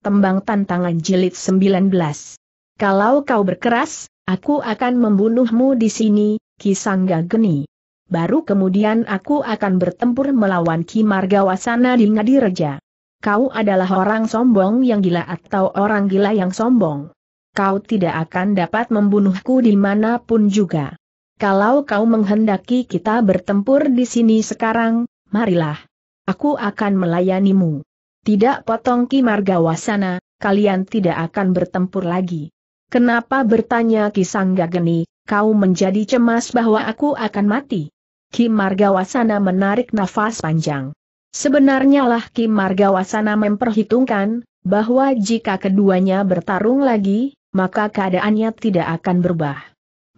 tembang tantangan jilid 19. Kalau kau berkeras, aku akan membunuhmu di sini, Kisangga Geni. Baru kemudian aku akan bertempur melawan Ki Margawasana di Ngadireja. Kau adalah orang sombong yang gila atau orang gila yang sombong. Kau tidak akan dapat membunuhku dimanapun juga. Kalau kau menghendaki kita bertempur di sini sekarang, marilah. Aku akan melayanimu. Tidak potong Ki Margawasana, kalian tidak akan bertempur lagi. Kenapa bertanya Ki Sangga Geni? kau menjadi cemas bahwa aku akan mati? Ki Margawasana menarik nafas panjang. Sebenarnya lah Ki Margawasana memperhitungkan, bahwa jika keduanya bertarung lagi, maka keadaannya tidak akan berubah.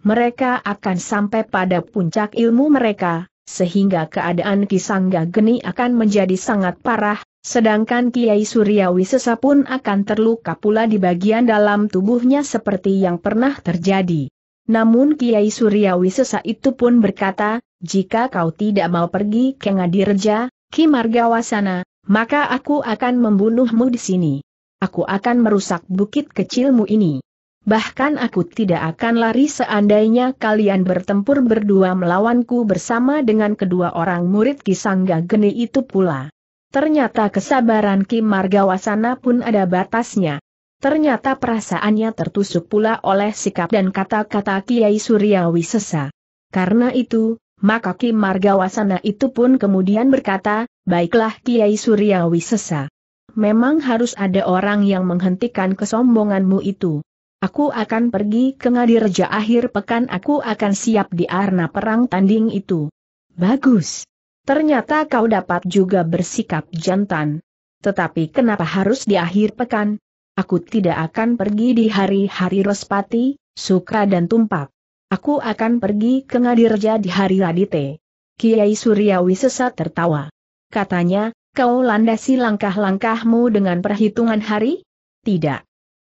Mereka akan sampai pada puncak ilmu mereka, sehingga keadaan Ki Geni akan menjadi sangat parah, Sedangkan Kiai Suryawi Sesa pun akan terluka pula di bagian dalam tubuhnya seperti yang pernah terjadi. Namun Kiai Suryawi Sesa itu pun berkata, jika kau tidak mau pergi ke Ngadirja, Ki Margawasana, maka aku akan membunuhmu di sini. Aku akan merusak bukit kecilmu ini. Bahkan aku tidak akan lari seandainya kalian bertempur berdua melawanku bersama dengan kedua orang murid Kisangga Geni itu pula. Ternyata kesabaran Kim Margawasana pun ada batasnya. Ternyata perasaannya tertusuk pula oleh sikap dan kata-kata Kiai Suryawi Sesa. Karena itu, maka Kim Margawasana itu pun kemudian berkata, baiklah Kiai Suryawi Sesa. Memang harus ada orang yang menghentikan kesombonganmu itu. Aku akan pergi ke Ngadirja akhir pekan aku akan siap di arena perang tanding itu. Bagus. Ternyata kau dapat juga bersikap jantan. Tetapi kenapa harus di akhir pekan? Aku tidak akan pergi di hari-hari respati, Suka dan Tumpak. Aku akan pergi ke Ngadirja di hari Radite. Kiai Suryawi sesat tertawa. Katanya, kau landasi langkah-langkahmu dengan perhitungan hari? Tidak.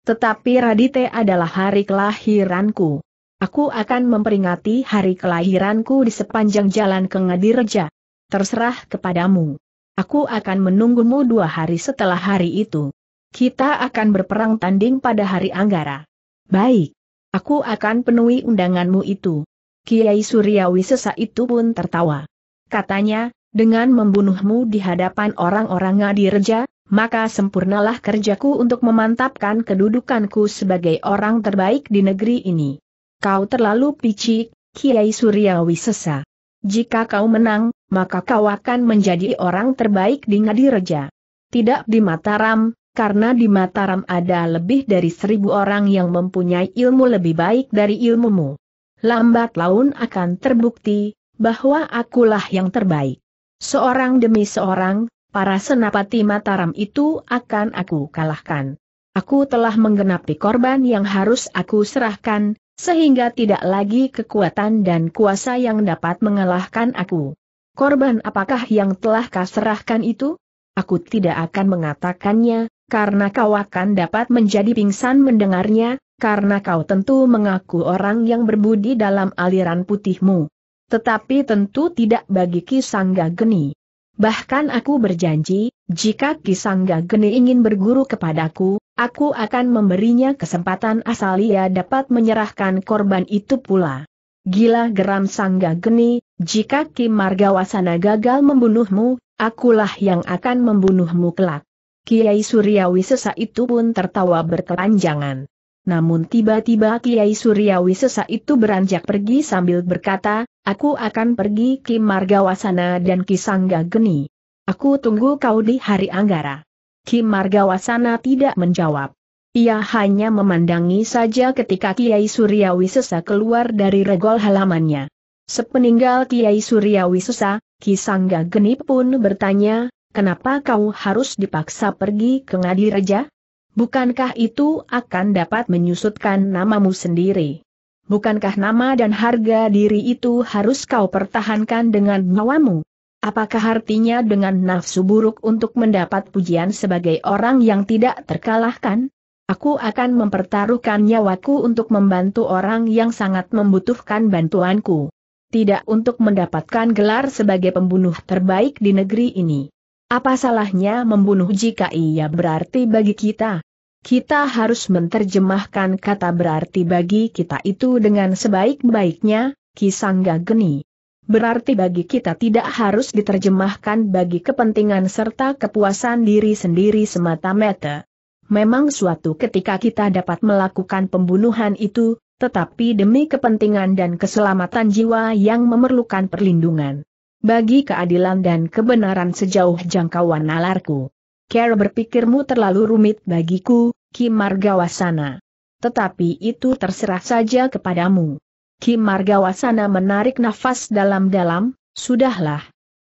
Tetapi Radite adalah hari kelahiranku. Aku akan memperingati hari kelahiranku di sepanjang jalan ke Ngadirja terserah kepadamu. Aku akan menunggumu dua hari setelah hari itu. Kita akan berperang tanding pada hari Anggara. Baik. Aku akan penuhi undanganmu itu. Kiai Suryawi sesa itu pun tertawa. Katanya, dengan membunuhmu di hadapan orang-orang Ngadireja, maka sempurnalah kerjaku untuk memantapkan kedudukanku sebagai orang terbaik di negeri ini. Kau terlalu picik, Kiai Suryawi sesa. Jika kau menang, maka kau akan menjadi orang terbaik di Ngadireja. Tidak di Mataram, karena di Mataram ada lebih dari seribu orang yang mempunyai ilmu lebih baik dari ilmumu. Lambat laun akan terbukti, bahwa akulah yang terbaik. Seorang demi seorang, para senapati Mataram itu akan aku kalahkan. Aku telah menggenapi korban yang harus aku serahkan, sehingga tidak lagi kekuatan dan kuasa yang dapat mengalahkan aku. Korban apakah yang telah kau serahkan itu? Aku tidak akan mengatakannya, karena kau akan dapat menjadi pingsan mendengarnya, karena kau tentu mengaku orang yang berbudi dalam aliran putihmu. Tetapi tentu tidak bagi Kisangga Geni. Bahkan aku berjanji, jika Kisangga Geni ingin berguru kepadaku, aku akan memberinya kesempatan asal ia dapat menyerahkan korban itu pula. Gila geram Sangga Geni, jika Kim Margawasana gagal membunuhmu, akulah yang akan membunuhmu kelak. Kiai Suryawi sesa itu pun tertawa berkepanjangan. Namun tiba-tiba Kiai Suryawi sesa itu beranjak pergi sambil berkata, aku akan pergi ke Margawasana dan Kisangga Geni. Aku tunggu kau di hari Anggara. Ki Margawasana tidak menjawab. Ia hanya memandangi saja ketika Kiai Suryawi sesa keluar dari regol halamannya. Sepeninggal Kiai Suryawi sesa, Ki Geni pun bertanya, kenapa kau harus dipaksa pergi ke ngadi Ngadireja? Bukankah itu akan dapat menyusutkan namamu sendiri? Bukankah nama dan harga diri itu harus kau pertahankan dengan nyawamu? Apakah artinya dengan nafsu buruk untuk mendapat pujian sebagai orang yang tidak terkalahkan? Aku akan mempertaruhkan nyawaku untuk membantu orang yang sangat membutuhkan bantuanku. Tidak untuk mendapatkan gelar sebagai pembunuh terbaik di negeri ini. Apa salahnya membunuh jika ia berarti bagi kita? Kita harus menerjemahkan kata berarti bagi kita itu dengan sebaik-baiknya, Kisangga Geni. Berarti bagi kita tidak harus diterjemahkan bagi kepentingan serta kepuasan diri sendiri semata-mata. Memang suatu ketika kita dapat melakukan pembunuhan itu, tetapi demi kepentingan dan keselamatan jiwa yang memerlukan perlindungan bagi keadilan dan kebenaran sejauh jangkauan nalarku. Care berpikirmu terlalu rumit bagiku, Ki Margawasana. Tetapi itu terserah saja kepadamu. Ki Margawasana menarik nafas dalam-dalam, sudahlah.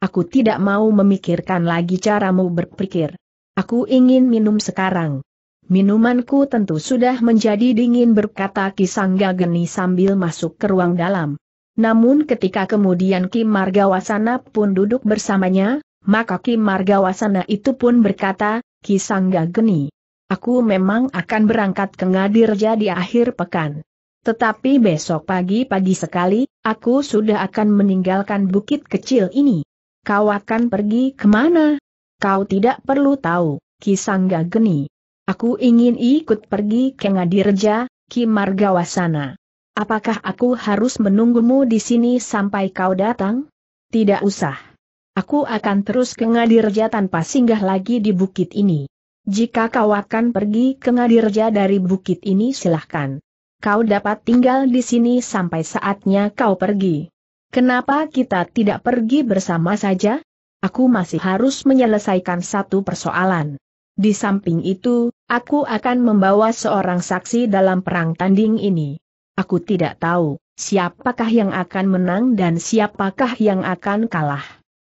Aku tidak mau memikirkan lagi caramu berpikir. Aku ingin minum sekarang. Minumanku tentu sudah menjadi dingin berkata Ki Sangga Geni sambil masuk ke ruang dalam. Namun ketika kemudian Kim Margawasana pun duduk bersamanya, maka Kim Margawasana itu pun berkata, Kisangga Geni. Aku memang akan berangkat ke Ngadirja di akhir pekan. Tetapi besok pagi-pagi sekali, aku sudah akan meninggalkan bukit kecil ini. Kau akan pergi kemana? Kau tidak perlu tahu, Kisangga Geni. Aku ingin ikut pergi ke Ngadirja, Ki Margawasana. Apakah aku harus menunggumu di sini sampai kau datang? Tidak usah. Aku akan terus ke Ngadirja tanpa singgah lagi di bukit ini. Jika kau akan pergi ke Ngadirja dari bukit ini silahkan. Kau dapat tinggal di sini sampai saatnya kau pergi. Kenapa kita tidak pergi bersama saja? Aku masih harus menyelesaikan satu persoalan. Di samping itu, aku akan membawa seorang saksi dalam perang tanding ini. Aku tidak tahu, siapakah yang akan menang dan siapakah yang akan kalah.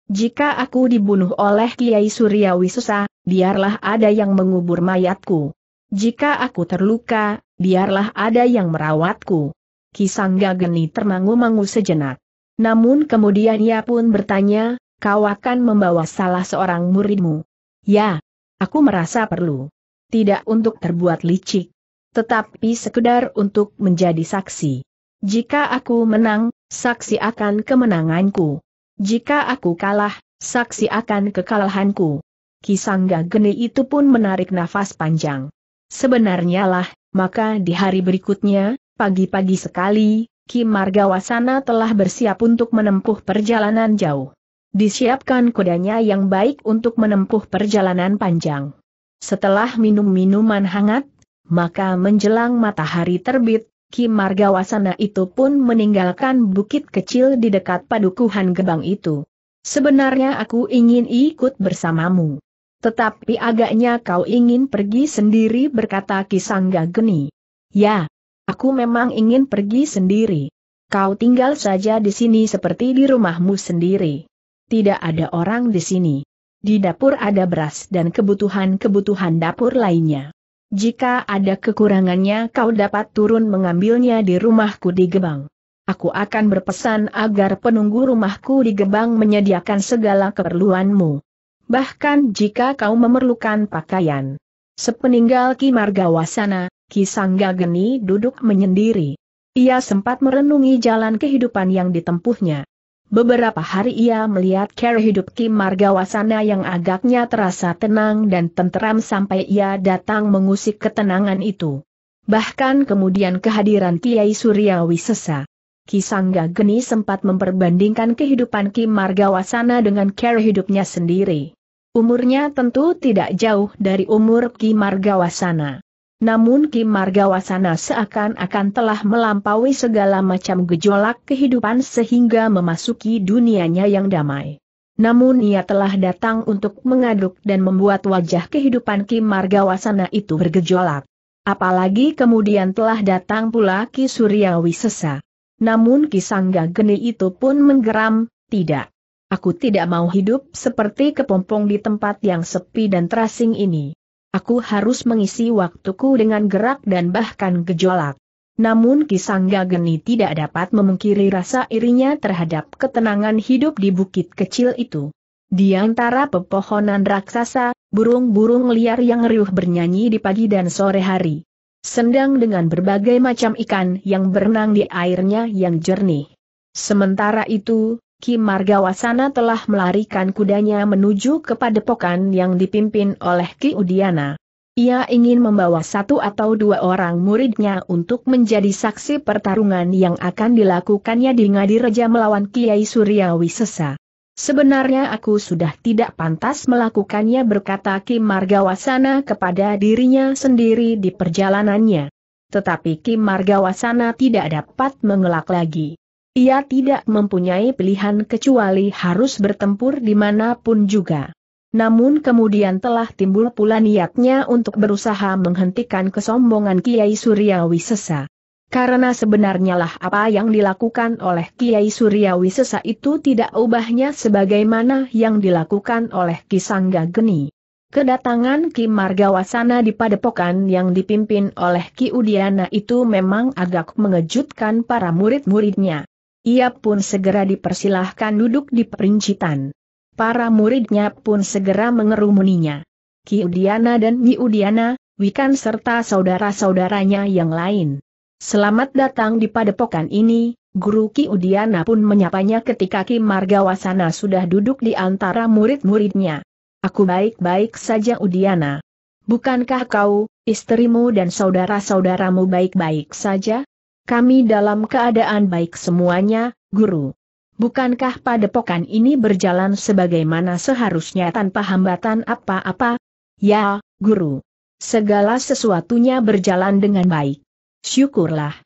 Jika aku dibunuh oleh Kiai Suryawi Susa, biarlah ada yang mengubur mayatku. Jika aku terluka, biarlah ada yang merawatku. Kisangga Geni termangu-mangu sejenak. Namun kemudian ia pun bertanya, kau akan membawa salah seorang muridmu. Ya, aku merasa perlu. Tidak untuk terbuat licik, tetapi sekedar untuk menjadi saksi. Jika aku menang, saksi akan kemenanganku. Jika aku kalah, saksi akan kekalahanku. Kisangga Geni itu pun menarik nafas panjang. Sebenarnya lah, maka di hari berikutnya, pagi-pagi sekali, Kim Margawasana telah bersiap untuk menempuh perjalanan jauh. Disiapkan kudanya yang baik untuk menempuh perjalanan panjang. Setelah minum minuman hangat, maka menjelang matahari terbit, Ki Margawasana itu pun meninggalkan bukit kecil di dekat padukuhan gebang itu. Sebenarnya aku ingin ikut bersamamu. Tetapi agaknya kau ingin pergi sendiri berkata Kisangga Geni. Ya, aku memang ingin pergi sendiri. Kau tinggal saja di sini seperti di rumahmu sendiri. Tidak ada orang di sini. Di dapur ada beras dan kebutuhan-kebutuhan dapur lainnya. Jika ada kekurangannya kau dapat turun mengambilnya di rumahku di Gebang. Aku akan berpesan agar penunggu rumahku di Gebang menyediakan segala keperluanmu. Bahkan jika kau memerlukan pakaian. Sepeninggal Ki Margawasana, Ki Sanggageni duduk menyendiri. Ia sempat merenungi jalan kehidupan yang ditempuhnya. Beberapa hari ia melihat cara hidup Kim Margawasana yang agaknya terasa tenang dan tenteram sampai ia datang mengusik ketenangan itu. Bahkan kemudian kehadiran Kiai Suryawi sesa. Kisangga Geni sempat memperbandingkan kehidupan Kim Margawasana dengan cara hidupnya sendiri. Umurnya tentu tidak jauh dari umur Marga Margawasana. Namun Kim Margawasana seakan-akan telah melampaui segala macam gejolak kehidupan sehingga memasuki dunianya yang damai. Namun ia telah datang untuk mengaduk dan membuat wajah kehidupan Kim Margawasana itu bergejolak. Apalagi kemudian telah datang pula Ki Suryawi Sesa. Namun Ki Sangga Geni itu pun menggeram, tidak. Aku tidak mau hidup seperti kepompong di tempat yang sepi dan terasing ini. Aku harus mengisi waktuku dengan gerak dan bahkan gejolak. Namun Kisangga Geni tidak dapat memungkiri rasa irinya terhadap ketenangan hidup di bukit kecil itu. Di antara pepohonan raksasa, burung-burung liar yang riuh bernyanyi di pagi dan sore hari. Sendang dengan berbagai macam ikan yang berenang di airnya yang jernih. Sementara itu, Ki Margawasana telah melarikan kudanya menuju ke padepokan yang dipimpin oleh Ki Udiana. Ia ingin membawa satu atau dua orang muridnya untuk menjadi saksi pertarungan yang akan dilakukannya di ngadi reja melawan Kiai Suryawi Sesa. Sebenarnya aku sudah tidak pantas melakukannya berkata Kim Margawasana kepada dirinya sendiri di perjalanannya. Tetapi Kim Margawasana tidak dapat mengelak lagi. Ia tidak mempunyai pilihan kecuali harus bertempur dimanapun juga. Namun kemudian telah timbul pula niatnya untuk berusaha menghentikan kesombongan Kiai Suryawi Sesa. Karena sebenarnya lah apa yang dilakukan oleh Kiai Suryawi Sesa itu tidak ubahnya sebagaimana yang dilakukan oleh Kisangga Geni. Kedatangan Ki Margawasana di padepokan yang dipimpin oleh Ki Udiana itu memang agak mengejutkan para murid-muridnya. Ia pun segera dipersilahkan duduk di perincitan. Para muridnya pun segera mengerumuninya. Ki Udiana dan Nyi Udiana, Wikan serta saudara-saudaranya yang lain. Selamat datang di padepokan ini, Guru Ki Udiana pun menyapanya ketika Ki Margawasana sudah duduk di antara murid-muridnya. Aku baik-baik saja Udiana. Bukankah kau, istrimu dan saudara-saudaramu baik-baik saja? Kami dalam keadaan baik semuanya, Guru. Bukankah padepokan ini berjalan sebagaimana seharusnya tanpa hambatan apa-apa? Ya, Guru. Segala sesuatunya berjalan dengan baik. Syukurlah.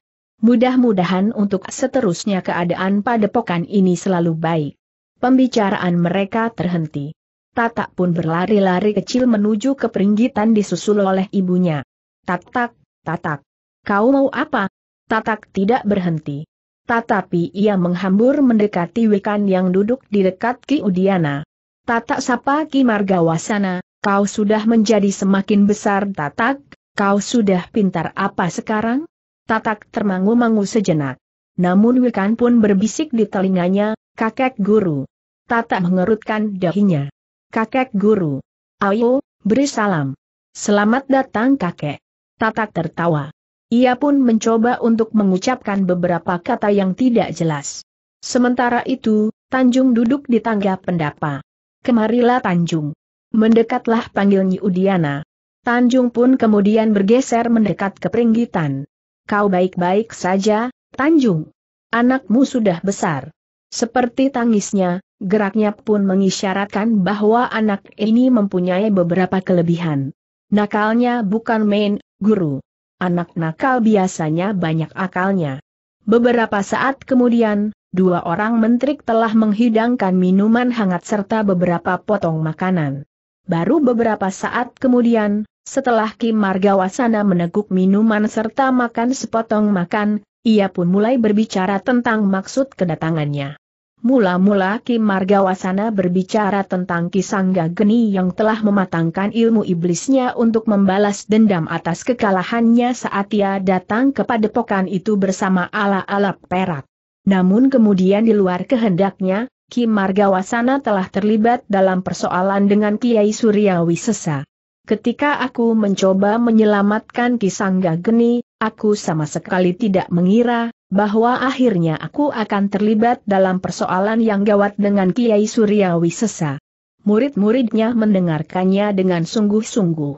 Mudah-mudahan untuk seterusnya keadaan padepokan ini selalu baik. Pembicaraan mereka terhenti. Tatak pun berlari-lari kecil menuju ke peringgitan disusul oleh ibunya. Tatak, tatak. Kau mau apa? tatak tidak berhenti. tetapi ia menghambur mendekati Wekan yang duduk di dekat Ki Udiana. Tatak sapa Ki Margawasana, kau sudah menjadi semakin besar Tatak, kau sudah pintar apa sekarang? Tatak termangu-mangu sejenak. Namun Wekan pun berbisik di telinganya, kakek guru. Tatak mengerutkan dahinya. Kakek guru. Ayo, beri salam. Selamat datang kakek. Tatak tertawa. Ia pun mencoba untuk mengucapkan beberapa kata yang tidak jelas. Sementara itu, Tanjung duduk di tangga pendapa. Kemarilah Tanjung. Mendekatlah panggilnya Udiana. Tanjung pun kemudian bergeser mendekat ke peringgitan. Kau baik-baik saja, Tanjung. Anakmu sudah besar. Seperti tangisnya, geraknya pun mengisyaratkan bahwa anak ini mempunyai beberapa kelebihan. Nakalnya bukan main, guru. Anak nakal biasanya banyak akalnya. Beberapa saat kemudian, dua orang menteri telah menghidangkan minuman hangat serta beberapa potong makanan. Baru beberapa saat kemudian, setelah Kim Margawasana meneguk minuman serta makan sepotong makan, ia pun mulai berbicara tentang maksud kedatangannya. Mula-mula Kim Margawasana berbicara tentang Kisangga Geni yang telah mematangkan ilmu iblisnya untuk membalas dendam atas kekalahannya saat ia datang ke padepokan itu bersama ala-ala perak. Namun kemudian di luar kehendaknya, Kim Margawasana telah terlibat dalam persoalan dengan Kiai Suryawi Sesa. Ketika aku mencoba menyelamatkan Kisangga Geni, aku sama sekali tidak mengira bahwa akhirnya aku akan terlibat dalam persoalan yang gawat dengan Kiai Suryawi Sesa. Murid-muridnya mendengarkannya dengan sungguh-sungguh.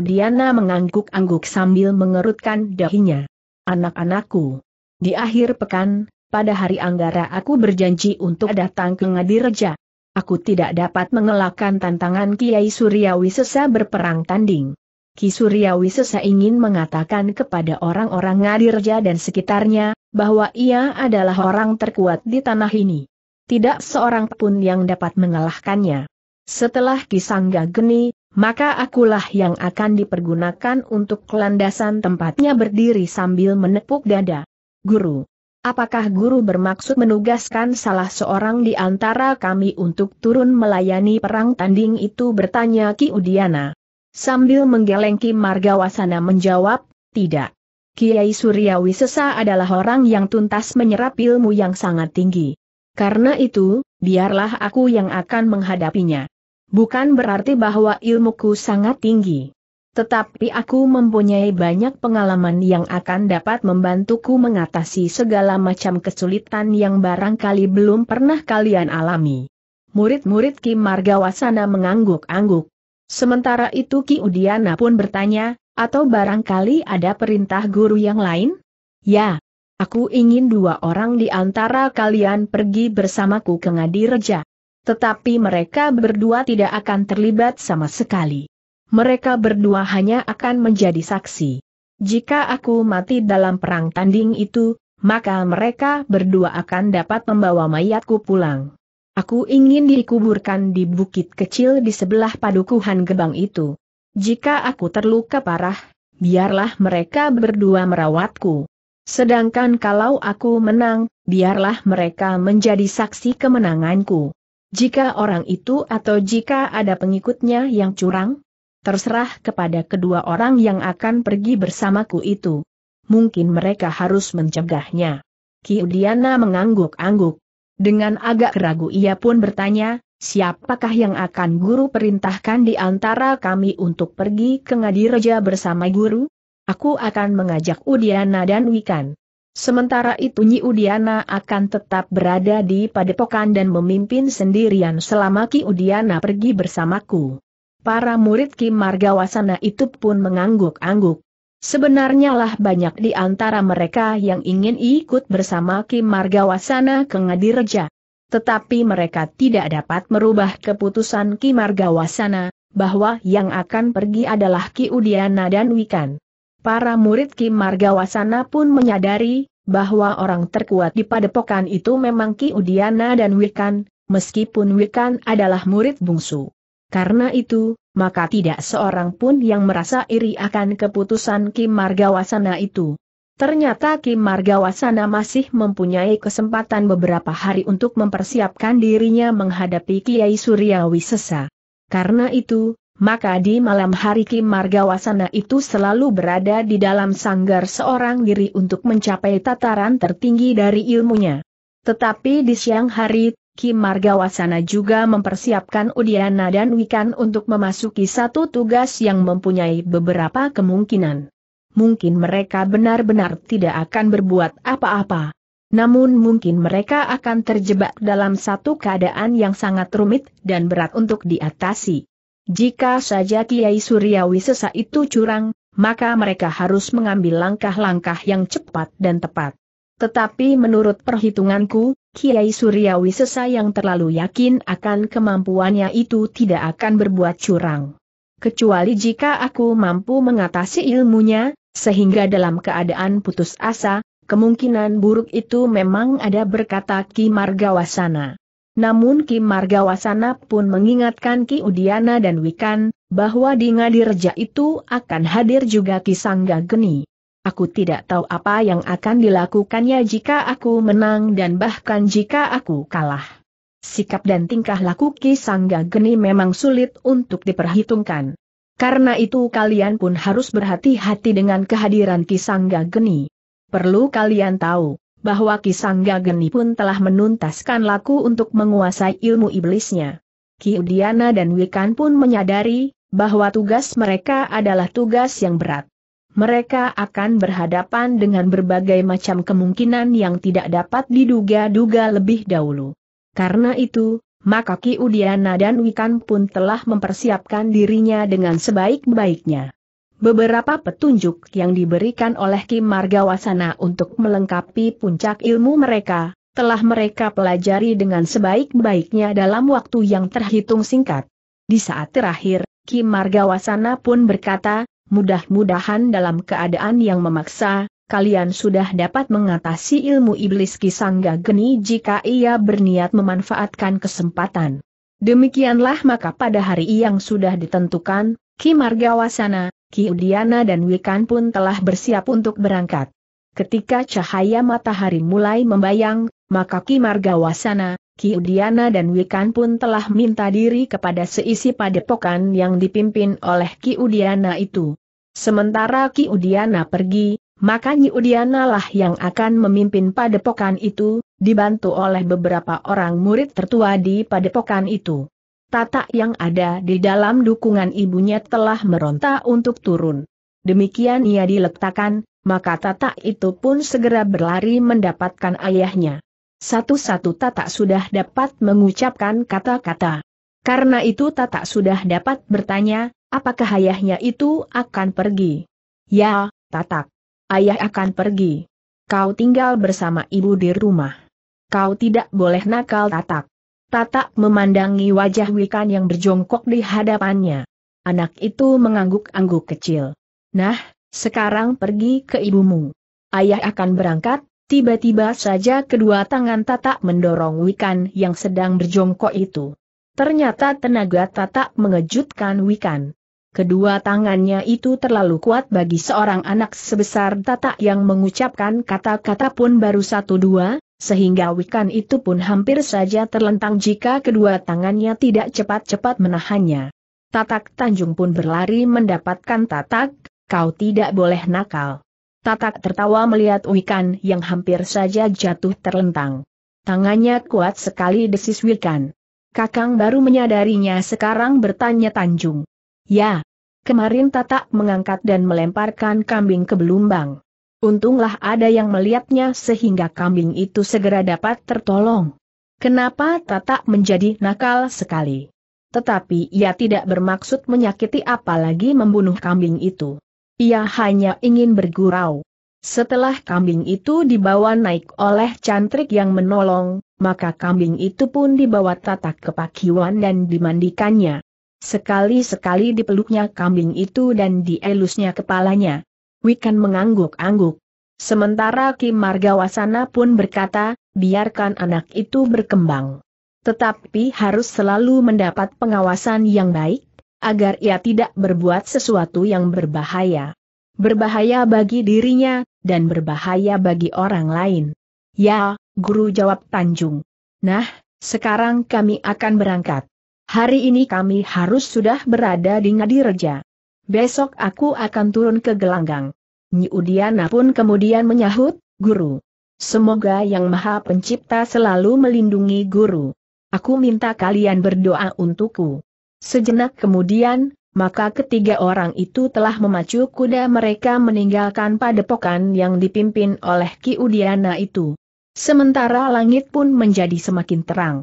Udiana mengangguk-angguk sambil mengerutkan dahinya. Anak-anakku. Di akhir pekan, pada hari Anggara aku berjanji untuk datang ke Ngadireja. Aku tidak dapat mengelakkan tantangan Kiai Suryawi Sesa berperang tanding. Kisuryawi sesa ingin mengatakan kepada orang-orang Ngadirja dan sekitarnya, bahwa ia adalah orang terkuat di tanah ini. Tidak seorang pun yang dapat mengalahkannya. Setelah Kisangga Geni, maka akulah yang akan dipergunakan untuk landasan tempatnya berdiri sambil menepuk dada. Guru. Apakah guru bermaksud menugaskan salah seorang di antara kami untuk turun melayani perang tanding itu bertanya Ki Udiana. Sambil menggeleng Kim Margawasana menjawab, tidak. Kiai Suryawi Sesa adalah orang yang tuntas menyerap ilmu yang sangat tinggi. Karena itu, biarlah aku yang akan menghadapinya. Bukan berarti bahwa ilmuku sangat tinggi. Tetapi aku mempunyai banyak pengalaman yang akan dapat membantuku mengatasi segala macam kesulitan yang barangkali belum pernah kalian alami. Murid-murid Kim Margawasana mengangguk-angguk. Sementara itu Ki Udiana pun bertanya, atau barangkali ada perintah guru yang lain? Ya, aku ingin dua orang di antara kalian pergi bersamaku ke Ngadireja. Tetapi mereka berdua tidak akan terlibat sama sekali. Mereka berdua hanya akan menjadi saksi. Jika aku mati dalam perang tanding itu, maka mereka berdua akan dapat membawa mayatku pulang. Aku ingin dikuburkan di bukit kecil di sebelah padukuhan gebang itu. Jika aku terluka parah, biarlah mereka berdua merawatku. Sedangkan kalau aku menang, biarlah mereka menjadi saksi kemenanganku. Jika orang itu atau jika ada pengikutnya yang curang, terserah kepada kedua orang yang akan pergi bersamaku itu. Mungkin mereka harus mencegahnya. Kiudiana mengangguk-angguk. Dengan agak ragu ia pun bertanya, siapakah yang akan guru perintahkan di antara kami untuk pergi ke Ngadi Reja bersama guru? Aku akan mengajak Udiana dan Wikan. Sementara itu Nyi Udiana akan tetap berada di padepokan dan memimpin sendirian selama Ki Udiana pergi bersamaku. Para murid Ki Margawasana itu pun mengangguk-angguk. Sebenarnya lah banyak di antara mereka yang ingin ikut bersama Kim Margawasana ke Ngadireja. Tetapi mereka tidak dapat merubah keputusan Ki Margawasana, bahwa yang akan pergi adalah Ki Udiana dan Wikan. Para murid Ki Margawasana pun menyadari, bahwa orang terkuat di padepokan itu memang Ki Udiana dan Wikan, meskipun Wikan adalah murid bungsu. Karena itu, maka tidak seorang pun yang merasa iri akan keputusan Kim Margawasana itu. Ternyata Kim Margawasana masih mempunyai kesempatan beberapa hari untuk mempersiapkan dirinya menghadapi Kiai Suryawi Sesa. Karena itu, maka di malam hari Kim Margawasana itu selalu berada di dalam sanggar seorang diri untuk mencapai tataran tertinggi dari ilmunya. Tetapi di siang hari Ki Margawasana juga mempersiapkan Udiana dan Wikan untuk memasuki satu tugas yang mempunyai beberapa kemungkinan. Mungkin mereka benar-benar tidak akan berbuat apa-apa. Namun mungkin mereka akan terjebak dalam satu keadaan yang sangat rumit dan berat untuk diatasi. Jika saja Kiai Suryawi sesa itu curang, maka mereka harus mengambil langkah-langkah yang cepat dan tepat. Tetapi menurut perhitunganku, Kiai Suryawi Sesa yang terlalu yakin akan kemampuannya itu tidak akan berbuat curang. Kecuali jika aku mampu mengatasi ilmunya, sehingga dalam keadaan putus asa, kemungkinan buruk itu memang ada berkata Ki Margawasana. Namun Ki Margawasana pun mengingatkan Ki Udiana dan Wikan, bahwa di Ngadirja itu akan hadir juga Ki Sangga Geni. Aku tidak tahu apa yang akan dilakukannya jika aku menang dan bahkan jika aku kalah. Sikap dan tingkah laku Ki Sangga Geni memang sulit untuk diperhitungkan. Karena itu kalian pun harus berhati-hati dengan kehadiran Ki Sangga Geni. Perlu kalian tahu, bahwa Ki Sangga Geni pun telah menuntaskan laku untuk menguasai ilmu iblisnya. Ki Udiana dan Wikan pun menyadari, bahwa tugas mereka adalah tugas yang berat mereka akan berhadapan dengan berbagai macam kemungkinan yang tidak dapat diduga-duga lebih dahulu. Karena itu, maka Ki Udiana dan Wikan pun telah mempersiapkan dirinya dengan sebaik-baiknya. Beberapa petunjuk yang diberikan oleh Ki Margawasana untuk melengkapi puncak ilmu mereka, telah mereka pelajari dengan sebaik-baiknya dalam waktu yang terhitung singkat. Di saat terakhir, Ki Margawasana pun berkata, Mudah-mudahan dalam keadaan yang memaksa, kalian sudah dapat mengatasi ilmu iblis Kisangga Geni jika ia berniat memanfaatkan kesempatan. Demikianlah maka pada hari yang sudah ditentukan, Ki Margawasana, Ki Udiana dan Wikan pun telah bersiap untuk berangkat. Ketika cahaya matahari mulai membayang, maka Ki Margawasana, Kiudiana dan Wikan pun telah minta diri kepada seisi padepokan yang dipimpin oleh Kiudiana itu. Sementara Kiudiana pergi, maka Nyiudiana lah yang akan memimpin padepokan itu, dibantu oleh beberapa orang murid tertua di padepokan itu. Tata yang ada di dalam dukungan ibunya telah meronta untuk turun. Demikian ia diletakkan, maka Tata itu pun segera berlari mendapatkan ayahnya. Satu-satu Tatak sudah dapat mengucapkan kata-kata. Karena itu Tatak sudah dapat bertanya, apakah ayahnya itu akan pergi? Ya, Tatak. Ayah akan pergi. Kau tinggal bersama ibu di rumah. Kau tidak boleh nakal Tatak. Tatak memandangi wajah Wikan yang berjongkok di hadapannya. Anak itu mengangguk-angguk kecil. Nah, sekarang pergi ke ibumu. Ayah akan berangkat, Tiba-tiba saja kedua tangan Tata mendorong Wikan yang sedang berjongkok itu. Ternyata tenaga Tata mengejutkan Wikan. Kedua tangannya itu terlalu kuat bagi seorang anak sebesar Tata yang mengucapkan kata-kata pun baru satu dua, sehingga Wikan itu pun hampir saja terlentang jika kedua tangannya tidak cepat-cepat menahannya. Tatak Tanjung pun berlari mendapatkan Tatak, kau tidak boleh nakal. Tatak tertawa melihat Wikan yang hampir saja jatuh terlentang. Tangannya kuat sekali desis Wikan. Kakang baru menyadarinya sekarang bertanya Tanjung. Ya. Kemarin Tatak mengangkat dan melemparkan kambing ke belumbang. Untunglah ada yang melihatnya sehingga kambing itu segera dapat tertolong. Kenapa Tatak menjadi nakal sekali? Tetapi ia tidak bermaksud menyakiti apalagi membunuh kambing itu. Ia hanya ingin bergurau. Setelah kambing itu dibawa naik oleh cantrik yang menolong, maka kambing itu pun dibawa tatak ke pakiwan dan dimandikannya. Sekali-sekali dipeluknya kambing itu dan dielusnya kepalanya. Wikan mengangguk-angguk. Sementara Kim Margawasana pun berkata, biarkan anak itu berkembang. Tetapi harus selalu mendapat pengawasan yang baik, agar ia tidak berbuat sesuatu yang berbahaya. Berbahaya bagi dirinya, dan berbahaya bagi orang lain. Ya, guru jawab Tanjung. Nah, sekarang kami akan berangkat. Hari ini kami harus sudah berada di Ngadireja. Besok aku akan turun ke gelanggang. Nyudiana pun kemudian menyahut, guru. Semoga Yang Maha Pencipta selalu melindungi guru. Aku minta kalian berdoa untukku. Sejenak kemudian, maka ketiga orang itu telah memacu kuda mereka meninggalkan padepokan yang dipimpin oleh Ki Udiana itu. Sementara langit pun menjadi semakin terang.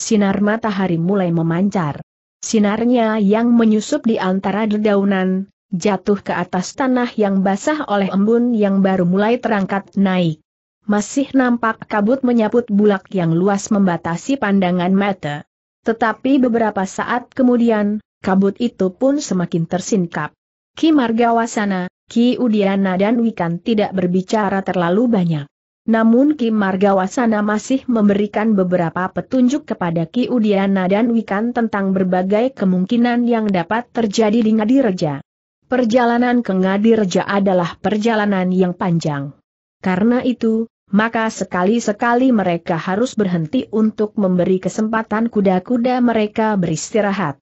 Sinar matahari mulai memancar. Sinarnya yang menyusup di antara dedaunan, jatuh ke atas tanah yang basah oleh embun yang baru mulai terangkat naik. Masih nampak kabut menyaput bulak yang luas membatasi pandangan mata. Tetapi beberapa saat kemudian, kabut itu pun semakin tersingkap. Ki Margawasana, Ki Udiana dan Wikan tidak berbicara terlalu banyak. Namun Ki Margawasana masih memberikan beberapa petunjuk kepada Ki Udiana dan Wikan tentang berbagai kemungkinan yang dapat terjadi di Ngadireja. Perjalanan ke Ngadireja adalah perjalanan yang panjang. Karena itu, maka sekali-sekali mereka harus berhenti untuk memberi kesempatan kuda-kuda mereka beristirahat.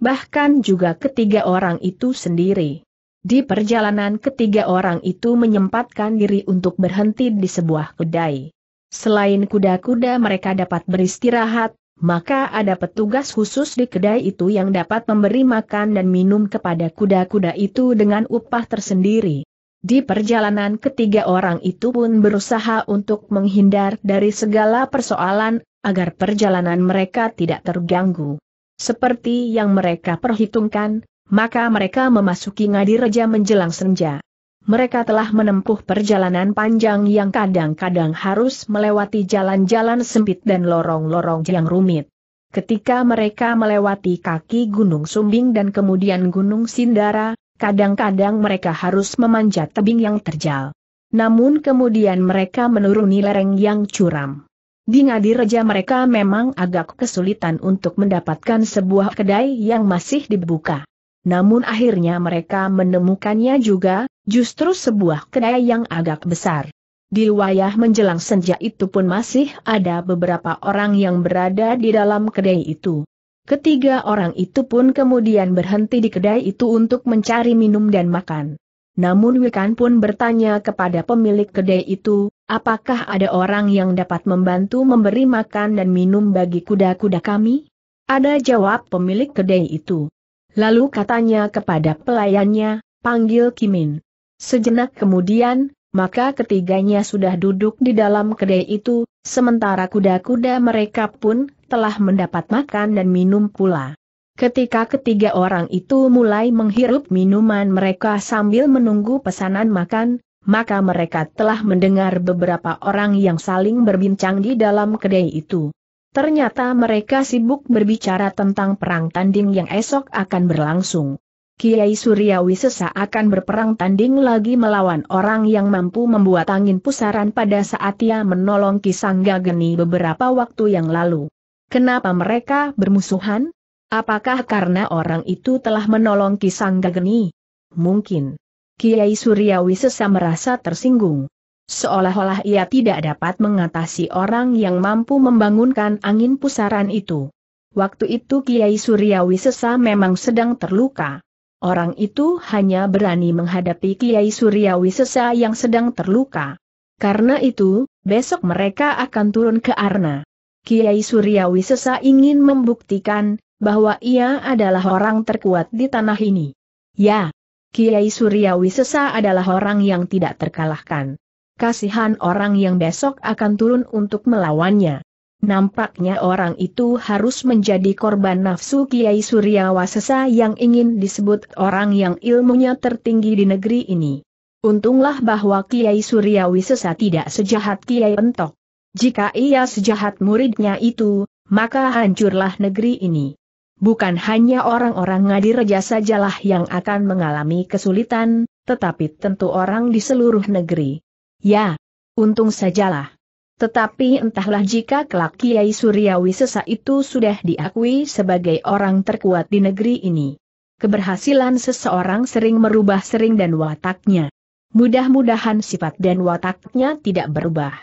Bahkan juga ketiga orang itu sendiri. Di perjalanan ketiga orang itu menyempatkan diri untuk berhenti di sebuah kedai. Selain kuda-kuda mereka dapat beristirahat, maka ada petugas khusus di kedai itu yang dapat memberi makan dan minum kepada kuda-kuda itu dengan upah tersendiri. Di perjalanan ketiga orang itu pun berusaha untuk menghindar dari segala persoalan, agar perjalanan mereka tidak terganggu. Seperti yang mereka perhitungkan, maka mereka memasuki Ngadireja menjelang senja. Mereka telah menempuh perjalanan panjang yang kadang-kadang harus melewati jalan-jalan sempit dan lorong-lorong yang rumit. Ketika mereka melewati kaki Gunung Sumbing dan kemudian Gunung Sindara, kadang-kadang mereka harus memanjat tebing yang terjal. Namun kemudian mereka menuruni lereng yang curam. Di Ngadireja mereka memang agak kesulitan untuk mendapatkan sebuah kedai yang masih dibuka. Namun akhirnya mereka menemukannya juga, justru sebuah kedai yang agak besar. Di wayah menjelang senja itu pun masih ada beberapa orang yang berada di dalam kedai itu. Ketiga orang itu pun kemudian berhenti di kedai itu untuk mencari minum dan makan. Namun Wikan pun bertanya kepada pemilik kedai itu, apakah ada orang yang dapat membantu memberi makan dan minum bagi kuda-kuda kami? Ada jawab pemilik kedai itu. Lalu katanya kepada pelayannya, panggil Kimin. Sejenak kemudian, maka ketiganya sudah duduk di dalam kedai itu, sementara kuda-kuda mereka pun telah mendapat makan dan minum pula. Ketika ketiga orang itu mulai menghirup minuman mereka sambil menunggu pesanan makan, maka mereka telah mendengar beberapa orang yang saling berbincang di dalam kedai itu. Ternyata mereka sibuk berbicara tentang perang tanding yang esok akan berlangsung. Kiai Suryawi akan berperang tanding lagi melawan orang yang mampu membuat angin pusaran pada saat ia menolong Kisangga Geni beberapa waktu yang lalu. Kenapa mereka bermusuhan? Apakah karena orang itu telah menolong Kisang Gageni? Mungkin. Kiai Suryawi sesa merasa tersinggung. Seolah-olah ia tidak dapat mengatasi orang yang mampu membangunkan angin pusaran itu. Waktu itu Kiai Suryawi sesa memang sedang terluka. Orang itu hanya berani menghadapi Kiai Suryawi sesa yang sedang terluka. Karena itu, besok mereka akan turun ke Arna. Kiai Suryawi Sesa ingin membuktikan bahwa ia adalah orang terkuat di tanah ini. Ya, Kiai Suryawi Sesa adalah orang yang tidak terkalahkan. Kasihan orang yang besok akan turun untuk melawannya. Nampaknya orang itu harus menjadi korban nafsu Kiai Suryawasesa yang ingin disebut orang yang ilmunya tertinggi di negeri ini. Untunglah bahwa Kiai Suryawisesa tidak sejahat Kiai Entok. Jika ia sejahat muridnya itu, maka hancurlah negeri ini. Bukan hanya orang-orang ngadi reja sajalah yang akan mengalami kesulitan, tetapi tentu orang di seluruh negeri. Ya, untung sajalah. Tetapi entahlah jika kelak Kiai Suryawi itu sudah diakui sebagai orang terkuat di negeri ini. Keberhasilan seseorang sering merubah sering dan wataknya. Mudah-mudahan sifat dan wataknya tidak berubah.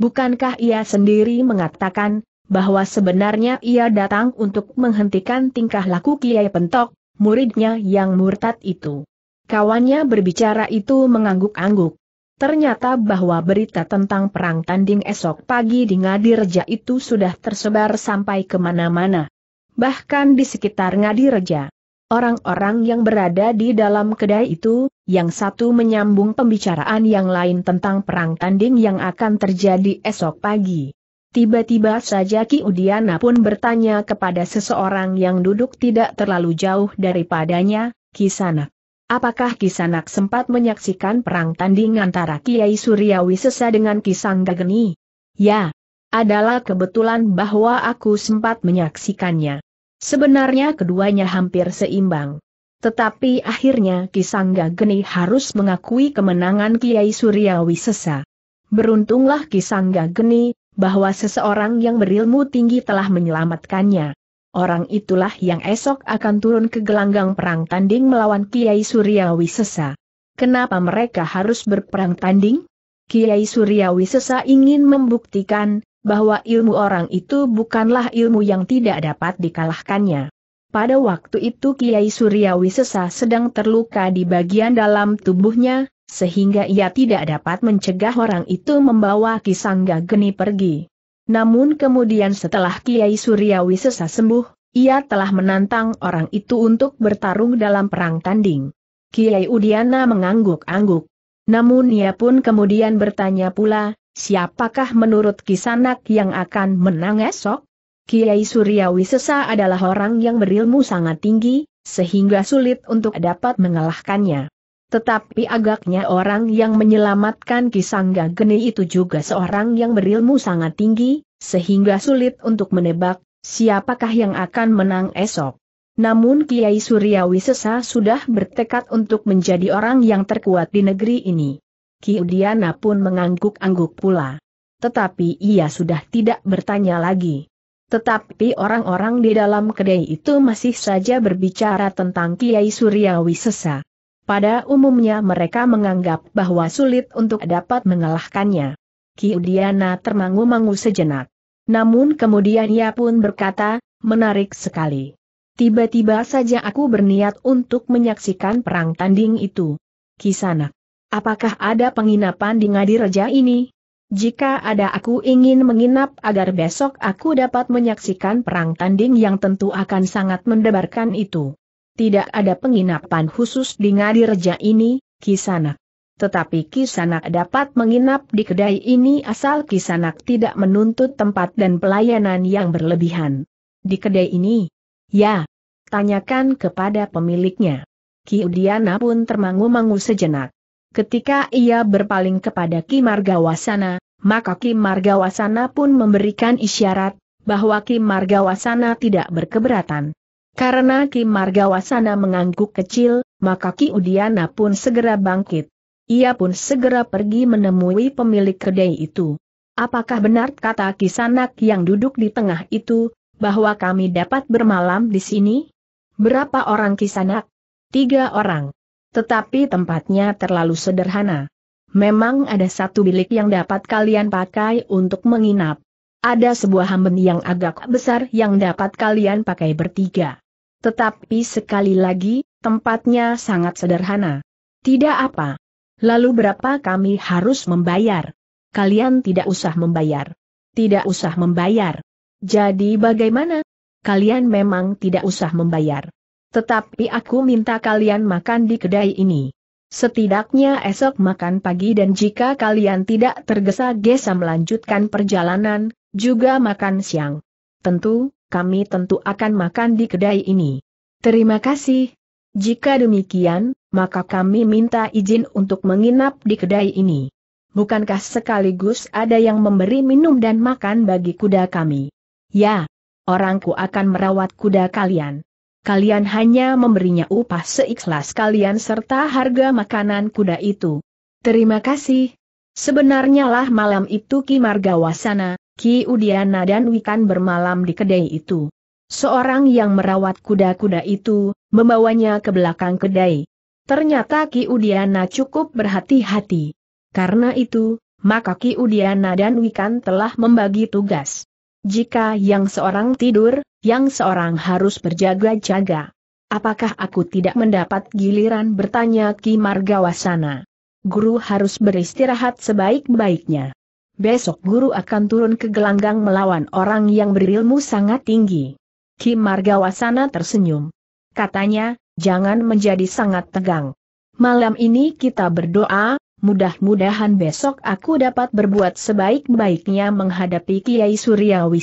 Bukankah ia sendiri mengatakan, bahwa sebenarnya ia datang untuk menghentikan tingkah laku Kiai Pentok, muridnya yang murtad itu. Kawannya berbicara itu mengangguk-angguk. Ternyata bahwa berita tentang perang tanding esok pagi di Ngadireja itu sudah tersebar sampai kemana-mana. Bahkan di sekitar Ngadireja. Orang-orang yang berada di dalam kedai itu, yang satu menyambung pembicaraan yang lain tentang perang tanding yang akan terjadi esok pagi. Tiba-tiba saja Ki Udiana pun bertanya kepada seseorang yang duduk tidak terlalu jauh daripadanya, Kisanak. Apakah Kisanak sempat menyaksikan perang tanding antara Kiai Suryawi Sesa dengan Kisang Gageni? Ya, adalah kebetulan bahwa aku sempat menyaksikannya. Sebenarnya keduanya hampir seimbang. Tetapi akhirnya Kisangga Geni harus mengakui kemenangan Kiai Suryawi Sesa. Beruntunglah Kisangga Geni, bahwa seseorang yang berilmu tinggi telah menyelamatkannya. Orang itulah yang esok akan turun ke gelanggang perang tanding melawan Kiai Suryawi Sesa. Kenapa mereka harus berperang tanding? Kiai Suryawi Sesa ingin membuktikan, bahwa ilmu orang itu bukanlah ilmu yang tidak dapat dikalahkannya. Pada waktu itu Kiai Suryawi Sesa sedang terluka di bagian dalam tubuhnya, sehingga ia tidak dapat mencegah orang itu membawa Kisangga Geni pergi. Namun kemudian setelah Kiai Suryawi Sesa sembuh, ia telah menantang orang itu untuk bertarung dalam perang tanding. Kiai Udiana mengangguk-angguk. Namun ia pun kemudian bertanya pula, Siapakah menurut Kisanak yang akan menang esok? Kiai Suryawi adalah orang yang berilmu sangat tinggi, sehingga sulit untuk dapat mengalahkannya. Tetapi agaknya orang yang menyelamatkan Kisangga Geni itu juga seorang yang berilmu sangat tinggi, sehingga sulit untuk menebak siapakah yang akan menang esok. Namun Kiai Suryawi sudah bertekad untuk menjadi orang yang terkuat di negeri ini. Kiudiana pun mengangguk-angguk pula. Tetapi ia sudah tidak bertanya lagi. Tetapi orang-orang di dalam kedai itu masih saja berbicara tentang Kiai Suryawi Sesa. Pada umumnya mereka menganggap bahwa sulit untuk dapat mengalahkannya. Kiudiana termangu-mangu sejenak. Namun kemudian ia pun berkata, menarik sekali. Tiba-tiba saja aku berniat untuk menyaksikan perang tanding itu. Kisanak. Apakah ada penginapan di Ngadireja ini? Jika ada aku ingin menginap agar besok aku dapat menyaksikan perang tanding yang tentu akan sangat mendebarkan itu. Tidak ada penginapan khusus di Ngadireja ini, Kisanak. Tetapi Kisanak dapat menginap di kedai ini asal Kisanak tidak menuntut tempat dan pelayanan yang berlebihan. Di kedai ini? Ya. Tanyakan kepada pemiliknya. Kiudiana pun termangu-mangu sejenak. Ketika ia berpaling kepada Ki Margawasana, maka Ki Margawasana pun memberikan isyarat bahwa Ki Margawasana tidak berkeberatan. Karena Ki Margawasana mengangguk kecil, maka Ki Udiana pun segera bangkit. Ia pun segera pergi menemui pemilik kedai itu. Apakah benar kata Ki Sanak yang duduk di tengah itu, bahwa kami dapat bermalam di sini? Berapa orang Ki Sanak? Tiga orang. Tetapi tempatnya terlalu sederhana. Memang ada satu bilik yang dapat kalian pakai untuk menginap. Ada sebuah hamben yang agak besar yang dapat kalian pakai bertiga. Tetapi sekali lagi, tempatnya sangat sederhana. Tidak apa. Lalu berapa kami harus membayar? Kalian tidak usah membayar. Tidak usah membayar. Jadi bagaimana? Kalian memang tidak usah membayar. Tetapi aku minta kalian makan di kedai ini. Setidaknya esok makan pagi dan jika kalian tidak tergesa-gesa melanjutkan perjalanan, juga makan siang. Tentu, kami tentu akan makan di kedai ini. Terima kasih. Jika demikian, maka kami minta izin untuk menginap di kedai ini. Bukankah sekaligus ada yang memberi minum dan makan bagi kuda kami? Ya, orangku akan merawat kuda kalian kalian hanya memberinya upah seikhlas kalian serta harga makanan kuda itu. Terima kasih. Sebenarnya lah malam itu Ki Margawasana, Ki Udiana dan Wikan bermalam di kedai itu. Seorang yang merawat kuda-kuda itu, membawanya ke belakang kedai. Ternyata Ki Udiana cukup berhati-hati. Karena itu, maka Ki Udiana dan Wikan telah membagi tugas. Jika yang seorang tidur, yang seorang harus berjaga-jaga. Apakah aku tidak mendapat giliran bertanya Ki Margawasana? Guru harus beristirahat sebaik-baiknya. Besok guru akan turun ke gelanggang melawan orang yang berilmu sangat tinggi. Ki Margawasana tersenyum. Katanya, jangan menjadi sangat tegang. Malam ini kita berdoa, mudah-mudahan besok aku dapat berbuat sebaik-baiknya menghadapi Kiai Suryawi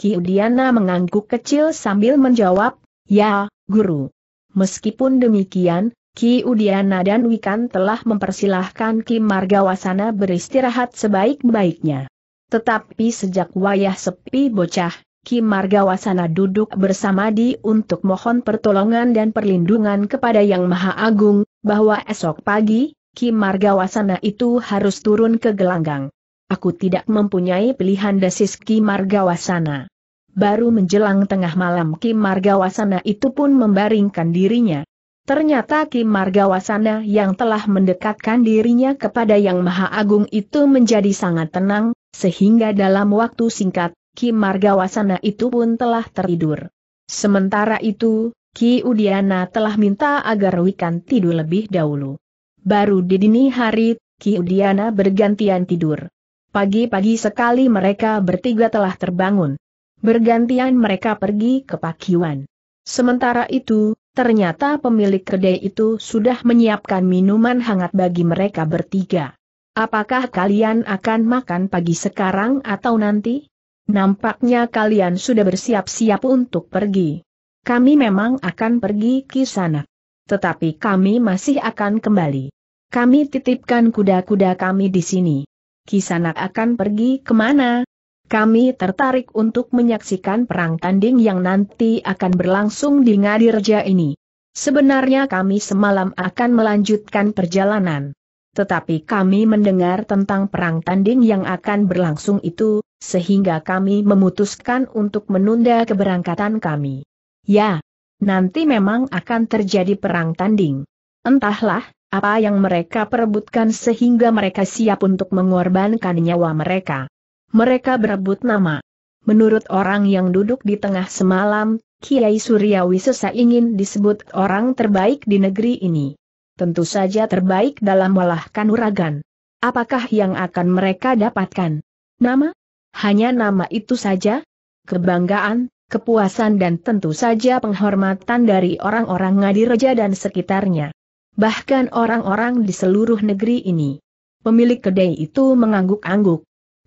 Kiudiana mengangguk kecil sambil menjawab, Ya, Guru. Meskipun demikian, Ki Udiana dan Wikan telah mempersilahkan Ki Margawasana beristirahat sebaik-baiknya. Tetapi sejak wayah sepi bocah, Ki Margawasana duduk bersama di untuk mohon pertolongan dan perlindungan kepada Yang Maha Agung, bahwa esok pagi, Ki Margawasana itu harus turun ke gelanggang. Aku tidak mempunyai pilihan dasis Ki Margawasana. Baru menjelang tengah malam Kim Margawasana itu pun membaringkan dirinya. Ternyata Kim Margawasana yang telah mendekatkan dirinya kepada Yang Maha Agung itu menjadi sangat tenang, sehingga dalam waktu singkat, Kim Margawasana itu pun telah tertidur. Sementara itu, Ki Udiana telah minta agar Wikan tidur lebih dahulu. Baru di dini hari, Ki Udiana bergantian tidur. Pagi-pagi sekali mereka bertiga telah terbangun. Bergantian mereka pergi ke Pakiwan. Sementara itu, ternyata pemilik kedai itu sudah menyiapkan minuman hangat bagi mereka bertiga. Apakah kalian akan makan pagi sekarang atau nanti? Nampaknya kalian sudah bersiap-siap untuk pergi. Kami memang akan pergi ke sana. Tetapi kami masih akan kembali. Kami titipkan kuda-kuda kami di sini. Kisanak akan pergi kemana? Kami tertarik untuk menyaksikan perang tanding yang nanti akan berlangsung di Ngadirja ini. Sebenarnya kami semalam akan melanjutkan perjalanan. Tetapi kami mendengar tentang perang tanding yang akan berlangsung itu, sehingga kami memutuskan untuk menunda keberangkatan kami. Ya, nanti memang akan terjadi perang tanding. Entahlah, apa yang mereka perebutkan sehingga mereka siap untuk mengorbankan nyawa mereka mereka berebut nama. Menurut orang yang duduk di tengah semalam, Kiai Suryawi sesa ingin disebut orang terbaik di negeri ini. Tentu saja terbaik dalam olah Kanuragan. Apakah yang akan mereka dapatkan? Nama? Hanya nama itu saja? Kebanggaan, kepuasan dan tentu saja penghormatan dari orang-orang Ngadireja dan sekitarnya. Bahkan orang-orang di seluruh negeri ini. Pemilik kedai itu mengangguk-angguk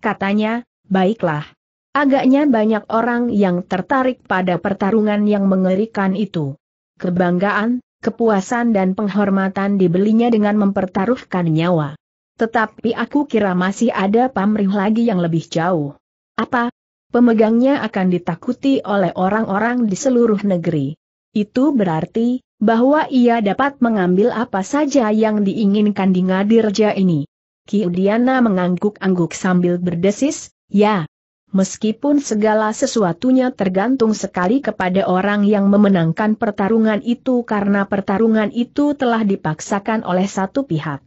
katanya, baiklah. Agaknya banyak orang yang tertarik pada pertarungan yang mengerikan itu. Kebanggaan, kepuasan dan penghormatan dibelinya dengan mempertaruhkan nyawa. Tetapi aku kira masih ada pamrih lagi yang lebih jauh. Apa? Pemegangnya akan ditakuti oleh orang-orang di seluruh negeri. Itu berarti, bahwa ia dapat mengambil apa saja yang diinginkan di Ngadirja ini. Kiudiana mengangguk-angguk sambil berdesis, ya. Meskipun segala sesuatunya tergantung sekali kepada orang yang memenangkan pertarungan itu karena pertarungan itu telah dipaksakan oleh satu pihak.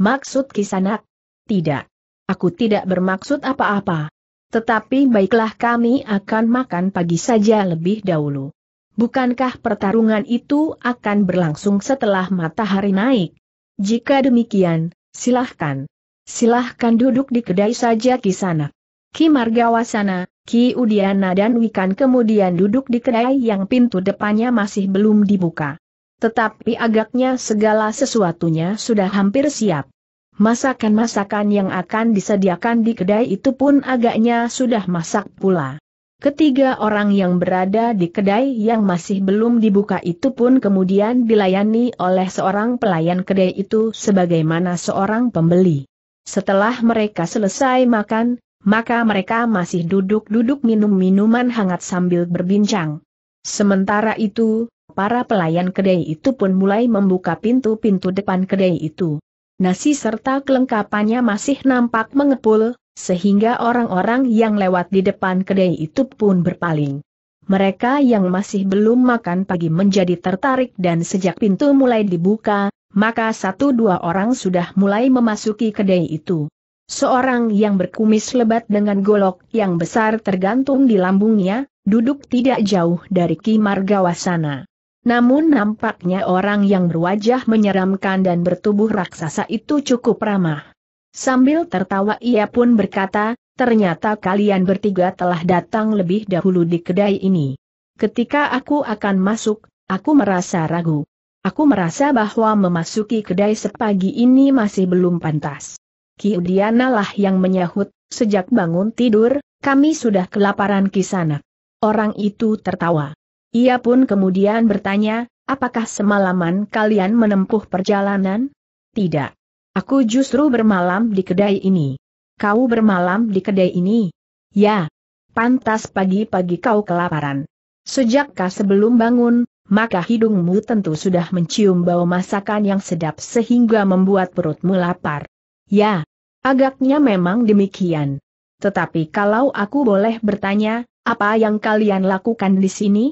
Maksud kisanak? Tidak. Aku tidak bermaksud apa-apa. Tetapi baiklah kami akan makan pagi saja lebih dahulu. Bukankah pertarungan itu akan berlangsung setelah matahari naik? Jika demikian, silahkan. Silahkan duduk di kedai saja sana. Ki Margawasana, Ki Udiana dan Wikan kemudian duduk di kedai yang pintu depannya masih belum dibuka. Tetapi agaknya segala sesuatunya sudah hampir siap. Masakan-masakan yang akan disediakan di kedai itu pun agaknya sudah masak pula. Ketiga orang yang berada di kedai yang masih belum dibuka itu pun kemudian dilayani oleh seorang pelayan kedai itu sebagaimana seorang pembeli. Setelah mereka selesai makan, maka mereka masih duduk-duduk minum minuman hangat sambil berbincang. Sementara itu, para pelayan kedai itu pun mulai membuka pintu-pintu depan kedai itu. Nasi serta kelengkapannya masih nampak mengepul, sehingga orang-orang yang lewat di depan kedai itu pun berpaling. Mereka yang masih belum makan pagi menjadi tertarik dan sejak pintu mulai dibuka, maka satu dua orang sudah mulai memasuki kedai itu. Seorang yang berkumis lebat dengan golok yang besar tergantung di lambungnya, duduk tidak jauh dari Ki Margawasana. Namun nampaknya orang yang berwajah menyeramkan dan bertubuh raksasa itu cukup ramah. Sambil tertawa ia pun berkata, ternyata kalian bertiga telah datang lebih dahulu di kedai ini. Ketika aku akan masuk, aku merasa ragu. Aku merasa bahwa memasuki kedai sepagi ini masih belum pantas. Kiudiana lah yang menyahut, sejak bangun tidur, kami sudah kelaparan kisanak. Orang itu tertawa. Ia pun kemudian bertanya, apakah semalaman kalian menempuh perjalanan? Tidak. Aku justru bermalam di kedai ini. Kau bermalam di kedai ini? Ya. Pantas pagi-pagi kau kelaparan. Sejakkah sebelum bangun, maka hidungmu tentu sudah mencium bau masakan yang sedap sehingga membuat perutmu lapar. Ya, agaknya memang demikian. Tetapi kalau aku boleh bertanya, apa yang kalian lakukan di sini?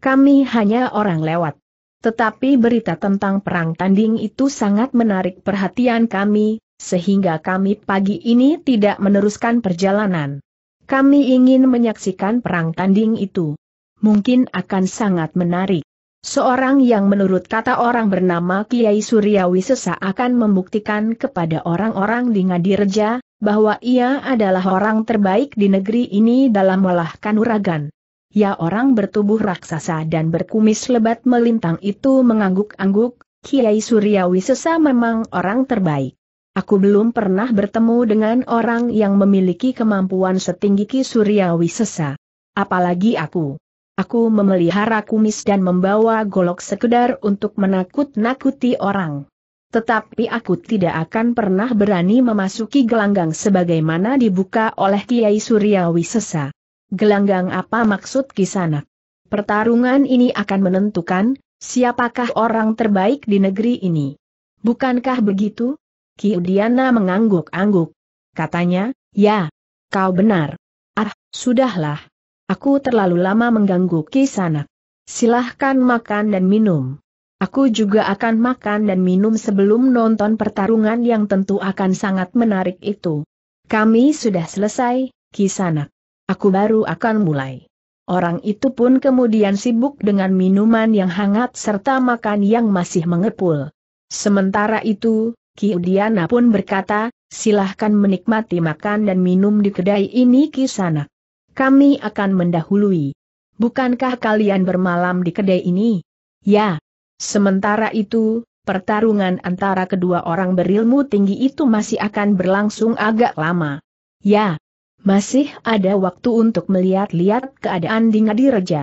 Kami hanya orang lewat. Tetapi berita tentang perang tanding itu sangat menarik perhatian kami, sehingga kami pagi ini tidak meneruskan perjalanan. Kami ingin menyaksikan perang tanding itu. Mungkin akan sangat menarik. Seorang yang menurut kata orang bernama Kiai Suryawi Sesa akan membuktikan kepada orang-orang di Ngadirja, bahwa ia adalah orang terbaik di negeri ini dalam melahkan uragan. Ya orang bertubuh raksasa dan berkumis lebat melintang itu mengangguk-angguk, Kiai Suryawi Sesa memang orang terbaik. Aku belum pernah bertemu dengan orang yang memiliki kemampuan setinggi Ki Suryawi Sesa. Apalagi aku. Aku memelihara kumis dan membawa golok sekedar untuk menakut-nakuti orang. Tetapi aku tidak akan pernah berani memasuki gelanggang sebagaimana dibuka oleh Kiai Suryawi Sesa. Gelanggang apa maksud kisana? Pertarungan ini akan menentukan, siapakah orang terbaik di negeri ini. Bukankah begitu? Kiudiana mengangguk-angguk. Katanya, ya, kau benar. Ah, sudahlah, Aku terlalu lama mengganggu Kisanak. Silahkan makan dan minum. Aku juga akan makan dan minum sebelum nonton pertarungan yang tentu akan sangat menarik itu. Kami sudah selesai, Kisanak. Aku baru akan mulai. Orang itu pun kemudian sibuk dengan minuman yang hangat serta makan yang masih mengepul. Sementara itu, Ki Udiana pun berkata, silahkan menikmati makan dan minum di kedai ini Kisanak. Kami akan mendahului. Bukankah kalian bermalam di kedai ini? Ya. Sementara itu, pertarungan antara kedua orang berilmu tinggi itu masih akan berlangsung agak lama. Ya. Masih ada waktu untuk melihat-lihat keadaan di ngadi reja.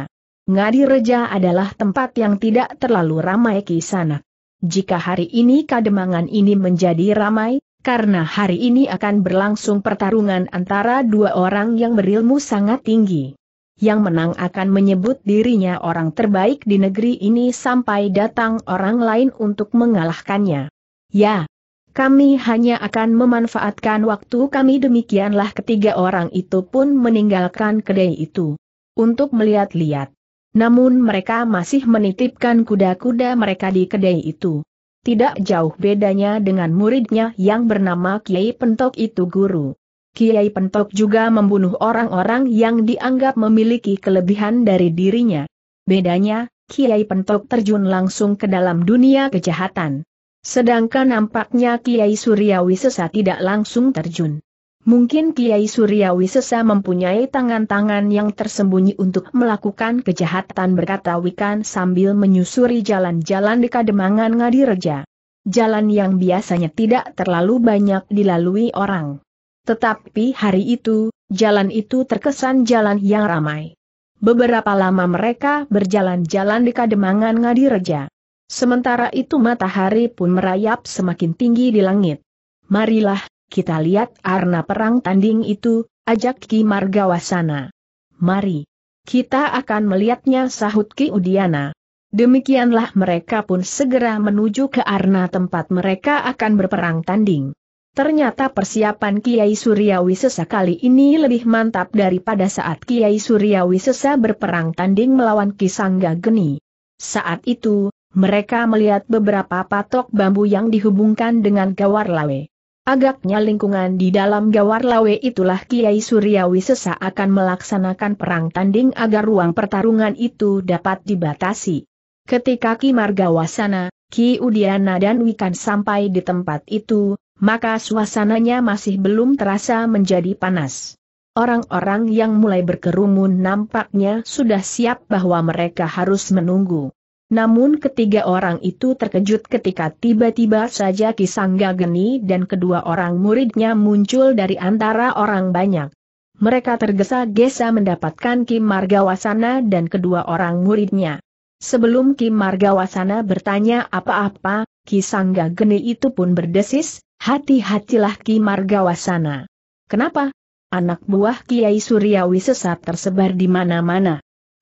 Ngadi reja adalah tempat yang tidak terlalu ramai sana. Jika hari ini kademangan ini menjadi ramai, karena hari ini akan berlangsung pertarungan antara dua orang yang berilmu sangat tinggi. Yang menang akan menyebut dirinya orang terbaik di negeri ini sampai datang orang lain untuk mengalahkannya. Ya, kami hanya akan memanfaatkan waktu kami demikianlah ketiga orang itu pun meninggalkan kedai itu. Untuk melihat-lihat. Namun mereka masih menitipkan kuda-kuda mereka di kedai itu tidak jauh bedanya dengan muridnya yang bernama Kiai Pentok itu guru. Kiai Pentok juga membunuh orang-orang yang dianggap memiliki kelebihan dari dirinya. Bedanya, Kiai Pentok terjun langsung ke dalam dunia kejahatan. Sedangkan nampaknya Kiai Suryawi sesa tidak langsung terjun. Mungkin Kiai Suryawi sesa mempunyai tangan-tangan yang tersembunyi untuk melakukan kejahatan berkata Wikan sambil menyusuri jalan-jalan di Kademangan Ngadireja. Jalan yang biasanya tidak terlalu banyak dilalui orang. Tetapi hari itu, jalan itu terkesan jalan yang ramai. Beberapa lama mereka berjalan-jalan di Kademangan Ngadireja. Sementara itu matahari pun merayap semakin tinggi di langit. Marilah, kita lihat arna perang tanding itu, ajak Ki Margawasana. Mari. Kita akan melihatnya sahut Ki Udiana. Demikianlah mereka pun segera menuju ke arna tempat mereka akan berperang tanding. Ternyata persiapan Kiai Suryawisesa kali ini lebih mantap daripada saat Kiai Suryawisesa berperang tanding melawan Kisangga Geni. Saat itu, mereka melihat beberapa patok bambu yang dihubungkan dengan gawar lawe. Agaknya lingkungan di dalam gawar lawe itulah Kiai Suryawi Sesa akan melaksanakan perang tanding agar ruang pertarungan itu dapat dibatasi. Ketika Ki Margawasana, Ki Udiana dan Wikan sampai di tempat itu, maka suasananya masih belum terasa menjadi panas. Orang-orang yang mulai berkerumun nampaknya sudah siap bahwa mereka harus menunggu. Namun ketiga orang itu terkejut ketika tiba-tiba saja Kisangga Geni dan kedua orang muridnya muncul dari antara orang banyak. Mereka tergesa-gesa mendapatkan Kim Margawasana dan kedua orang muridnya. Sebelum Kim Margawasana bertanya apa-apa, Kisangga Geni itu pun berdesis, hati-hatilah Kim Margawasana. Kenapa? Anak buah Kiai Suryawi sesat tersebar di mana-mana.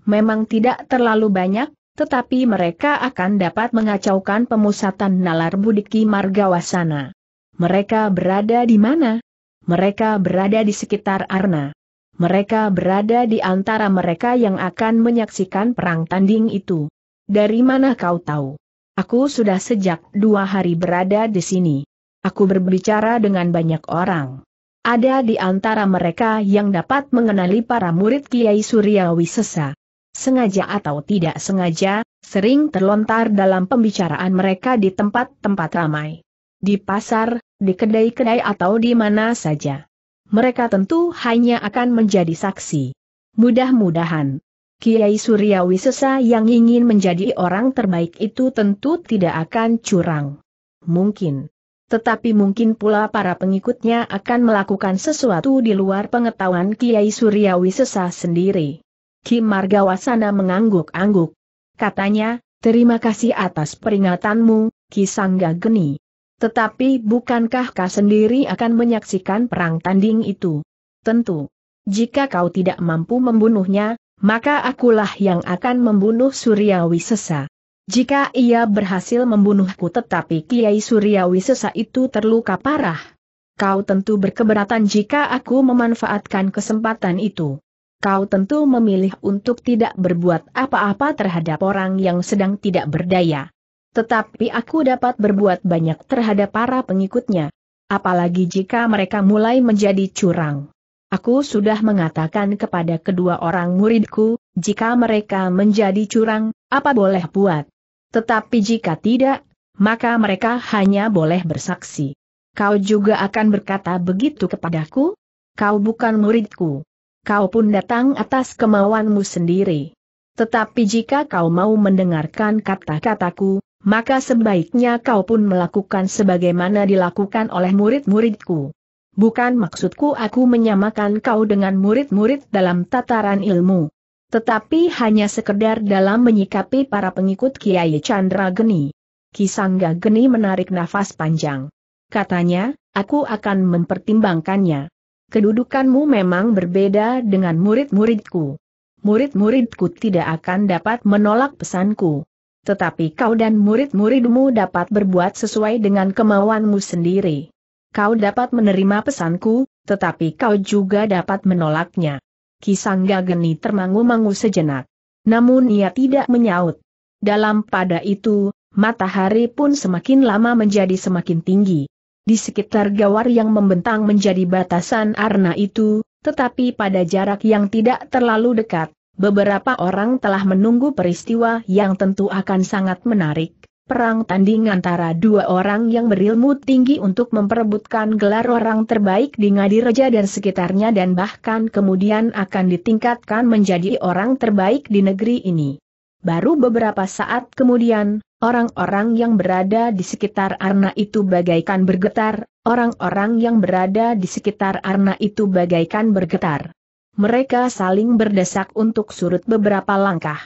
Memang tidak terlalu banyak, tetapi mereka akan dapat mengacaukan pemusatan nalar budiki margawasana. Mereka berada di mana? Mereka berada di sekitar Arna. Mereka berada di antara mereka yang akan menyaksikan perang tanding itu. Dari mana kau tahu? Aku sudah sejak dua hari berada di sini. Aku berbicara dengan banyak orang. Ada di antara mereka yang dapat mengenali para murid Kiai Suryawi Sesa sengaja atau tidak sengaja, sering terlontar dalam pembicaraan mereka di tempat-tempat ramai. Di pasar, di kedai-kedai atau di mana saja. Mereka tentu hanya akan menjadi saksi. Mudah-mudahan, Kiai Surya Wisesa yang ingin menjadi orang terbaik itu tentu tidak akan curang. Mungkin. Tetapi mungkin pula para pengikutnya akan melakukan sesuatu di luar pengetahuan Kiai Surya Wisesa sendiri. Kim Margawasana mengangguk-angguk. Katanya, terima kasih atas peringatanmu, Kisangga Geni. Tetapi bukankah kau sendiri akan menyaksikan perang tanding itu? Tentu. Jika kau tidak mampu membunuhnya, maka akulah yang akan membunuh Suryawi Sesa. Jika ia berhasil membunuhku tetapi Kiai Suryawi Sesa itu terluka parah. Kau tentu berkeberatan jika aku memanfaatkan kesempatan itu kau tentu memilih untuk tidak berbuat apa-apa terhadap orang yang sedang tidak berdaya. Tetapi aku dapat berbuat banyak terhadap para pengikutnya. Apalagi jika mereka mulai menjadi curang. Aku sudah mengatakan kepada kedua orang muridku, jika mereka menjadi curang, apa boleh buat. Tetapi jika tidak, maka mereka hanya boleh bersaksi. Kau juga akan berkata begitu kepadaku? Kau bukan muridku kau pun datang atas kemauanmu sendiri. Tetapi jika kau mau mendengarkan kata-kataku, maka sebaiknya kau pun melakukan sebagaimana dilakukan oleh murid-muridku. Bukan maksudku aku menyamakan kau dengan murid-murid dalam tataran ilmu. Tetapi hanya sekedar dalam menyikapi para pengikut Kiai Chandra Geni. Kisangga Geni menarik nafas panjang. Katanya, aku akan mempertimbangkannya kedudukanmu memang berbeda dengan murid-muridku. Murid-muridku tidak akan dapat menolak pesanku. Tetapi kau dan murid-muridmu dapat berbuat sesuai dengan kemauanmu sendiri. Kau dapat menerima pesanku, tetapi kau juga dapat menolaknya. Kisangga geni termangu-mangu sejenak. Namun ia tidak menyaut. Dalam pada itu, matahari pun semakin lama menjadi semakin tinggi di sekitar gawar yang membentang menjadi batasan arna itu, tetapi pada jarak yang tidak terlalu dekat, beberapa orang telah menunggu peristiwa yang tentu akan sangat menarik. Perang tanding antara dua orang yang berilmu tinggi untuk memperebutkan gelar orang terbaik di Ngadireja dan sekitarnya dan bahkan kemudian akan ditingkatkan menjadi orang terbaik di negeri ini. Baru beberapa saat kemudian, Orang-orang yang berada di sekitar Arna itu bagaikan bergetar, orang-orang yang berada di sekitar Arna itu bagaikan bergetar. Mereka saling berdesak untuk surut beberapa langkah.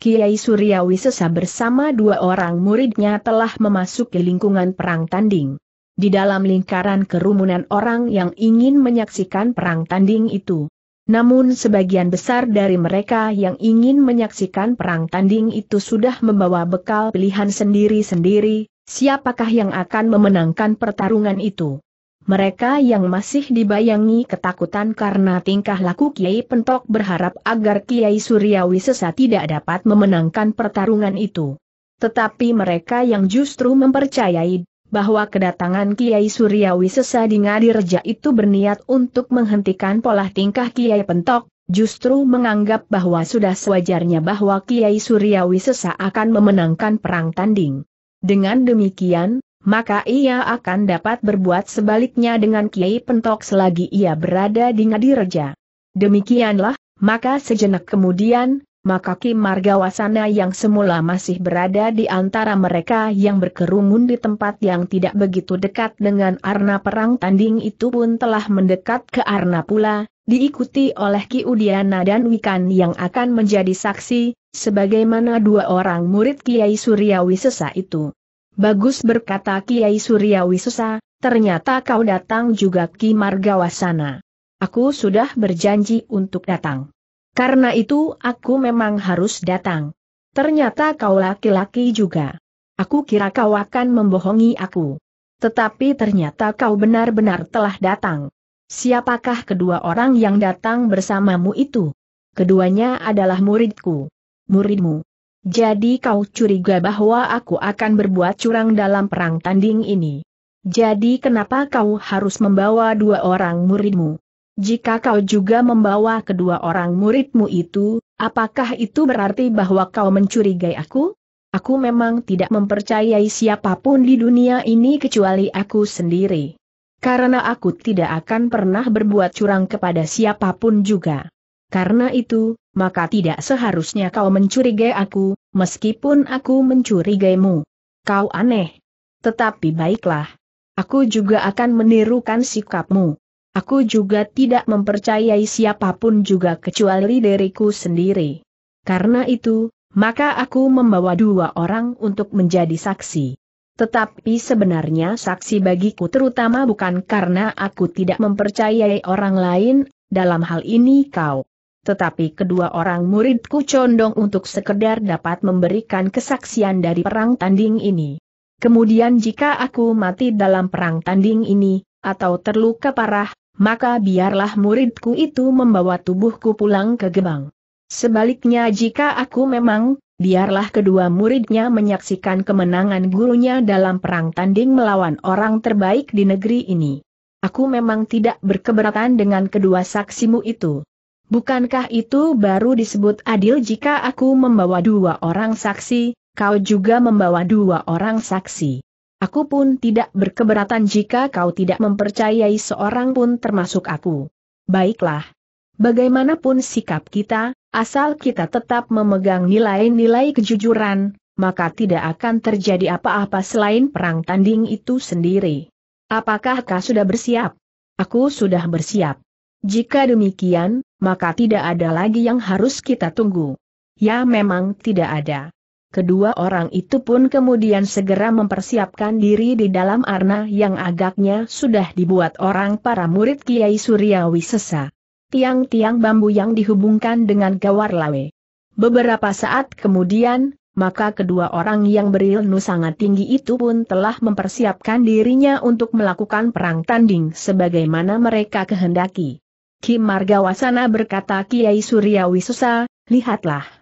Kiai Suryawi Sesa bersama dua orang muridnya telah memasuki lingkungan perang tanding. Di dalam lingkaran kerumunan orang yang ingin menyaksikan perang tanding itu, namun sebagian besar dari mereka yang ingin menyaksikan perang tanding itu sudah membawa bekal pilihan sendiri-sendiri, siapakah yang akan memenangkan pertarungan itu. Mereka yang masih dibayangi ketakutan karena tingkah laku Kiai Pentok berharap agar Kiai Suryawi Sesa tidak dapat memenangkan pertarungan itu. Tetapi mereka yang justru mempercayai bahwa kedatangan Kiai Suryawi di Ngadirja itu berniat untuk menghentikan pola tingkah Kiai Pentok, justru menganggap bahwa sudah sewajarnya bahwa Kiai Suryawi akan memenangkan perang tanding. Dengan demikian, maka ia akan dapat berbuat sebaliknya dengan Kiai Pentok selagi ia berada di Ngadirja. Demikianlah, maka sejenak kemudian, maka Kim Margawasana yang semula masih berada di antara mereka yang berkerumun di tempat yang tidak begitu dekat dengan arna perang tanding itu pun telah mendekat ke arna pula, diikuti oleh Ki Udiana dan Wikan yang akan menjadi saksi, sebagaimana dua orang murid Kiai Suryawi Sesa itu. Bagus berkata Kiai Suryawi Sesa, ternyata kau datang juga Ki Margawasana. Aku sudah berjanji untuk datang. Karena itu aku memang harus datang. Ternyata kau laki-laki juga. Aku kira kau akan membohongi aku. Tetapi ternyata kau benar-benar telah datang. Siapakah kedua orang yang datang bersamamu itu? Keduanya adalah muridku. Muridmu. Jadi kau curiga bahwa aku akan berbuat curang dalam perang tanding ini. Jadi kenapa kau harus membawa dua orang muridmu? Jika kau juga membawa kedua orang muridmu itu, apakah itu berarti bahwa kau mencurigai aku? Aku memang tidak mempercayai siapapun di dunia ini kecuali aku sendiri. Karena aku tidak akan pernah berbuat curang kepada siapapun juga. Karena itu, maka tidak seharusnya kau mencurigai aku, meskipun aku mencurigaimu. Kau aneh. Tetapi baiklah. Aku juga akan menirukan sikapmu. Aku juga tidak mempercayai siapapun juga kecuali diriku sendiri. Karena itu, maka aku membawa dua orang untuk menjadi saksi. Tetapi sebenarnya saksi bagiku terutama bukan karena aku tidak mempercayai orang lain, dalam hal ini kau. Tetapi kedua orang muridku condong untuk sekedar dapat memberikan kesaksian dari perang tanding ini. Kemudian jika aku mati dalam perang tanding ini, atau terluka parah, maka biarlah muridku itu membawa tubuhku pulang ke gebang. Sebaliknya jika aku memang, biarlah kedua muridnya menyaksikan kemenangan gurunya dalam perang tanding melawan orang terbaik di negeri ini. Aku memang tidak berkeberatan dengan kedua saksimu itu. Bukankah itu baru disebut adil jika aku membawa dua orang saksi, kau juga membawa dua orang saksi. Aku pun tidak berkeberatan jika kau tidak mempercayai seorang pun termasuk aku. Baiklah. Bagaimanapun sikap kita, asal kita tetap memegang nilai-nilai kejujuran, maka tidak akan terjadi apa-apa selain perang tanding itu sendiri. Apakah kau sudah bersiap? Aku sudah bersiap. Jika demikian, maka tidak ada lagi yang harus kita tunggu. Ya memang tidak ada. Kedua orang itu pun kemudian segera mempersiapkan diri di dalam arna yang agaknya sudah dibuat orang para murid Kiai Suryawi Sesa. Tiang-tiang bambu yang dihubungkan dengan gawar lawe. Beberapa saat kemudian, maka kedua orang yang berilmu sangat tinggi itu pun telah mempersiapkan dirinya untuk melakukan perang tanding sebagaimana mereka kehendaki. Kim Margawasana berkata Kiai Suryawi Sesa, lihatlah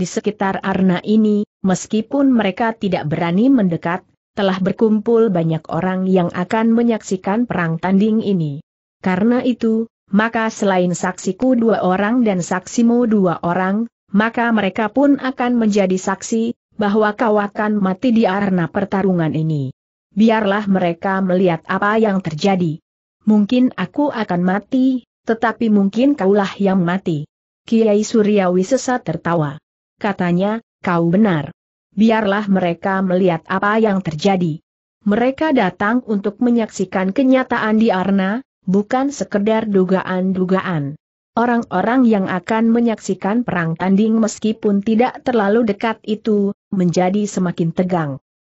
di sekitar Arna ini, meskipun mereka tidak berani mendekat, telah berkumpul banyak orang yang akan menyaksikan perang tanding ini. Karena itu, maka selain saksiku dua orang dan saksimu dua orang, maka mereka pun akan menjadi saksi, bahwa kau akan mati di arna pertarungan ini. Biarlah mereka melihat apa yang terjadi. Mungkin aku akan mati, tetapi mungkin kaulah yang mati. Kiai Suryawi sesat tertawa katanya, kau benar. Biarlah mereka melihat apa yang terjadi. Mereka datang untuk menyaksikan kenyataan di Arna, bukan sekedar dugaan-dugaan. Orang-orang yang akan menyaksikan perang tanding meskipun tidak terlalu dekat itu, menjadi semakin tegang.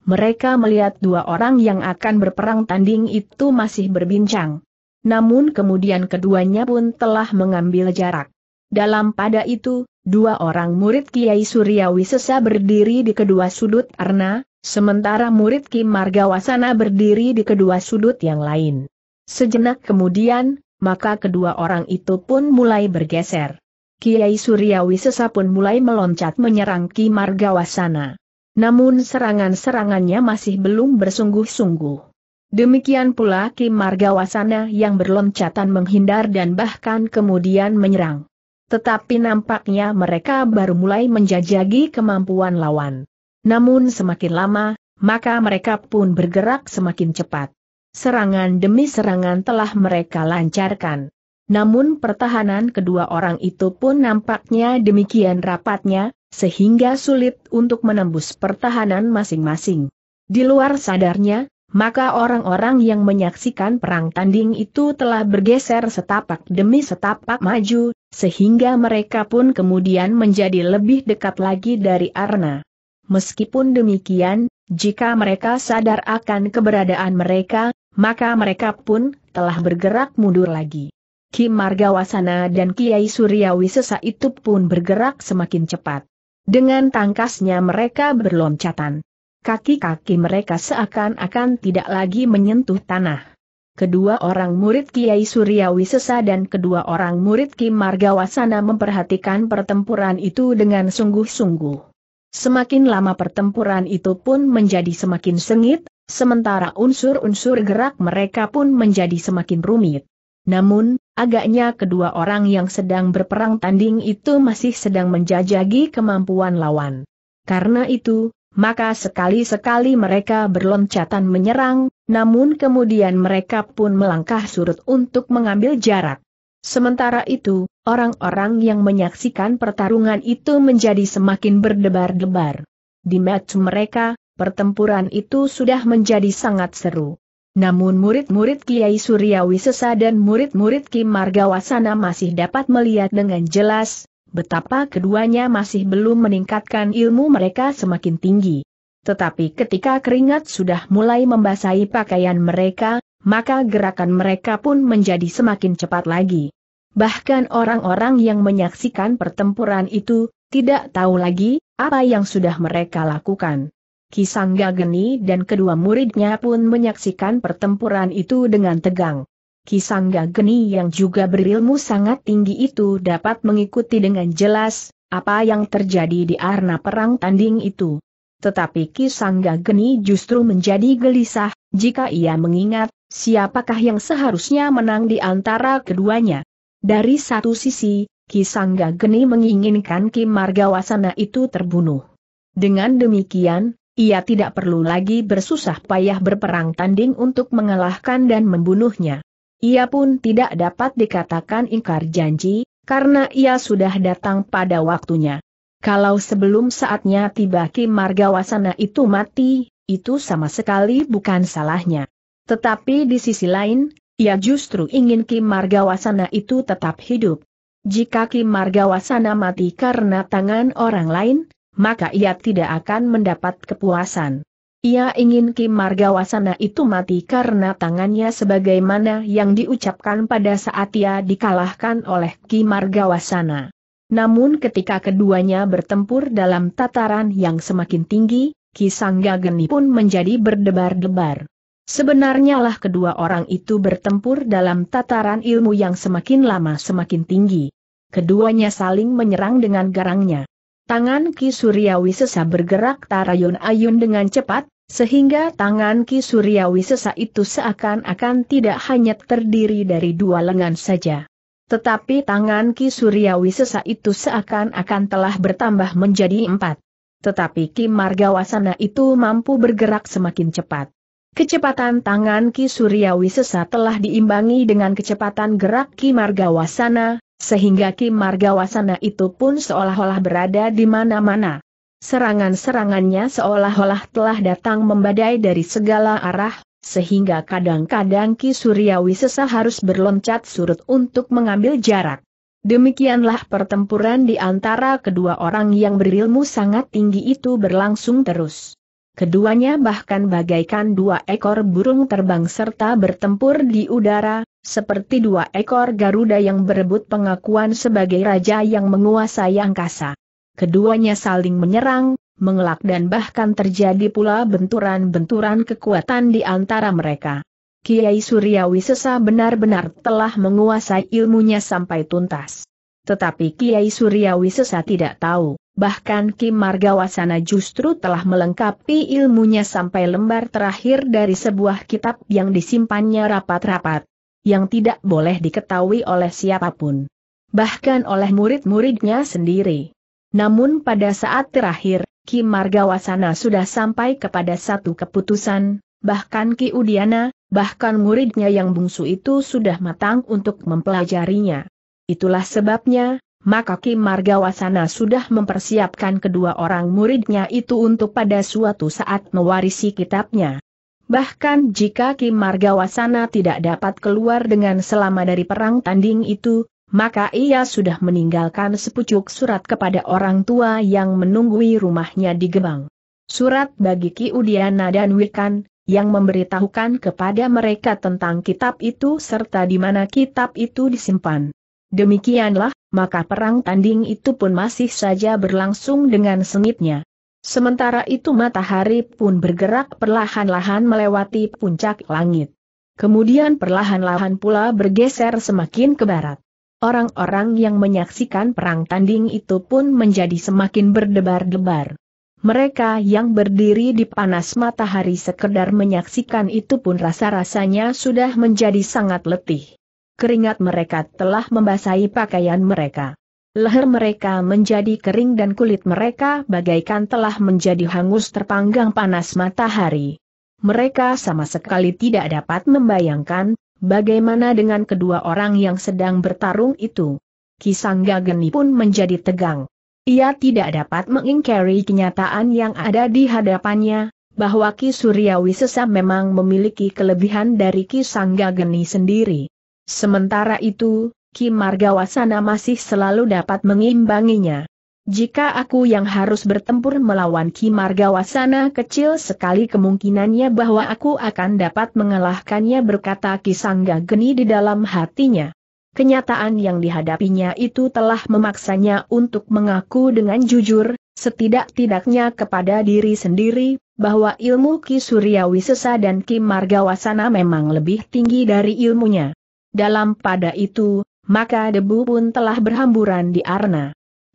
Mereka melihat dua orang yang akan berperang tanding itu masih berbincang. Namun kemudian keduanya pun telah mengambil jarak. Dalam pada itu, Dua orang murid Kiai Suryawi Sesa berdiri di kedua sudut arna, sementara murid Ki Margawasana berdiri di kedua sudut yang lain. Sejenak kemudian, maka kedua orang itu pun mulai bergeser. Kiai Suryawi Sesa pun mulai meloncat menyerang Ki Margawasana. Namun serangan-serangannya masih belum bersungguh-sungguh. Demikian pula Kim Margawasana yang berloncatan menghindar dan bahkan kemudian menyerang. Tetapi nampaknya mereka baru mulai menjajagi kemampuan lawan. Namun semakin lama, maka mereka pun bergerak semakin cepat. Serangan demi serangan telah mereka lancarkan. Namun pertahanan kedua orang itu pun nampaknya demikian rapatnya, sehingga sulit untuk menembus pertahanan masing-masing. Di luar sadarnya, maka orang-orang yang menyaksikan perang tanding itu telah bergeser setapak demi setapak maju, sehingga mereka pun kemudian menjadi lebih dekat lagi dari Arna. Meskipun demikian, jika mereka sadar akan keberadaan mereka, maka mereka pun telah bergerak mundur lagi. Ki Margawasana dan Kiai Suryawi itu pun bergerak semakin cepat. Dengan tangkasnya mereka berloncatan. Kaki-kaki mereka seakan-akan tidak lagi menyentuh tanah kedua orang murid Kiai Suryawi dan kedua orang murid Ki Margawasana memperhatikan pertempuran itu dengan sungguh-sungguh. Semakin lama pertempuran itu pun menjadi semakin sengit, sementara unsur-unsur gerak mereka pun menjadi semakin rumit. Namun, agaknya kedua orang yang sedang berperang tanding itu masih sedang menjajagi kemampuan lawan. Karena itu, maka sekali-sekali mereka berloncatan menyerang, namun kemudian mereka pun melangkah surut untuk mengambil jarak. Sementara itu, orang-orang yang menyaksikan pertarungan itu menjadi semakin berdebar-debar. Di match mereka, pertempuran itu sudah menjadi sangat seru. Namun murid-murid Kiai Suryawi Sesa dan murid-murid Kim Margawasana masih dapat melihat dengan jelas, betapa keduanya masih belum meningkatkan ilmu mereka semakin tinggi. Tetapi ketika keringat sudah mulai membasahi pakaian mereka, maka gerakan mereka pun menjadi semakin cepat lagi. Bahkan orang-orang yang menyaksikan pertempuran itu, tidak tahu lagi, apa yang sudah mereka lakukan. Kisangga Geni dan kedua muridnya pun menyaksikan pertempuran itu dengan tegang. Kisangga Geni yang juga berilmu sangat tinggi itu dapat mengikuti dengan jelas, apa yang terjadi di arena perang tanding itu. Tetapi Ki Sangga Geni justru menjadi gelisah, jika ia mengingat, siapakah yang seharusnya menang di antara keduanya. Dari satu sisi, Ki Sangga Geni menginginkan Kim Margawasana itu terbunuh. Dengan demikian, ia tidak perlu lagi bersusah payah berperang tanding untuk mengalahkan dan membunuhnya. Ia pun tidak dapat dikatakan ingkar janji, karena ia sudah datang pada waktunya. Kalau sebelum saatnya tiba Kim Margawasana itu mati, itu sama sekali bukan salahnya. Tetapi di sisi lain, ia justru ingin Kim Margawasana itu tetap hidup. Jika Kim Margawasana mati karena tangan orang lain, maka ia tidak akan mendapat kepuasan. Ia ingin Kim Margawasana itu mati karena tangannya sebagaimana yang diucapkan pada saat ia dikalahkan oleh Kim Margawasana. Namun ketika keduanya bertempur dalam tataran yang semakin tinggi, Kisangga Geni pun menjadi berdebar-debar. Sebenarnya lah kedua orang itu bertempur dalam tataran ilmu yang semakin lama semakin tinggi. Keduanya saling menyerang dengan garangnya. Tangan Ki Suryawi sesa bergerak tarayun-ayun dengan cepat, sehingga tangan Ki Suryawi sesa itu seakan-akan tidak hanya terdiri dari dua lengan saja. Tetapi tangan Ki Suryawisesa itu seakan-akan telah bertambah menjadi empat. Tetapi Ki Margawasana itu mampu bergerak semakin cepat. Kecepatan tangan Ki Suryawisesa telah diimbangi dengan kecepatan gerak Ki Margawasana, sehingga Ki Margawasana itu pun seolah-olah berada di mana-mana. Serangan-serangannya seolah-olah telah datang membadai dari segala arah, sehingga kadang-kadang Ki Suryawi sesa harus berloncat surut untuk mengambil jarak. Demikianlah pertempuran di antara kedua orang yang berilmu sangat tinggi itu berlangsung terus. Keduanya bahkan bagaikan dua ekor burung terbang serta bertempur di udara, seperti dua ekor Garuda yang berebut pengakuan sebagai raja yang menguasai angkasa. Keduanya saling menyerang, mengelak dan bahkan terjadi pula benturan-benturan kekuatan di antara mereka. Kiai Suryawi Sesa benar-benar telah menguasai ilmunya sampai tuntas. Tetapi Kiai Suryawi Sesa tidak tahu, bahkan Kim Margawasana justru telah melengkapi ilmunya sampai lembar terakhir dari sebuah kitab yang disimpannya rapat-rapat, yang tidak boleh diketahui oleh siapapun. Bahkan oleh murid-muridnya sendiri. Namun pada saat terakhir, Ki Margawasana sudah sampai kepada satu keputusan, bahkan Ki Udiana, bahkan muridnya yang bungsu itu sudah matang untuk mempelajarinya. Itulah sebabnya, maka Ki Margawasana sudah mempersiapkan kedua orang muridnya itu untuk pada suatu saat mewarisi kitabnya. Bahkan jika Ki Margawasana tidak dapat keluar dengan selama dari perang tanding itu, maka ia sudah meninggalkan sepucuk surat kepada orang tua yang menunggui rumahnya di Gebang. Surat bagi Ki Udiana dan Wikan, yang memberitahukan kepada mereka tentang kitab itu serta di mana kitab itu disimpan. Demikianlah, maka perang tanding itu pun masih saja berlangsung dengan sengitnya. Sementara itu matahari pun bergerak perlahan-lahan melewati puncak langit. Kemudian perlahan-lahan pula bergeser semakin ke barat. Orang-orang yang menyaksikan perang tanding itu pun menjadi semakin berdebar-debar. Mereka yang berdiri di panas matahari sekedar menyaksikan itu pun rasa-rasanya sudah menjadi sangat letih. Keringat mereka telah membasahi pakaian mereka. Leher mereka menjadi kering dan kulit mereka bagaikan telah menjadi hangus terpanggang panas matahari. Mereka sama sekali tidak dapat membayangkan Bagaimana dengan kedua orang yang sedang bertarung itu? Kisangga Geni pun menjadi tegang. Ia tidak dapat mengingkari kenyataan yang ada di hadapannya, bahwa Ki Suryawi Sesa memang memiliki kelebihan dari Kisangga Geni sendiri. Sementara itu, Ki Margawasana masih selalu dapat mengimbanginya. Jika aku yang harus bertempur melawan Ki Margawasana kecil sekali kemungkinannya bahwa aku akan dapat mengalahkannya berkata Kisangga Geni di dalam hatinya. Kenyataan yang dihadapinya itu telah memaksanya untuk mengaku dengan jujur, setidak-tidaknya kepada diri sendiri, bahwa ilmu Ki Suryawisesa dan Ki Margawasana memang lebih tinggi dari ilmunya. Dalam pada itu, maka debu pun telah berhamburan di arna.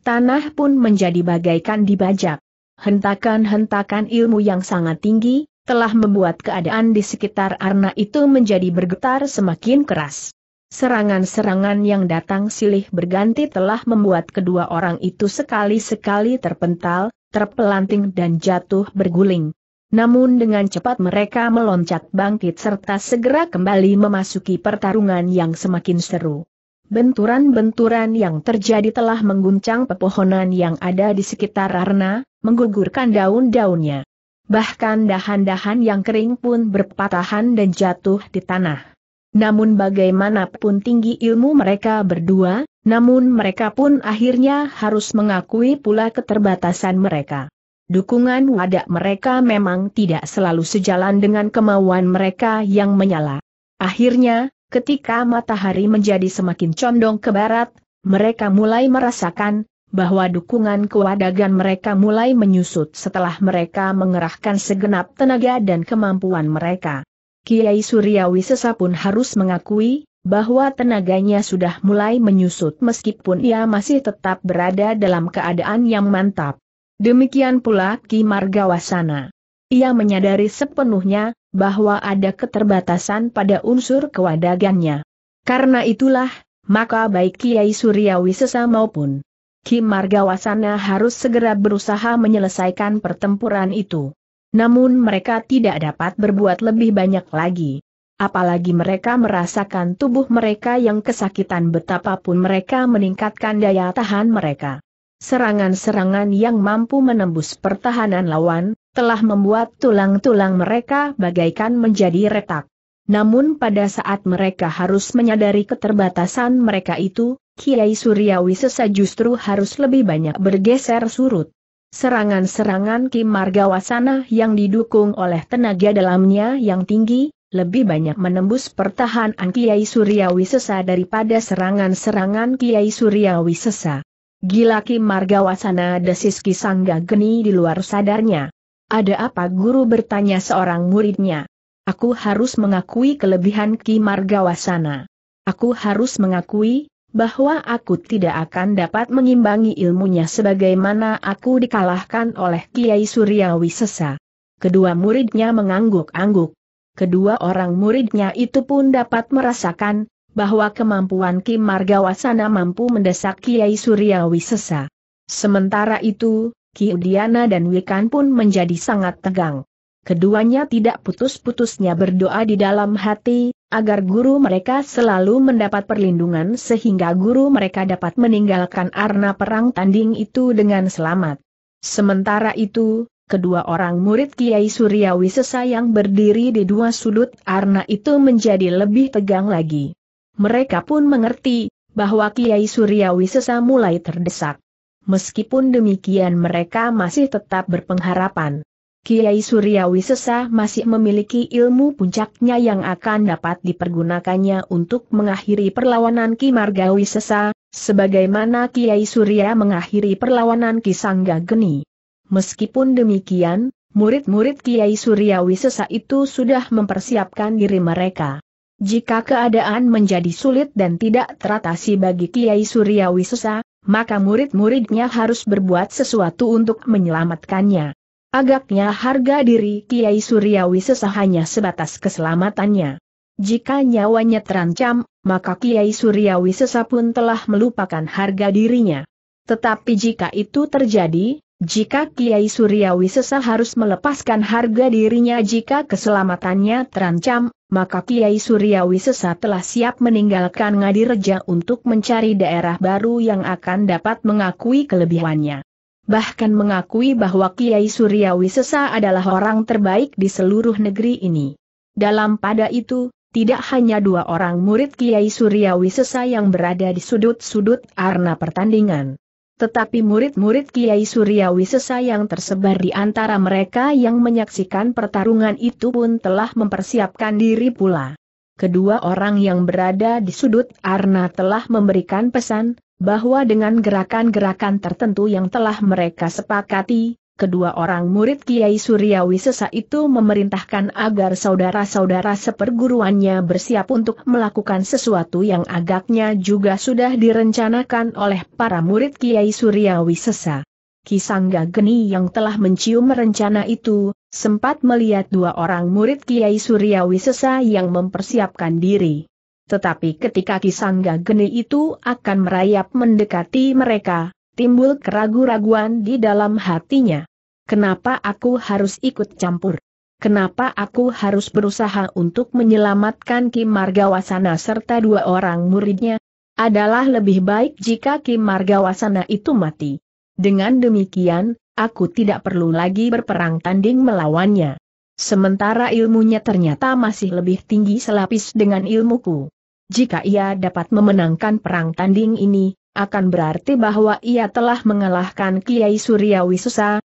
Tanah pun menjadi bagaikan dibajak. Hentakan-hentakan ilmu yang sangat tinggi, telah membuat keadaan di sekitar Arna itu menjadi bergetar semakin keras. Serangan-serangan yang datang silih berganti telah membuat kedua orang itu sekali-sekali terpental, terpelanting dan jatuh berguling. Namun dengan cepat mereka meloncat bangkit serta segera kembali memasuki pertarungan yang semakin seru. Benturan-benturan yang terjadi telah mengguncang pepohonan yang ada di sekitar Arna, menggugurkan daun-daunnya. Bahkan dahan-dahan yang kering pun berpatahan dan jatuh di tanah. Namun bagaimanapun tinggi ilmu mereka berdua, namun mereka pun akhirnya harus mengakui pula keterbatasan mereka. Dukungan wadah mereka memang tidak selalu sejalan dengan kemauan mereka yang menyala. Akhirnya, Ketika matahari menjadi semakin condong ke barat, mereka mulai merasakan bahwa dukungan kewadagan mereka mulai menyusut setelah mereka mengerahkan segenap tenaga dan kemampuan mereka. Kiai Suryawi Sesa pun harus mengakui bahwa tenaganya sudah mulai menyusut meskipun ia masih tetap berada dalam keadaan yang mantap. Demikian pula Ki Margawasana. Ia menyadari sepenuhnya bahwa ada keterbatasan pada unsur kewadagannya. Karena itulah, maka baik Kiai Suryawi sesa maupun Kim Margawasana harus segera berusaha menyelesaikan pertempuran itu. Namun mereka tidak dapat berbuat lebih banyak lagi. Apalagi mereka merasakan tubuh mereka yang kesakitan betapapun mereka meningkatkan daya tahan mereka. Serangan-serangan yang mampu menembus pertahanan lawan, telah membuat tulang-tulang mereka bagaikan menjadi retak. Namun pada saat mereka harus menyadari keterbatasan mereka itu, Kiai Suryawi sesa justru harus lebih banyak bergeser surut. Serangan-serangan Kim Margawasana yang didukung oleh tenaga dalamnya yang tinggi, lebih banyak menembus pertahanan Kiai Suryawi Sesa daripada serangan-serangan Kiai Suryawi Sesa. Gila Marga Margawasana desis sangga Geni di luar sadarnya. Ada apa guru bertanya seorang muridnya? Aku harus mengakui kelebihan Ki Margawasana. Aku harus mengakui, bahwa aku tidak akan dapat mengimbangi ilmunya sebagaimana aku dikalahkan oleh Kiai Suryawi Sesa. Kedua muridnya mengangguk-angguk. Kedua orang muridnya itu pun dapat merasakan, bahwa kemampuan Kim Margawasana mampu mendesak Kiai Suryawi sesa. Sementara itu, Kiudiana dan Wikan pun menjadi sangat tegang. Keduanya tidak putus-putusnya berdoa di dalam hati, agar guru mereka selalu mendapat perlindungan sehingga guru mereka dapat meninggalkan arna perang tanding itu dengan selamat. Sementara itu, kedua orang murid Kiai Suryawi yang berdiri di dua sudut arna itu menjadi lebih tegang lagi. Mereka pun mengerti, bahwa Kiai Suryawi sesa mulai terdesak. Meskipun demikian mereka masih tetap berpengharapan. Kiai Suryawi sesa masih memiliki ilmu puncaknya yang akan dapat dipergunakannya untuk mengakhiri perlawanan Ki Margawi sesa, sebagaimana Kiai Surya mengakhiri perlawanan Ki Sangga Geni. Meskipun demikian, murid-murid Kiai Suryawi sesa itu sudah mempersiapkan diri mereka. Jika keadaan menjadi sulit dan tidak teratasi bagi Kiai Surya Wisesa, maka murid-muridnya harus berbuat sesuatu untuk menyelamatkannya. Agaknya harga diri Kiai Surya Wisesa hanya sebatas keselamatannya. Jika nyawanya terancam, maka Kiai Surya Wisesa pun telah melupakan harga dirinya. Tetapi jika itu terjadi, jika Kiai Surya Wisesa harus melepaskan harga dirinya jika keselamatannya terancam, maka Kiai Suryawi Sesa telah siap meninggalkan Ngadireja untuk mencari daerah baru yang akan dapat mengakui kelebihannya. Bahkan mengakui bahwa Kiai Suryawi Sesa adalah orang terbaik di seluruh negeri ini. Dalam pada itu, tidak hanya dua orang murid Kiai Suryawi Sesa yang berada di sudut-sudut arena pertandingan. Tetapi murid-murid Kiai Suryawi sesayang yang tersebar di antara mereka yang menyaksikan pertarungan itu pun telah mempersiapkan diri pula. Kedua orang yang berada di sudut Arna telah memberikan pesan, bahwa dengan gerakan-gerakan tertentu yang telah mereka sepakati, kedua orang murid Kiai Suryawi Sesa itu memerintahkan agar saudara-saudara seperguruannya bersiap untuk melakukan sesuatu yang agaknya juga sudah direncanakan oleh para murid Kiai Suryawi Sesa. Kisangga Geni yang telah mencium rencana itu, sempat melihat dua orang murid Kiai Suryawi Sesa yang mempersiapkan diri. Tetapi ketika Kisangga Geni itu akan merayap mendekati mereka, timbul keraguan raguan di dalam hatinya. Kenapa aku harus ikut campur? Kenapa aku harus berusaha untuk menyelamatkan Kim Margawasana serta dua orang muridnya? Adalah lebih baik jika Kim Margawasana itu mati. Dengan demikian, aku tidak perlu lagi berperang tanding melawannya. Sementara ilmunya ternyata masih lebih tinggi selapis dengan ilmuku. Jika ia dapat memenangkan perang tanding ini, akan berarti bahwa ia telah mengalahkan Kiai Surya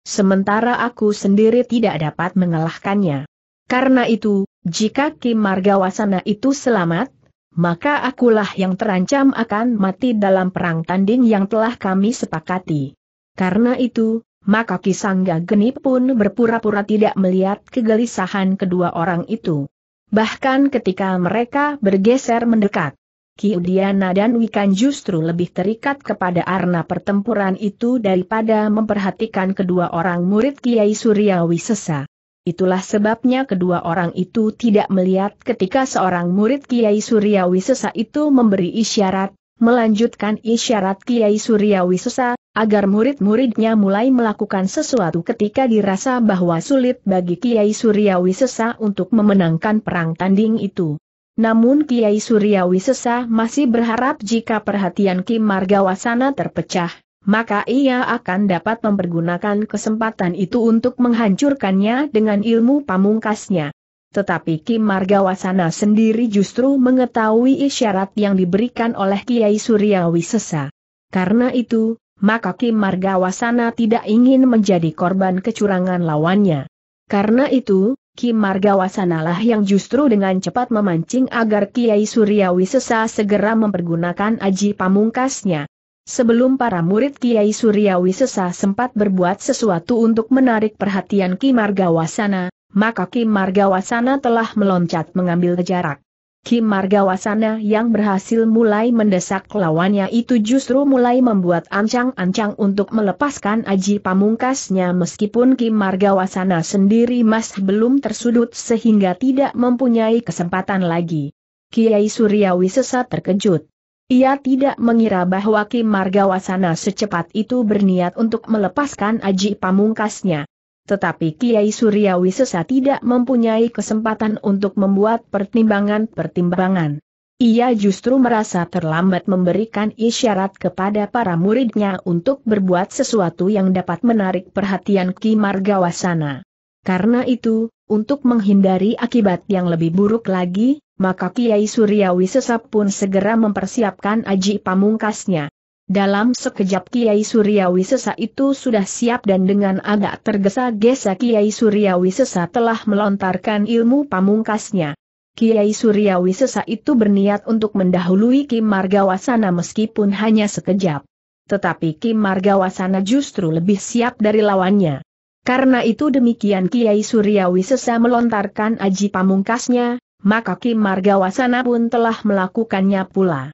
sementara aku sendiri tidak dapat mengalahkannya. Karena itu, jika Kim Margawasana itu selamat, maka akulah yang terancam akan mati dalam perang tanding yang telah kami sepakati. Karena itu, maka Kisangga Geni pun berpura-pura tidak melihat kegelisahan kedua orang itu. Bahkan ketika mereka bergeser mendekat, Kiudiana dan Wikan justru lebih terikat kepada arna pertempuran itu daripada memperhatikan kedua orang murid Kiai Suryawi Sesa. Itulah sebabnya kedua orang itu tidak melihat ketika seorang murid Kiai Suryawi Sesa itu memberi isyarat, melanjutkan isyarat Kiai Suryawi Sesa, agar murid-muridnya mulai melakukan sesuatu ketika dirasa bahwa sulit bagi Kiai Suryawi Sesa untuk memenangkan perang tanding itu. Namun Kiai Suryawi Sesa masih berharap jika perhatian Kim Margawasana terpecah, maka ia akan dapat mempergunakan kesempatan itu untuk menghancurkannya dengan ilmu pamungkasnya. Tetapi Kim Margawasana sendiri justru mengetahui isyarat yang diberikan oleh Kiai Suryawi Sesa. Karena itu, maka Kim Margawasana tidak ingin menjadi korban kecurangan lawannya. Karena itu, Ki Margawasanalah yang justru dengan cepat memancing agar Kiai Suryawi Sesa segera mempergunakan aji pamungkasnya. Sebelum para murid Kiai Suryawi Sesa sempat berbuat sesuatu untuk menarik perhatian Kim Margawasana, maka Kim Margawasana telah meloncat mengambil jarak. Kim Margawasana yang berhasil mulai mendesak lawannya itu justru mulai membuat ancang-ancang untuk melepaskan Aji Pamungkasnya meskipun Kim Margawasana sendiri masih belum tersudut sehingga tidak mempunyai kesempatan lagi. Kiai Suryawi sesat terkejut. Ia tidak mengira bahwa Kim Margawasana secepat itu berniat untuk melepaskan Aji Pamungkasnya. Tetapi Kiai Suryawi Sesa tidak mempunyai kesempatan untuk membuat pertimbangan-pertimbangan. Ia justru merasa terlambat memberikan isyarat kepada para muridnya untuk berbuat sesuatu yang dapat menarik perhatian Ki Margawasana. Karena itu, untuk menghindari akibat yang lebih buruk lagi, maka Kiai Suryawi Sesa pun segera mempersiapkan aji pamungkasnya. Dalam sekejap Kiai Suryawi Sesa itu sudah siap dan dengan agak tergesa-gesa Kiai Suryawi Sesa telah melontarkan ilmu pamungkasnya. Kiai Suryawi Sesa itu berniat untuk mendahului Kim Margawasana meskipun hanya sekejap. Tetapi Kim Margawasana justru lebih siap dari lawannya. Karena itu demikian Kiai Suryawi Sesa melontarkan aji pamungkasnya, maka Kim Margawasana pun telah melakukannya pula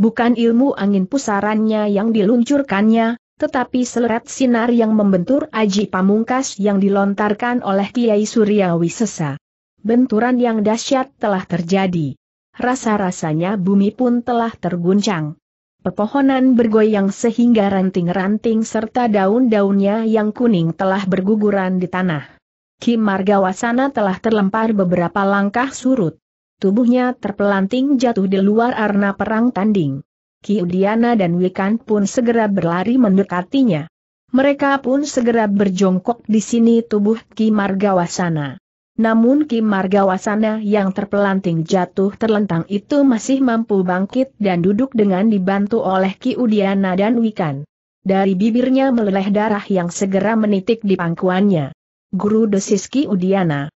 bukan ilmu angin pusarannya yang diluncurkannya, tetapi seleret sinar yang membentur Aji Pamungkas yang dilontarkan oleh Kiai Suryawi Sesa. Benturan yang dahsyat telah terjadi. Rasa-rasanya bumi pun telah terguncang. Pepohonan bergoyang sehingga ranting-ranting serta daun-daunnya yang kuning telah berguguran di tanah. Kim Margawasana telah terlempar beberapa langkah surut. Tubuhnya terpelanting jatuh di luar arena perang tanding. Kiudiana dan Wikan pun segera berlari mendekatinya. Mereka pun segera berjongkok di sini tubuh Ki Margawasana. Namun Ki Margawasana yang terpelanting jatuh terlentang itu masih mampu bangkit dan duduk dengan dibantu oleh Ki Udiana dan Wikan. Dari bibirnya meleleh darah yang segera menitik di pangkuannya. Guru desis Ki Udiana.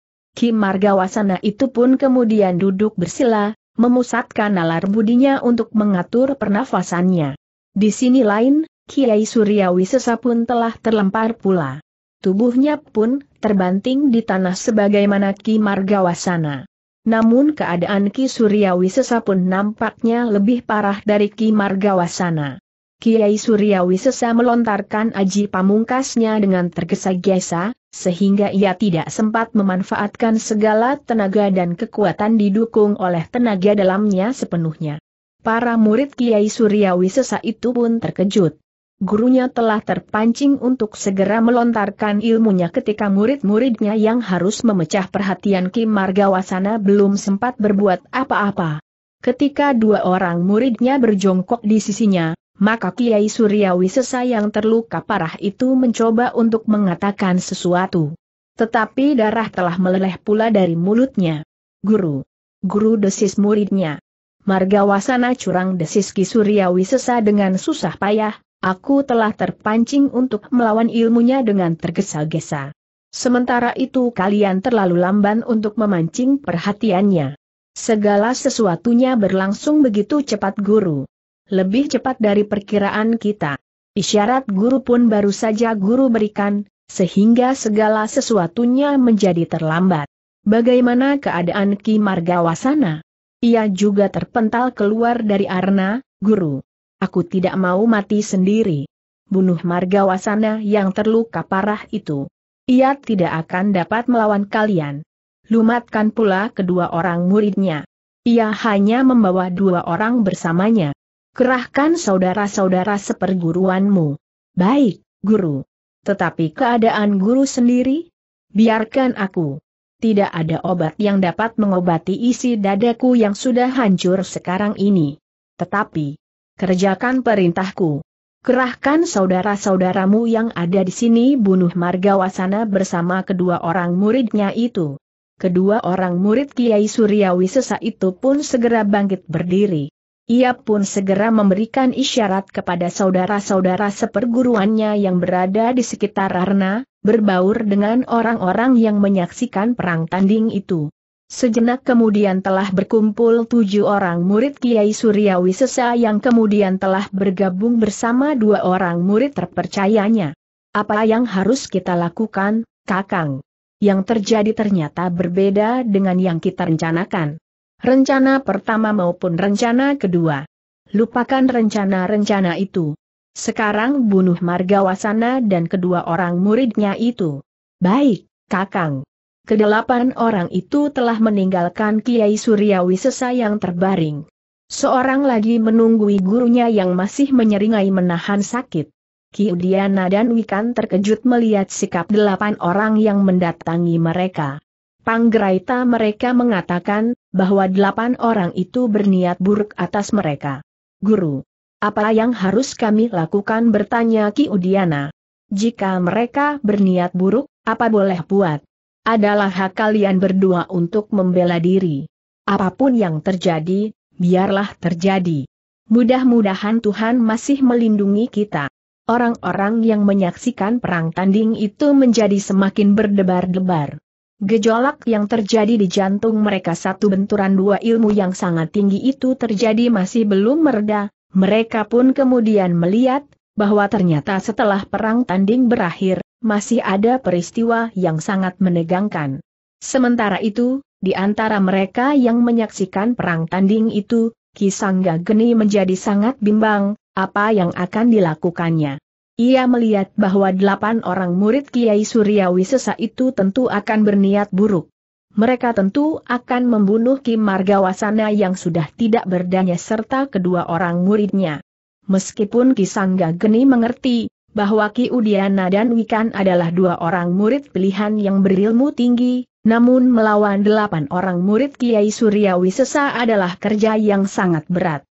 Marga Wasana itu pun kemudian duduk bersila, memusatkan nalar budinya untuk mengatur pernafasannya. Di sini lain, Kiai Suryawi pun telah terlempar pula. Tubuhnya pun terbanting di tanah sebagaimana Ki Wasana. Namun keadaan Ki Suryawi pun nampaknya lebih parah dari Ki Wasana. Kiai Suryawi Sesa melontarkan aji pamungkasnya dengan tergesa-gesa, sehingga ia tidak sempat memanfaatkan segala tenaga dan kekuatan didukung oleh tenaga dalamnya sepenuhnya. Para murid Kiai Suryawi sesa itu pun terkejut. Gurunya telah terpancing untuk segera melontarkan ilmunya ketika murid-muridnya yang harus memecah perhatian Kim Margawasana belum sempat berbuat apa-apa. Ketika dua orang muridnya berjongkok di sisinya, maka Kiai Suryawisesa yang terluka parah itu mencoba untuk mengatakan sesuatu. Tetapi darah telah meleleh pula dari mulutnya. Guru. Guru desis muridnya. Margawasana curang desis Ki Suryawi dengan susah payah, aku telah terpancing untuk melawan ilmunya dengan tergesa-gesa. Sementara itu kalian terlalu lamban untuk memancing perhatiannya. Segala sesuatunya berlangsung begitu cepat guru. Lebih cepat dari perkiraan kita. Isyarat guru pun baru saja guru berikan, sehingga segala sesuatunya menjadi terlambat. Bagaimana keadaan Ki Margawasana? Ia juga terpental keluar dari arna, guru. Aku tidak mau mati sendiri. Bunuh Margawasana yang terluka parah itu. Ia tidak akan dapat melawan kalian. Lumatkan pula kedua orang muridnya. Ia hanya membawa dua orang bersamanya. Kerahkan saudara-saudara seperguruanmu. Baik, guru. Tetapi keadaan guru sendiri? Biarkan aku. Tidak ada obat yang dapat mengobati isi dadaku yang sudah hancur sekarang ini. Tetapi, kerjakan perintahku. Kerahkan saudara-saudaramu yang ada di sini bunuh Margawasana bersama kedua orang muridnya itu. Kedua orang murid Kiai Suryawi sesa itu pun segera bangkit berdiri. Ia pun segera memberikan isyarat kepada saudara-saudara seperguruannya yang berada di sekitar Arna, berbaur dengan orang-orang yang menyaksikan perang tanding itu. Sejenak kemudian telah berkumpul tujuh orang murid Kiai Suryawi Sesa yang kemudian telah bergabung bersama dua orang murid terpercayanya. Apa yang harus kita lakukan, Kakang? Yang terjadi ternyata berbeda dengan yang kita rencanakan. Rencana pertama maupun rencana kedua. Lupakan rencana-rencana itu. Sekarang bunuh Margawasana dan kedua orang muridnya itu. Baik, Kakang. Kedelapan orang itu telah meninggalkan Kiai Suryawi sesa yang terbaring. Seorang lagi menunggui gurunya yang masih menyeringai menahan sakit. Kiudiana dan Wikan terkejut melihat sikap delapan orang yang mendatangi mereka. Panggeraita mereka mengatakan, bahwa delapan orang itu berniat buruk atas mereka. Guru, apa yang harus kami lakukan bertanya Ki Udiana. Jika mereka berniat buruk, apa boleh buat? Adalah hak kalian berdua untuk membela diri. Apapun yang terjadi, biarlah terjadi. Mudah-mudahan Tuhan masih melindungi kita. Orang-orang yang menyaksikan perang tanding itu menjadi semakin berdebar-debar. Gejolak yang terjadi di jantung mereka satu benturan dua ilmu yang sangat tinggi itu terjadi masih belum mereda, mereka pun kemudian melihat, bahwa ternyata setelah perang tanding berakhir, masih ada peristiwa yang sangat menegangkan. Sementara itu, di antara mereka yang menyaksikan perang tanding itu, Kisangga Geni menjadi sangat bimbang, apa yang akan dilakukannya. Ia melihat bahwa delapan orang murid Kiai Suryawi sesa itu tentu akan berniat buruk. Mereka tentu akan membunuh Kim Margawasana yang sudah tidak berdaya serta kedua orang muridnya. Meskipun Kisangga Geni mengerti bahwa Ki Udiana dan Wikan adalah dua orang murid pilihan yang berilmu tinggi, namun melawan delapan orang murid Kiai Suryawi sesa adalah kerja yang sangat berat.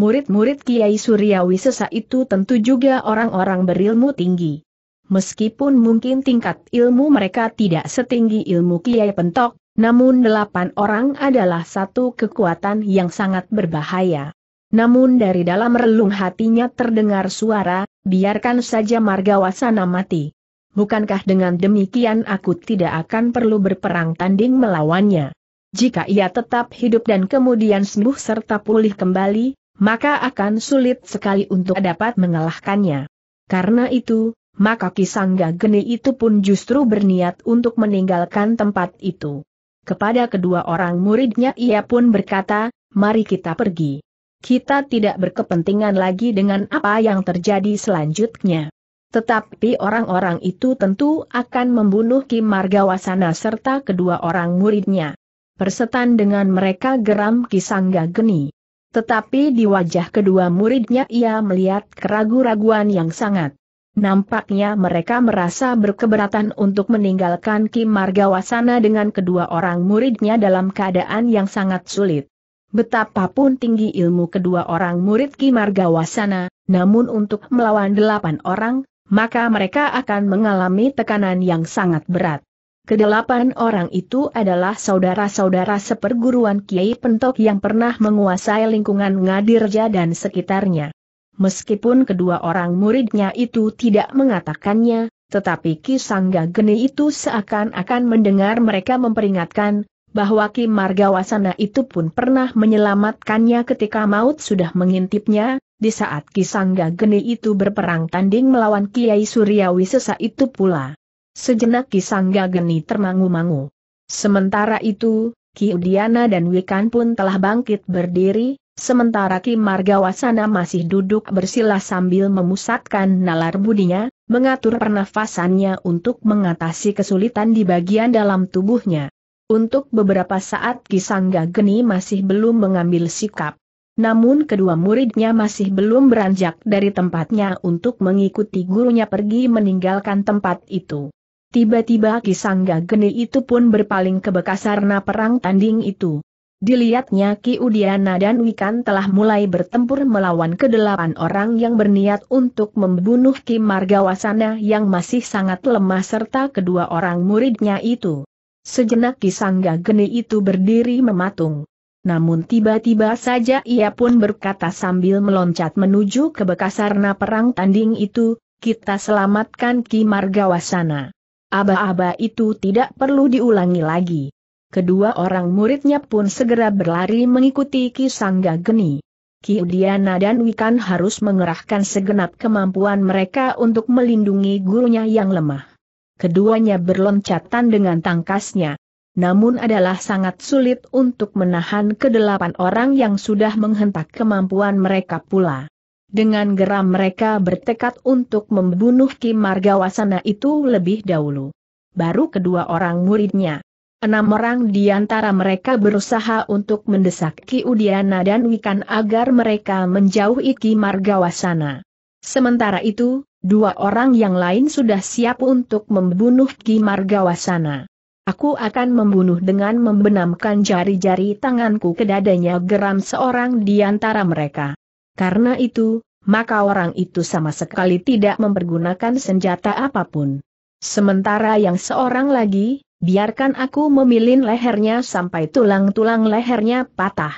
Murid-murid Kiai Suryawi itu tentu juga orang-orang berilmu tinggi. Meskipun mungkin tingkat ilmu mereka tidak setinggi ilmu Kiai Pentok, namun delapan orang adalah satu kekuatan yang sangat berbahaya. Namun dari dalam relung hatinya terdengar suara, biarkan saja Marga wasana mati. Bukankah dengan demikian aku tidak akan perlu berperang tanding melawannya? Jika ia tetap hidup dan kemudian sembuh serta pulih kembali, maka akan sulit sekali untuk dapat mengalahkannya. Karena itu, maka Kisangga Geni itu pun justru berniat untuk meninggalkan tempat itu. Kepada kedua orang muridnya ia pun berkata, mari kita pergi. Kita tidak berkepentingan lagi dengan apa yang terjadi selanjutnya. Tetapi orang-orang itu tentu akan membunuh Kim Margawasana serta kedua orang muridnya. Persetan dengan mereka geram Kisangga Geni. Tetapi di wajah kedua muridnya ia melihat keragu-raguan yang sangat. Nampaknya mereka merasa berkeberatan untuk meninggalkan Kim Margawasana dengan kedua orang muridnya dalam keadaan yang sangat sulit. Betapapun tinggi ilmu kedua orang murid Kim Margawasana, namun untuk melawan delapan orang, maka mereka akan mengalami tekanan yang sangat berat. Kedelapan orang itu adalah saudara-saudara seperguruan Kiai Pentok yang pernah menguasai lingkungan Ngadirja dan sekitarnya. Meskipun kedua orang muridnya itu tidak mengatakannya, tetapi Ki Sangga Geni itu seakan-akan mendengar mereka memperingatkan, bahwa Ki Margawasana itu pun pernah menyelamatkannya ketika maut sudah mengintipnya, di saat Ki Sangga Geni itu berperang tanding melawan Kiai Suryawisesa itu pula. Sejenak Ki Sangga Geni termangu-mangu. Sementara itu, Ki Udiana dan Wikan pun telah bangkit berdiri, sementara Ki Margawasana masih duduk bersila sambil memusatkan nalar budinya, mengatur pernafasannya untuk mengatasi kesulitan di bagian dalam tubuhnya. Untuk beberapa saat Ki Sangga Geni masih belum mengambil sikap. Namun kedua muridnya masih belum beranjak dari tempatnya untuk mengikuti gurunya pergi meninggalkan tempat itu. Tiba-tiba Kisangga Geni itu pun berpaling ke bekas arena perang tanding itu. Dilihatnya Ki Udiana dan Wikan telah mulai bertempur melawan kedelapan orang yang berniat untuk membunuh Ki Margawasana yang masih sangat lemah serta kedua orang muridnya itu. Sejenak Ki Sangga Geni itu berdiri mematung. Namun tiba-tiba saja ia pun berkata sambil meloncat menuju ke bekas arena perang tanding itu, kita selamatkan Ki Margawasana. Aba-aba itu tidak perlu diulangi lagi. Kedua orang muridnya pun segera berlari mengikuti Ki Sangga Geni. Ki dan Wikan harus mengerahkan segenap kemampuan mereka untuk melindungi gurunya yang lemah. Keduanya berloncatan dengan tangkasnya. Namun adalah sangat sulit untuk menahan kedelapan orang yang sudah menghentak kemampuan mereka pula. Dengan geram mereka bertekad untuk membunuh Ki Margawasana itu lebih dahulu. Baru kedua orang muridnya. Enam orang di antara mereka berusaha untuk mendesak Ki Udiana dan Wikan agar mereka menjauhi Ki Margawasana. Sementara itu, dua orang yang lain sudah siap untuk membunuh Ki Margawasana. Aku akan membunuh dengan membenamkan jari-jari tanganku ke dadanya geram seorang di antara mereka. Karena itu, maka orang itu sama sekali tidak mempergunakan senjata apapun. Sementara yang seorang lagi, biarkan aku memilin lehernya sampai tulang-tulang lehernya patah.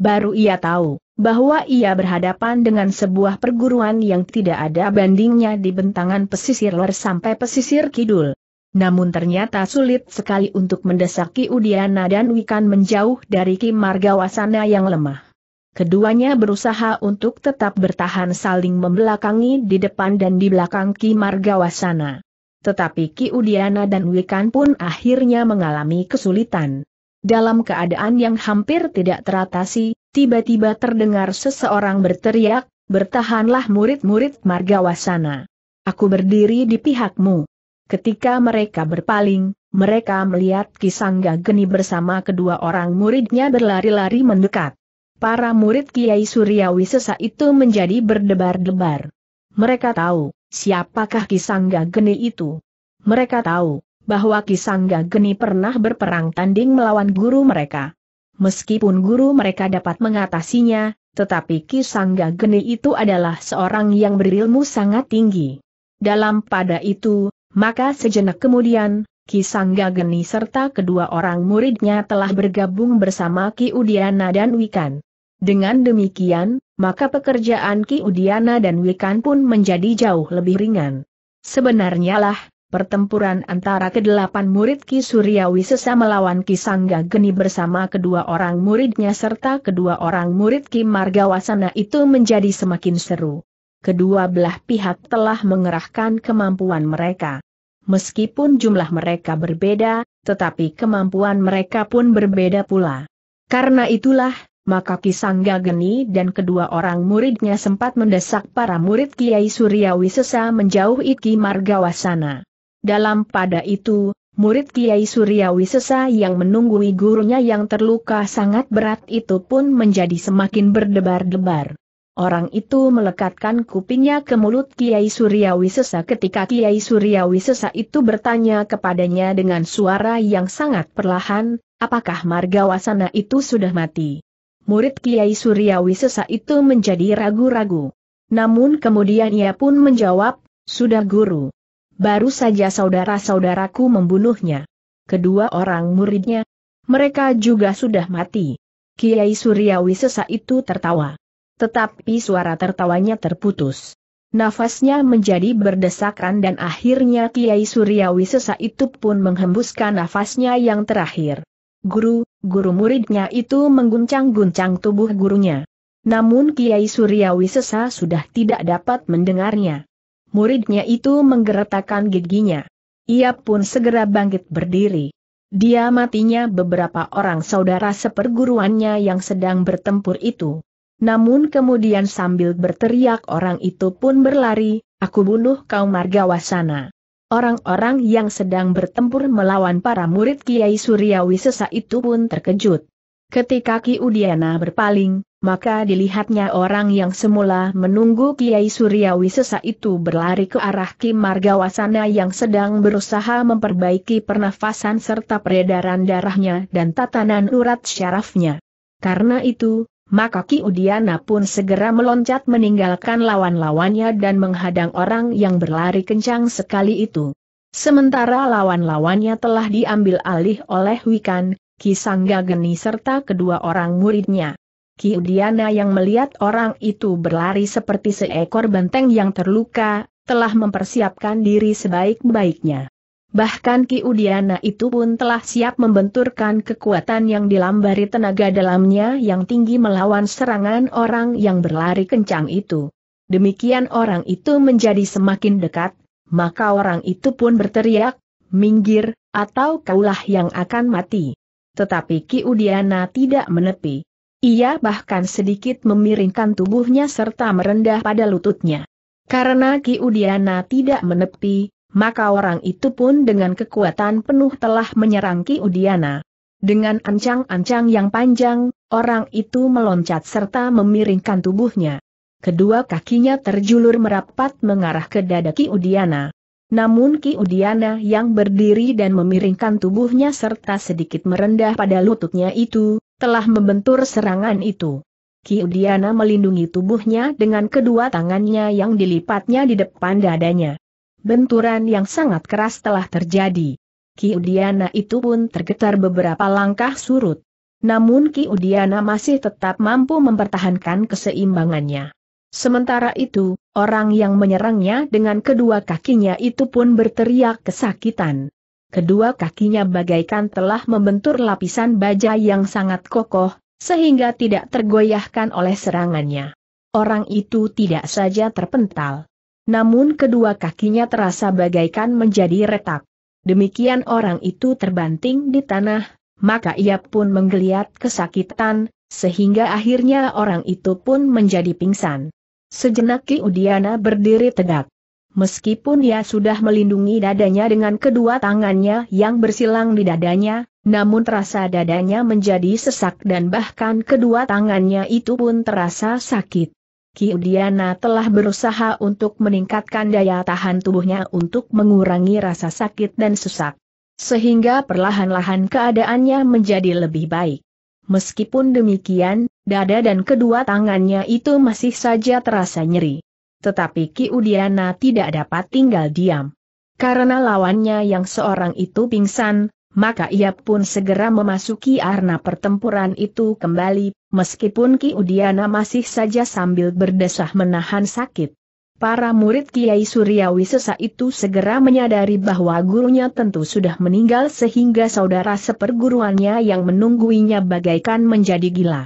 Baru ia tahu, bahwa ia berhadapan dengan sebuah perguruan yang tidak ada bandingnya di bentangan pesisir luar sampai pesisir kidul. Namun ternyata sulit sekali untuk mendesaki Udiana dan Wikan menjauh dari Ki Wasana yang lemah. Keduanya berusaha untuk tetap bertahan saling membelakangi di depan dan di belakang Ki Margawasana. Tetapi Ki Udiana dan Wikan pun akhirnya mengalami kesulitan. Dalam keadaan yang hampir tidak teratasi, tiba-tiba terdengar seseorang berteriak, bertahanlah murid-murid Margawasana. Aku berdiri di pihakmu. Ketika mereka berpaling, mereka melihat Ki Sangga Geni bersama kedua orang muridnya berlari-lari mendekat para murid Kiai Suryawi Sesa itu menjadi berdebar-debar. Mereka tahu, siapakah Kisangga Geni itu. Mereka tahu, bahwa Kisangga Geni pernah berperang tanding melawan guru mereka. Meskipun guru mereka dapat mengatasinya, tetapi Kisangga Geni itu adalah seorang yang berilmu sangat tinggi. Dalam pada itu, maka sejenak kemudian, Kisangga Geni serta kedua orang muridnya telah bergabung bersama Ki Udiana dan Wikan. Dengan demikian, maka pekerjaan Ki Udiana dan Wikan pun menjadi jauh lebih ringan. Sebenarnya lah, pertempuran antara kedelapan murid Ki Suryawi sesama lawan Ki Sangga Geni bersama kedua orang muridnya serta kedua orang murid Ki Margawasana itu menjadi semakin seru. Kedua belah pihak telah mengerahkan kemampuan mereka. Meskipun jumlah mereka berbeda, tetapi kemampuan mereka pun berbeda pula. Karena itulah, maka Kisangga Geni dan kedua orang muridnya sempat mendesak para murid Kiai Suryawi Sesa menjauh Iki Margawasana. Dalam pada itu, murid Kiai Suryawi Sesa yang menunggui gurunya yang terluka sangat berat itu pun menjadi semakin berdebar-debar. Orang itu melekatkan kupingnya ke mulut Kiai Suryawi Sesa ketika Kiai Suryawi Sesa itu bertanya kepadanya dengan suara yang sangat perlahan, apakah Margawasana itu sudah mati? murid Kiai Suryawi Sesa itu menjadi ragu-ragu. Namun kemudian ia pun menjawab, sudah guru. Baru saja saudara-saudaraku membunuhnya. Kedua orang muridnya, mereka juga sudah mati. Kiai Suryawi Sesa itu tertawa. Tetapi suara tertawanya terputus. Nafasnya menjadi berdesakan dan akhirnya Kiai Suryawi Sesa itu pun menghembuskan nafasnya yang terakhir. Guru, guru muridnya itu mengguncang-guncang tubuh gurunya. Namun Kiai Suryawi Sesa sudah tidak dapat mendengarnya. Muridnya itu menggeretakkan giginya. Ia pun segera bangkit berdiri. Dia matinya beberapa orang saudara seperguruannya yang sedang bertempur itu. Namun kemudian sambil berteriak orang itu pun berlari, aku bunuh kau margawasana. Orang-orang yang sedang bertempur melawan para murid Kiai Suryawi itu pun terkejut. Ketika Ki Udiana berpaling, maka dilihatnya orang yang semula menunggu Kiai Suryawi itu berlari ke arah Ki Margawasana yang sedang berusaha memperbaiki pernafasan serta peredaran darahnya dan tatanan urat syarafnya. Karena itu, maka Ki Udiana pun segera meloncat meninggalkan lawan-lawannya dan menghadang orang yang berlari kencang sekali itu. Sementara lawan-lawannya telah diambil alih oleh Wikan, Ki Sangga Geni serta kedua orang muridnya. Ki Udiana yang melihat orang itu berlari seperti seekor benteng yang terluka, telah mempersiapkan diri sebaik-baiknya. Bahkan Ki Udiana itu pun telah siap membenturkan kekuatan yang dilambari tenaga dalamnya yang tinggi melawan serangan orang yang berlari kencang itu. Demikian orang itu menjadi semakin dekat, maka orang itu pun berteriak, minggir, atau kaulah yang akan mati. Tetapi Ki Udiana tidak menepi. Ia bahkan sedikit memiringkan tubuhnya serta merendah pada lututnya. Karena Ki Udiana tidak menepi, maka orang itu pun dengan kekuatan penuh telah menyerang Ki Udiana. Dengan ancang-ancang yang panjang, orang itu meloncat serta memiringkan tubuhnya. Kedua kakinya terjulur merapat mengarah ke dada Ki Udiana. Namun Ki Udiana yang berdiri dan memiringkan tubuhnya serta sedikit merendah pada lututnya itu, telah membentur serangan itu. Ki Udiana melindungi tubuhnya dengan kedua tangannya yang dilipatnya di depan dadanya benturan yang sangat keras telah terjadi. Ki Udiana itu pun tergetar beberapa langkah surut. Namun Ki Udiana masih tetap mampu mempertahankan keseimbangannya. Sementara itu, orang yang menyerangnya dengan kedua kakinya itu pun berteriak kesakitan. Kedua kakinya bagaikan telah membentur lapisan baja yang sangat kokoh, sehingga tidak tergoyahkan oleh serangannya. Orang itu tidak saja terpental, namun kedua kakinya terasa bagaikan menjadi retak. Demikian orang itu terbanting di tanah, maka ia pun menggeliat kesakitan, sehingga akhirnya orang itu pun menjadi pingsan. Sejenak Ki Udiana berdiri tegak. Meskipun ia sudah melindungi dadanya dengan kedua tangannya yang bersilang di dadanya, namun terasa dadanya menjadi sesak dan bahkan kedua tangannya itu pun terasa sakit. Kiudiana telah berusaha untuk meningkatkan daya tahan tubuhnya untuk mengurangi rasa sakit dan sesak. Sehingga perlahan-lahan keadaannya menjadi lebih baik. Meskipun demikian, dada dan kedua tangannya itu masih saja terasa nyeri. Tetapi Kiudiana tidak dapat tinggal diam. Karena lawannya yang seorang itu pingsan, maka ia pun segera memasuki arena pertempuran itu kembali, Meskipun Ki Udiana masih saja sambil berdesah menahan sakit. Para murid Kiai Suryawi sesa itu segera menyadari bahwa gurunya tentu sudah meninggal sehingga saudara seperguruannya yang menungguinya bagaikan menjadi gila.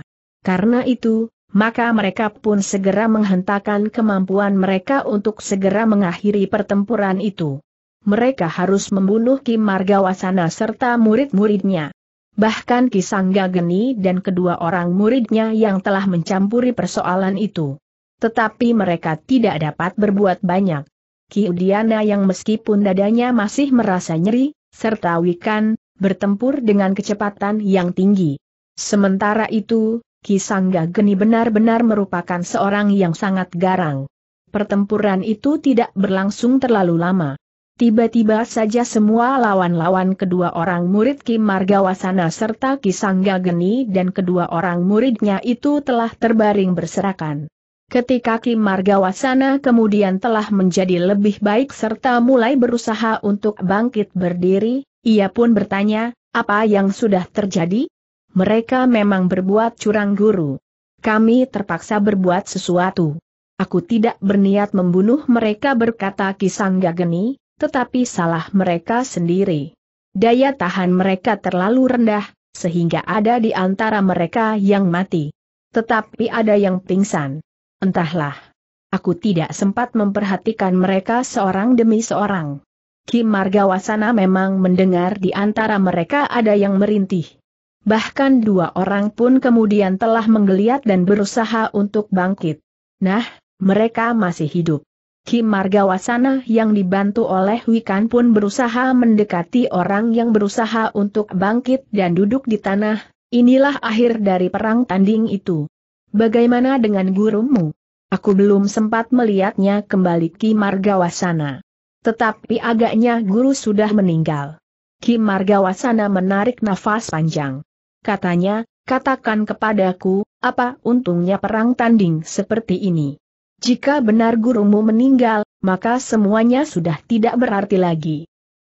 Karena itu, maka mereka pun segera menghentakkan kemampuan mereka untuk segera mengakhiri pertempuran itu. Mereka harus membunuh Kim Margawasana serta murid-muridnya bahkan Kisangga Geni dan kedua orang muridnya yang telah mencampuri persoalan itu. Tetapi mereka tidak dapat berbuat banyak. Ki Udiana yang meskipun dadanya masih merasa nyeri, serta Wikan, bertempur dengan kecepatan yang tinggi. Sementara itu, Kisangga Geni benar-benar merupakan seorang yang sangat garang. Pertempuran itu tidak berlangsung terlalu lama. Tiba-tiba saja semua lawan-lawan kedua orang murid Kim Margawasana serta Kisangga Geni dan kedua orang muridnya itu telah terbaring berserakan. Ketika Kim Margawasana kemudian telah menjadi lebih baik serta mulai berusaha untuk bangkit berdiri, ia pun bertanya, apa yang sudah terjadi? Mereka memang berbuat curang guru. Kami terpaksa berbuat sesuatu. Aku tidak berniat membunuh mereka berkata Kisangga Geni, tetapi salah mereka sendiri. Daya tahan mereka terlalu rendah, sehingga ada di antara mereka yang mati. Tetapi ada yang pingsan. Entahlah. Aku tidak sempat memperhatikan mereka seorang demi seorang. Kim Margawasana memang mendengar di antara mereka ada yang merintih. Bahkan dua orang pun kemudian telah menggeliat dan berusaha untuk bangkit. Nah, mereka masih hidup. Kim Margawasana yang dibantu oleh Wikan pun berusaha mendekati orang yang berusaha untuk bangkit dan duduk di tanah, inilah akhir dari perang tanding itu. Bagaimana dengan gurumu? Aku belum sempat melihatnya kembali Ki Margawasana. Tetapi agaknya guru sudah meninggal. Ki Margawasana menarik nafas panjang. Katanya, katakan kepadaku, apa untungnya perang tanding seperti ini? Jika benar gurumu meninggal, maka semuanya sudah tidak berarti lagi.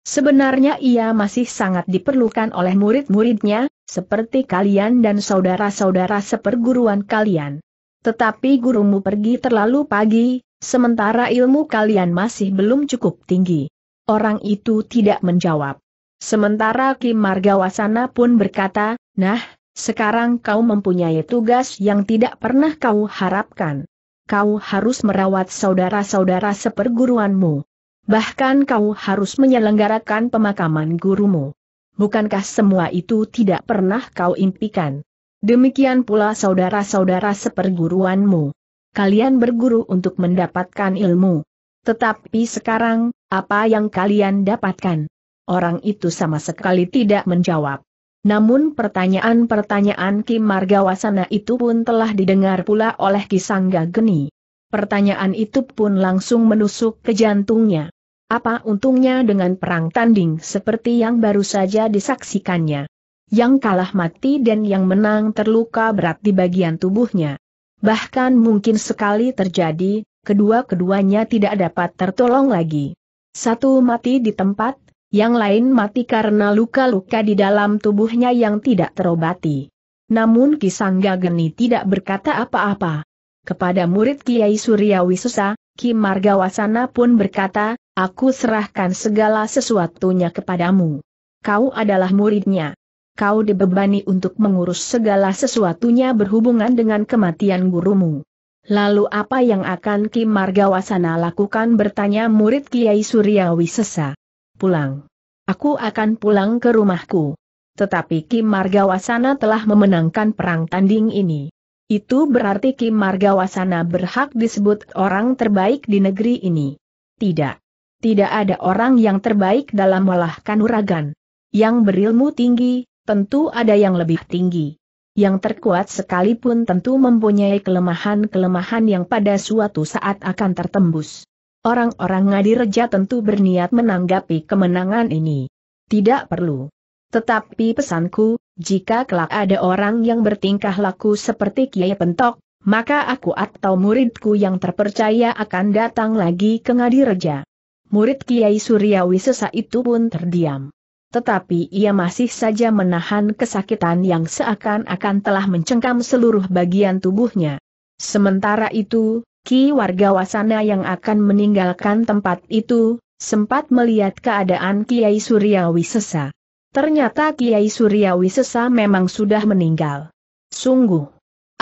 Sebenarnya ia masih sangat diperlukan oleh murid-muridnya, seperti kalian dan saudara-saudara seperguruan kalian. Tetapi gurumu pergi terlalu pagi, sementara ilmu kalian masih belum cukup tinggi. Orang itu tidak menjawab. Sementara Kim Margawasana pun berkata, Nah, sekarang kau mempunyai tugas yang tidak pernah kau harapkan kau harus merawat saudara-saudara seperguruanmu. Bahkan kau harus menyelenggarakan pemakaman gurumu. Bukankah semua itu tidak pernah kau impikan? Demikian pula saudara-saudara seperguruanmu. Kalian berguru untuk mendapatkan ilmu. Tetapi sekarang, apa yang kalian dapatkan? Orang itu sama sekali tidak menjawab. Namun pertanyaan-pertanyaan Kim Margawasana itu pun telah didengar pula oleh Kisangga Geni. Pertanyaan itu pun langsung menusuk ke jantungnya. Apa untungnya dengan perang tanding seperti yang baru saja disaksikannya? Yang kalah mati dan yang menang terluka berat di bagian tubuhnya. Bahkan mungkin sekali terjadi, kedua-keduanya tidak dapat tertolong lagi. Satu mati di tempat, yang lain mati karena luka-luka di dalam tubuhnya yang tidak terobati. Namun Kisangga Geni tidak berkata apa-apa. Kepada murid Kiai Suryawisusa, Ki Margawasana pun berkata, aku serahkan segala sesuatunya kepadamu. Kau adalah muridnya. Kau dibebani untuk mengurus segala sesuatunya berhubungan dengan kematian gurumu. Lalu apa yang akan Ki Margawasana lakukan bertanya murid Kiai Suryawisusa pulang. Aku akan pulang ke rumahku. Tetapi Kim Margawasana telah memenangkan perang tanding ini. Itu berarti Kim Margawasana berhak disebut orang terbaik di negeri ini. Tidak. Tidak ada orang yang terbaik dalam melahkan uragan. Yang berilmu tinggi, tentu ada yang lebih tinggi. Yang terkuat sekalipun tentu mempunyai kelemahan-kelemahan yang pada suatu saat akan tertembus. Orang-orang Ngadireja tentu berniat menanggapi kemenangan ini. Tidak perlu. Tetapi pesanku, jika kelak ada orang yang bertingkah laku seperti Kiai Pentok, maka aku atau muridku yang terpercaya akan datang lagi ke Ngadireja. Murid Kiai Suryawi sesa itu pun terdiam. Tetapi ia masih saja menahan kesakitan yang seakan-akan telah mencengkam seluruh bagian tubuhnya. Sementara itu, Ki warga Wasana yang akan meninggalkan tempat itu, sempat melihat keadaan Kiai Suryawi Sesa. Ternyata Kiai Suryawi Sesa memang sudah meninggal. Sungguh.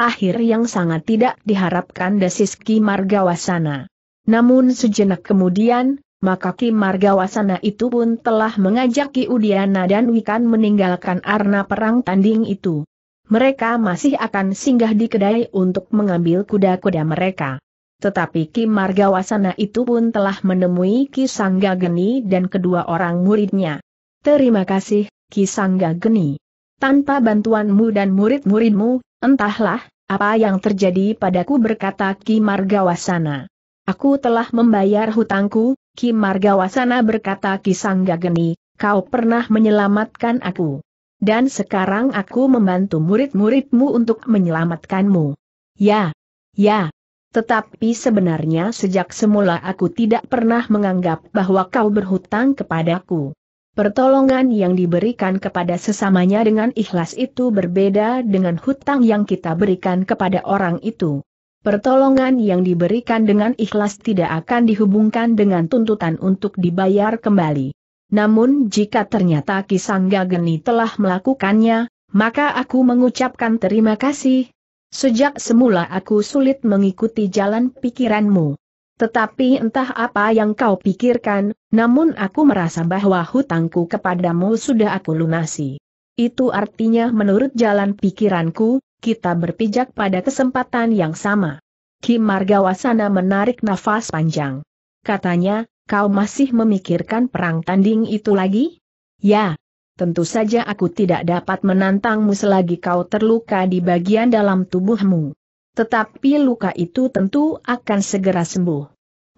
Akhir yang sangat tidak diharapkan desis Ki Margawasana. Namun sejenak kemudian, maka Ki Margawasana itu pun telah mengajak Ki Udiana dan Wikan meninggalkan arena perang tanding itu. Mereka masih akan singgah di kedai untuk mengambil kuda-kuda mereka. Tetapi Ki Margawasana itu pun telah menemui Ki Sangga Geni dan kedua orang muridnya. Terima kasih, Ki Sangga Geni. Tanpa bantuanmu dan murid-muridmu, entahlah, apa yang terjadi padaku berkata Ki Margawasana. Aku telah membayar hutangku, Ki Margawasana berkata Ki Sangga Geni, kau pernah menyelamatkan aku. Dan sekarang aku membantu murid-muridmu untuk menyelamatkanmu. Ya, ya, tetapi sebenarnya sejak semula aku tidak pernah menganggap bahwa kau berhutang kepadaku. Pertolongan yang diberikan kepada sesamanya dengan ikhlas itu berbeda dengan hutang yang kita berikan kepada orang itu. Pertolongan yang diberikan dengan ikhlas tidak akan dihubungkan dengan tuntutan untuk dibayar kembali. Namun jika ternyata Kisangga Geni telah melakukannya, maka aku mengucapkan terima kasih, Sejak semula aku sulit mengikuti jalan pikiranmu. Tetapi entah apa yang kau pikirkan, namun aku merasa bahwa hutangku kepadamu sudah aku lunasi. Itu artinya menurut jalan pikiranku, kita berpijak pada kesempatan yang sama. Kim Margawasana menarik nafas panjang. Katanya, kau masih memikirkan perang tanding itu lagi? Ya, tentu saja aku tidak dapat menantangmu selagi kau terluka di bagian dalam tubuhmu. Tetapi luka itu tentu akan segera sembuh.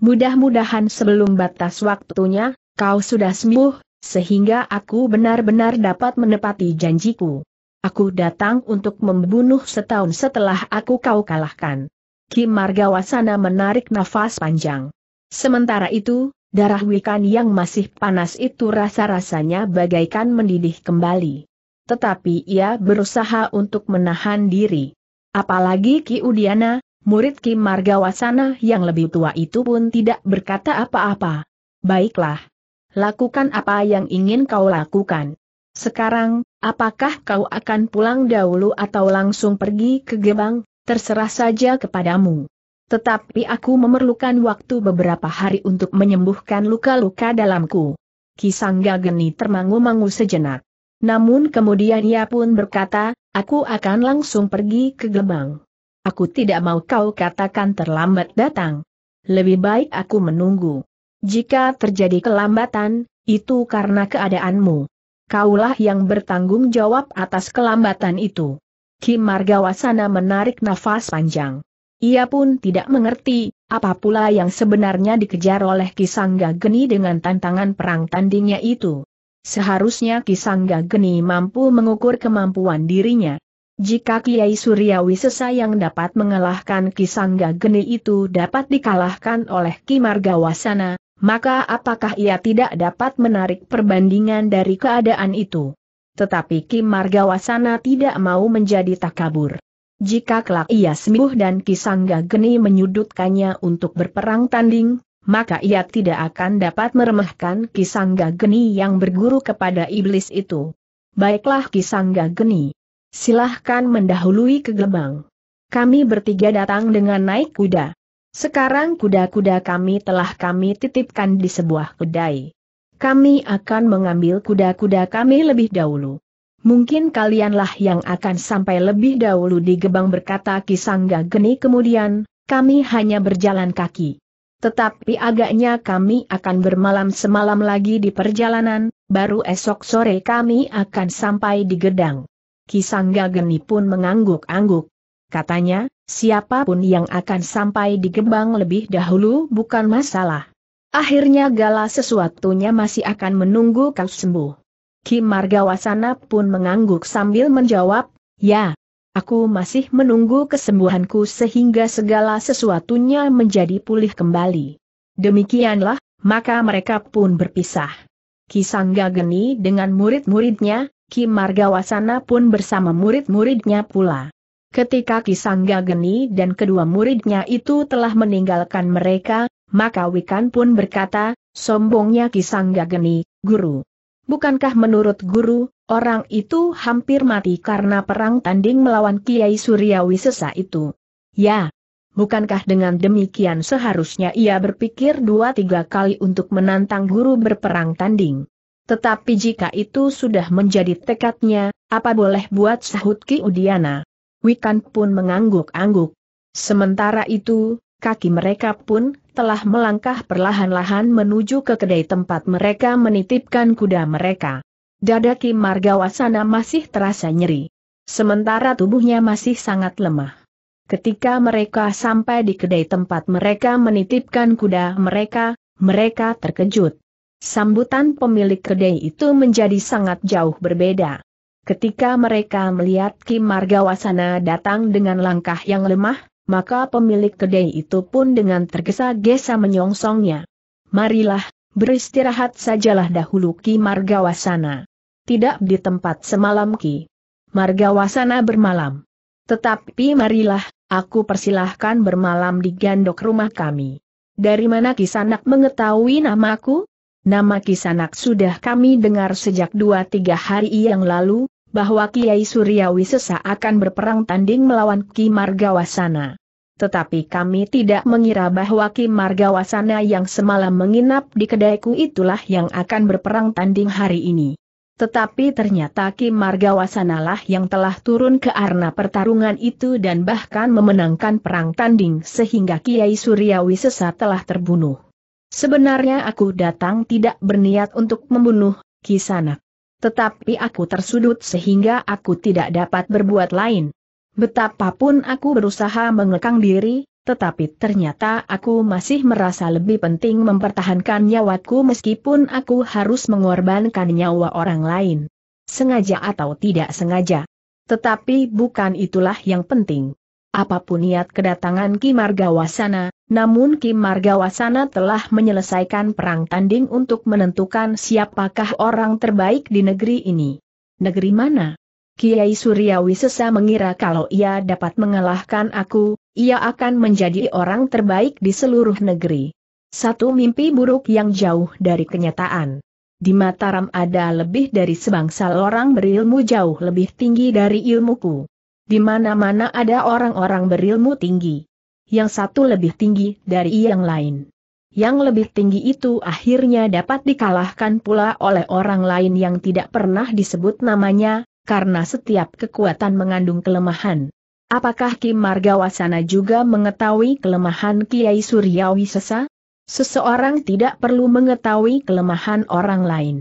Mudah-mudahan sebelum batas waktunya, kau sudah sembuh, sehingga aku benar-benar dapat menepati janjiku. Aku datang untuk membunuh setahun setelah aku kau kalahkan. Kim Margawasana menarik nafas panjang. Sementara itu, Darah wikan yang masih panas itu rasa-rasanya bagaikan mendidih kembali. Tetapi ia berusaha untuk menahan diri. Apalagi Ki Udiana, murid Ki Margawasana yang lebih tua itu pun tidak berkata apa-apa. Baiklah. Lakukan apa yang ingin kau lakukan. Sekarang, apakah kau akan pulang dahulu atau langsung pergi ke Gebang, terserah saja kepadamu. Tetapi aku memerlukan waktu beberapa hari untuk menyembuhkan luka-luka dalamku. Kisangga geni termangu-mangu sejenak. Namun kemudian ia pun berkata, aku akan langsung pergi ke Gebang. Aku tidak mau kau katakan terlambat datang. Lebih baik aku menunggu. Jika terjadi kelambatan, itu karena keadaanmu. Kaulah yang bertanggung jawab atas kelambatan itu. Kim Margawasana menarik nafas panjang. Ia pun tidak mengerti, apa pula yang sebenarnya dikejar oleh Kisangga Geni dengan tantangan perang tandingnya itu. Seharusnya Kisangga Geni mampu mengukur kemampuan dirinya. Jika Kiai Suryawi Sesa yang dapat mengalahkan Kisangga Geni itu dapat dikalahkan oleh Ki Margawasana, maka apakah ia tidak dapat menarik perbandingan dari keadaan itu? Tetapi Ki Margawasana tidak mau menjadi takabur. Jika kelak ia sembuh dan Kisangga Geni menyudutkannya untuk berperang tanding, maka ia tidak akan dapat meremehkan Kisangga Geni yang berguru kepada iblis itu. Baiklah Kisangga Geni. Silahkan mendahului ke Kami bertiga datang dengan naik kuda. Sekarang kuda-kuda kami telah kami titipkan di sebuah kedai. Kami akan mengambil kuda-kuda kami lebih dahulu. Mungkin kalianlah yang akan sampai lebih dahulu di gebang berkata Kisangga Geni kemudian, kami hanya berjalan kaki. Tetapi agaknya kami akan bermalam semalam lagi di perjalanan, baru esok sore kami akan sampai di gedang. Kisangga Geni pun mengangguk-angguk. Katanya, siapapun yang akan sampai di gebang lebih dahulu bukan masalah. Akhirnya gala sesuatunya masih akan menunggu kau sembuh. Kim Margawasana pun mengangguk sambil menjawab, ya, aku masih menunggu kesembuhanku sehingga segala sesuatunya menjadi pulih kembali. Demikianlah, maka mereka pun berpisah. Kisangga Geni dengan murid-muridnya, Kim Margawasana pun bersama murid-muridnya pula. Ketika Kisangga Geni dan kedua muridnya itu telah meninggalkan mereka, maka Wikan pun berkata, sombongnya Kisangga Geni, guru. Bukankah menurut guru, orang itu hampir mati karena perang tanding melawan Kiai Suryawi sesa itu? Ya. Bukankah dengan demikian seharusnya ia berpikir dua tiga kali untuk menantang guru berperang tanding? Tetapi jika itu sudah menjadi tekadnya, apa boleh buat sahut Ki Udiana? Wikan pun mengangguk-angguk. Sementara itu, kaki mereka pun telah melangkah perlahan-lahan menuju ke kedai tempat mereka menitipkan kuda mereka. Dada Kim Margawasana masih terasa nyeri. Sementara tubuhnya masih sangat lemah. Ketika mereka sampai di kedai tempat mereka menitipkan kuda mereka, mereka terkejut. Sambutan pemilik kedai itu menjadi sangat jauh berbeda. Ketika mereka melihat Kim Margawasana datang dengan langkah yang lemah, maka pemilik kedai itu pun dengan tergesa-gesa menyongsongnya. Marilah, beristirahat sajalah dahulu Ki Margawasana. Tidak di tempat semalam Ki. Margawasana bermalam. Tetapi marilah, aku persilahkan bermalam di gandok rumah kami. Dari mana Kisanak mengetahui namaku? Nama Kisanak sudah kami dengar sejak dua tiga hari yang lalu, bahwa Kiai Suryawi akan berperang tanding melawan Ki Margawasana. Tetapi kami tidak mengira bahwa Ki Margawasana yang semalam menginap di kedaiku itulah yang akan berperang tanding hari ini. Tetapi ternyata Ki Margawasanalah yang telah turun ke arena pertarungan itu dan bahkan memenangkan perang tanding sehingga Kiai Suryawi telah terbunuh. Sebenarnya aku datang tidak berniat untuk membunuh Kisanak. Tetapi aku tersudut sehingga aku tidak dapat berbuat lain. Betapapun aku berusaha mengekang diri, tetapi ternyata aku masih merasa lebih penting mempertahankan nyawaku meskipun aku harus mengorbankan nyawa orang lain. Sengaja atau tidak sengaja. Tetapi bukan itulah yang penting. Apapun niat kedatangan Ki Margawasana, namun Kim Margawasana telah menyelesaikan perang tanding untuk menentukan siapakah orang terbaik di negeri ini. Negeri mana? Kiai Suryawi Sesa mengira kalau ia dapat mengalahkan aku, ia akan menjadi orang terbaik di seluruh negeri. Satu mimpi buruk yang jauh dari kenyataan. Di Mataram ada lebih dari sebangsal orang berilmu jauh lebih tinggi dari ilmuku. Di mana-mana ada orang-orang berilmu tinggi yang satu lebih tinggi dari yang lain. Yang lebih tinggi itu akhirnya dapat dikalahkan pula oleh orang lain yang tidak pernah disebut namanya, karena setiap kekuatan mengandung kelemahan. Apakah Kim Margawasana juga mengetahui kelemahan Kiai Suryawi Sesa? Seseorang tidak perlu mengetahui kelemahan orang lain.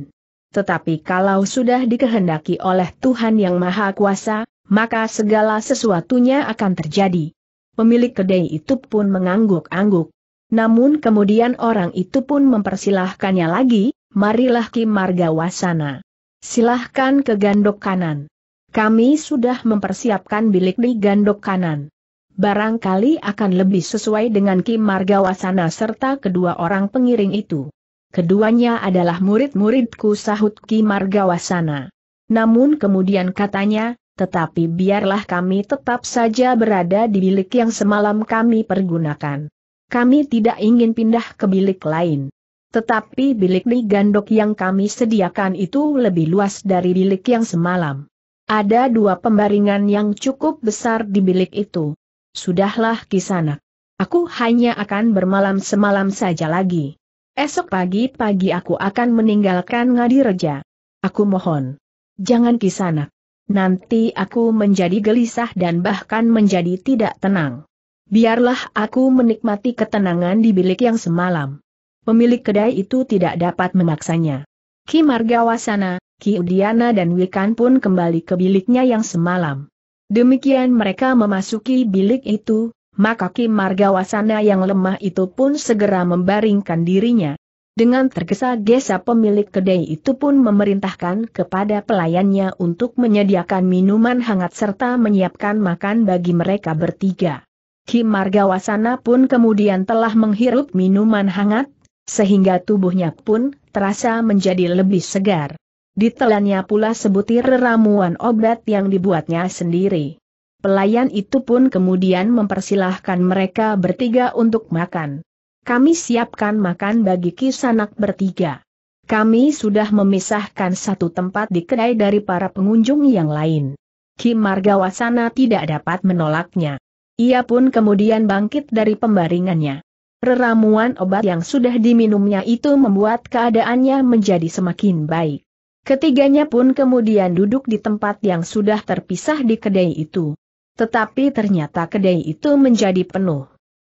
Tetapi kalau sudah dikehendaki oleh Tuhan Yang Maha Kuasa, maka segala sesuatunya akan terjadi pemilik kedai itu pun mengangguk-angguk. Namun kemudian orang itu pun mempersilahkannya lagi, marilah Ki Margawasana. Silahkan ke gandok kanan. Kami sudah mempersiapkan bilik di gandok kanan. Barangkali akan lebih sesuai dengan Ki Margawasana serta kedua orang pengiring itu. Keduanya adalah murid-muridku sahut Ki Margawasana. Namun kemudian katanya, tetapi biarlah kami tetap saja berada di bilik yang semalam kami pergunakan. Kami tidak ingin pindah ke bilik lain. Tetapi bilik di gandok yang kami sediakan itu lebih luas dari bilik yang semalam. Ada dua pembaringan yang cukup besar di bilik itu. Sudahlah kisana. Aku hanya akan bermalam semalam saja lagi. Esok pagi-pagi aku akan meninggalkan Ngadi Reja. Aku mohon. Jangan kisanak nanti aku menjadi gelisah dan bahkan menjadi tidak tenang. Biarlah aku menikmati ketenangan di bilik yang semalam. Pemilik kedai itu tidak dapat memaksanya. Ki Margawasana, Ki Udiana dan Wikan pun kembali ke biliknya yang semalam. Demikian mereka memasuki bilik itu, maka Ki Margawasana yang lemah itu pun segera membaringkan dirinya. Dengan tergesa-gesa pemilik kedai itu pun memerintahkan kepada pelayannya untuk menyediakan minuman hangat serta menyiapkan makan bagi mereka bertiga. Ki Margawasana pun kemudian telah menghirup minuman hangat, sehingga tubuhnya pun terasa menjadi lebih segar. Ditelannya pula sebutir ramuan obat yang dibuatnya sendiri. Pelayan itu pun kemudian mempersilahkan mereka bertiga untuk makan kami siapkan makan bagi kisanak bertiga. Kami sudah memisahkan satu tempat di kedai dari para pengunjung yang lain. Ki Margawasana tidak dapat menolaknya. Ia pun kemudian bangkit dari pembaringannya. Reramuan obat yang sudah diminumnya itu membuat keadaannya menjadi semakin baik. Ketiganya pun kemudian duduk di tempat yang sudah terpisah di kedai itu. Tetapi ternyata kedai itu menjadi penuh.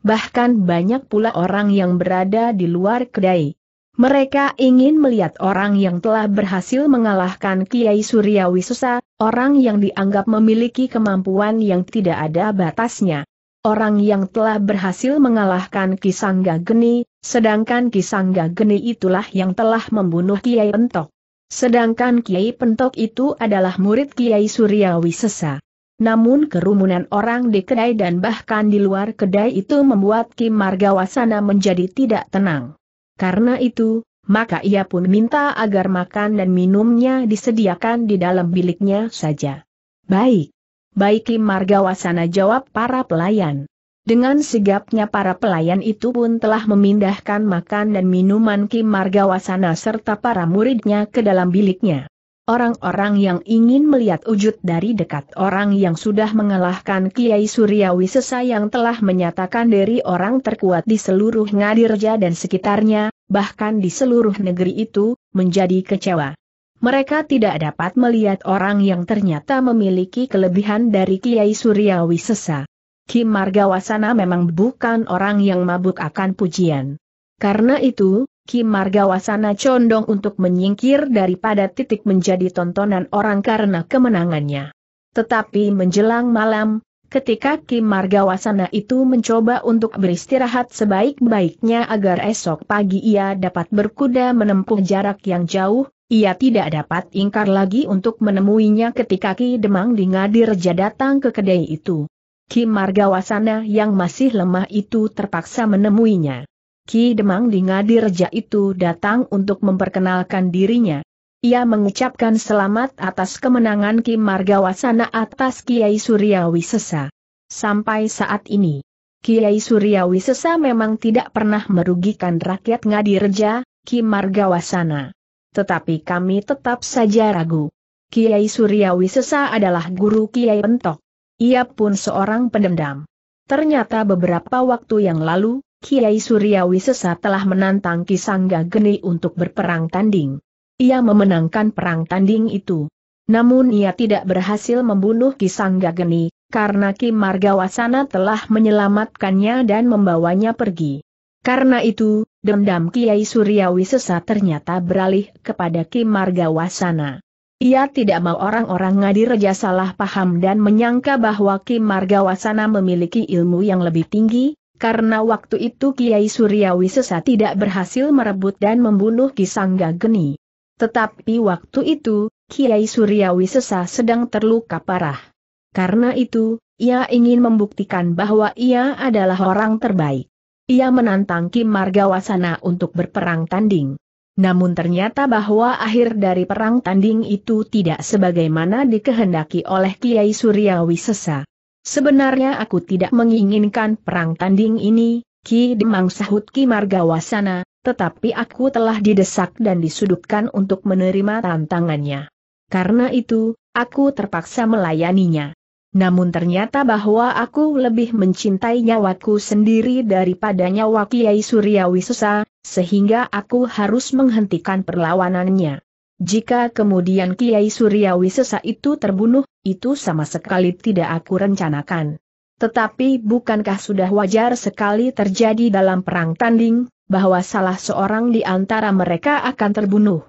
Bahkan banyak pula orang yang berada di luar kedai. Mereka ingin melihat orang yang telah berhasil mengalahkan Kiai Suryawi Susa, orang yang dianggap memiliki kemampuan yang tidak ada batasnya orang yang telah berhasil mengalahkan Kisangga Geni, sedangkan Kisangga Geni itulah yang telah membunuh Kiai Pentok. Sedangkan Kiai Pentok itu adalah murid Kiai Suryawi Sesa. Namun kerumunan orang di kedai dan bahkan di luar kedai itu membuat Kim Margawasana menjadi tidak tenang. Karena itu, maka ia pun minta agar makan dan minumnya disediakan di dalam biliknya saja. Baik. Baik Kim Margawasana jawab para pelayan. Dengan sigapnya para pelayan itu pun telah memindahkan makan dan minuman Kim Margawasana serta para muridnya ke dalam biliknya. Orang-orang yang ingin melihat wujud dari dekat orang yang sudah mengalahkan Kiai Suryawi Sesa yang telah menyatakan diri orang terkuat di seluruh Ngadirja dan sekitarnya, bahkan di seluruh negeri itu, menjadi kecewa. Mereka tidak dapat melihat orang yang ternyata memiliki kelebihan dari Kiai Suryawi Sesa. Kim Margawasana memang bukan orang yang mabuk akan pujian. Karena itu, Kim Margawasana condong untuk menyingkir daripada titik menjadi tontonan orang karena kemenangannya. Tetapi menjelang malam, ketika Kim Margawasana itu mencoba untuk beristirahat sebaik-baiknya agar esok pagi ia dapat berkuda menempuh jarak yang jauh, ia tidak dapat ingkar lagi untuk menemuinya ketika Ki Demang di Ngadirja datang ke kedai itu. Kim Margawasana yang masih lemah itu terpaksa menemuinya. Ki Demang di Ngadirja itu datang untuk memperkenalkan dirinya. Ia mengucapkan selamat atas kemenangan Ki Margawasana atas Kiai Suryawi Sesa. Sampai saat ini, Kiai Suryawi Sesa memang tidak pernah merugikan rakyat Ngadirja, Ki Margawasana. Tetapi kami tetap saja ragu. Kiai Suryawi Sesa adalah guru Kiai Pentok. Ia pun seorang pendendam. Ternyata beberapa waktu yang lalu, Kiai Suryawi Sesa telah menantang Kisangga Geni untuk berperang tanding. Ia memenangkan perang tanding itu. Namun ia tidak berhasil membunuh Kisangga Geni, karena Ki Margawasana telah menyelamatkannya dan membawanya pergi. Karena itu, dendam Kiai Suryawi Sesa ternyata beralih kepada Ki Margawasana. Ia tidak mau orang-orang Ngadireja salah paham dan menyangka bahwa Kim Margawasana memiliki ilmu yang lebih tinggi, karena waktu itu Kiai Suryawi Sesa tidak berhasil merebut dan membunuh Kisangga Geni. Tetapi waktu itu, Kiai Suryawi Sesa sedang terluka parah. Karena itu, ia ingin membuktikan bahwa ia adalah orang terbaik. Ia menantang Kim Margawasana untuk berperang tanding. Namun ternyata bahwa akhir dari perang tanding itu tidak sebagaimana dikehendaki oleh Kiai Suryawi Sesa. Sebenarnya aku tidak menginginkan perang tanding ini, Ki Demang sahut Ki Margawasana, tetapi aku telah didesak dan disudutkan untuk menerima tantangannya. Karena itu, aku terpaksa melayaninya namun ternyata bahwa aku lebih mencintai nyawaku sendiri daripada nyawa Kiai Suryawi sehingga aku harus menghentikan perlawanannya. Jika kemudian Kiai Suryawi itu terbunuh, itu sama sekali tidak aku rencanakan. Tetapi bukankah sudah wajar sekali terjadi dalam perang tanding, bahwa salah seorang di antara mereka akan terbunuh?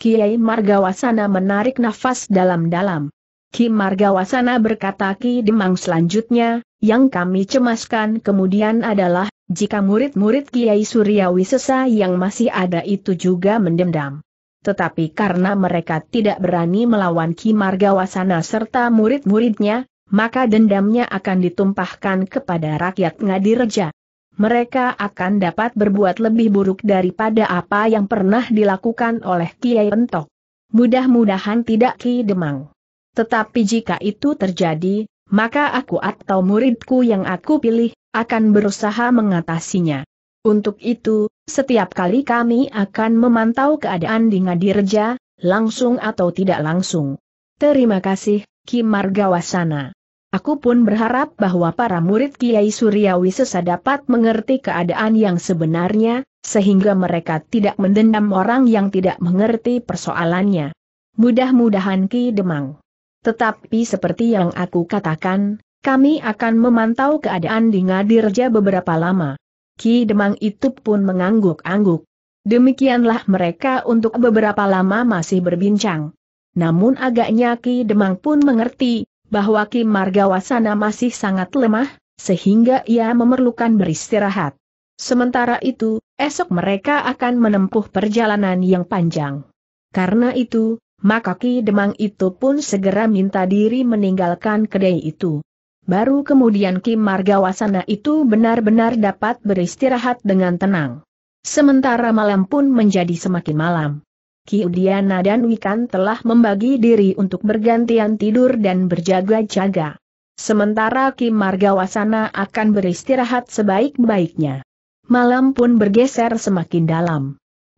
Kiai Margawasana menarik nafas dalam-dalam. Ki Margawasana berkata Ki Demang selanjutnya, yang kami cemaskan kemudian adalah, jika murid-murid Kiai Suryawi yang masih ada itu juga mendendam. Tetapi karena mereka tidak berani melawan Ki Margawasana serta murid-muridnya, maka dendamnya akan ditumpahkan kepada rakyat Ngadireja mereka akan dapat berbuat lebih buruk daripada apa yang pernah dilakukan oleh Kiai Pentok. Mudah-mudahan tidak Ki Demang. Tetapi jika itu terjadi, maka aku atau muridku yang aku pilih, akan berusaha mengatasinya. Untuk itu, setiap kali kami akan memantau keadaan di Ngadirja, langsung atau tidak langsung. Terima kasih, Ki Margawasana. Aku pun berharap bahwa para murid Kiai Suryawi sesa dapat mengerti keadaan yang sebenarnya, sehingga mereka tidak mendendam orang yang tidak mengerti persoalannya. Mudah-mudahan Ki Demang tetapi seperti yang aku katakan, kami akan memantau keadaan di Ngadirja beberapa lama. Ki Demang itu pun mengangguk-angguk. Demikianlah mereka untuk beberapa lama masih berbincang. Namun agaknya Ki Demang pun mengerti, bahwa Ki Margawasana masih sangat lemah, sehingga ia memerlukan beristirahat. Sementara itu, esok mereka akan menempuh perjalanan yang panjang. Karena itu, maka Ki Demang itu pun segera minta diri meninggalkan kedai itu. Baru kemudian Ki Margawasana itu benar-benar dapat beristirahat dengan tenang. Sementara malam pun menjadi semakin malam. Ki Udiana dan Wikan telah membagi diri untuk bergantian tidur dan berjaga-jaga. Sementara Ki Margawasana akan beristirahat sebaik-baiknya. Malam pun bergeser semakin dalam.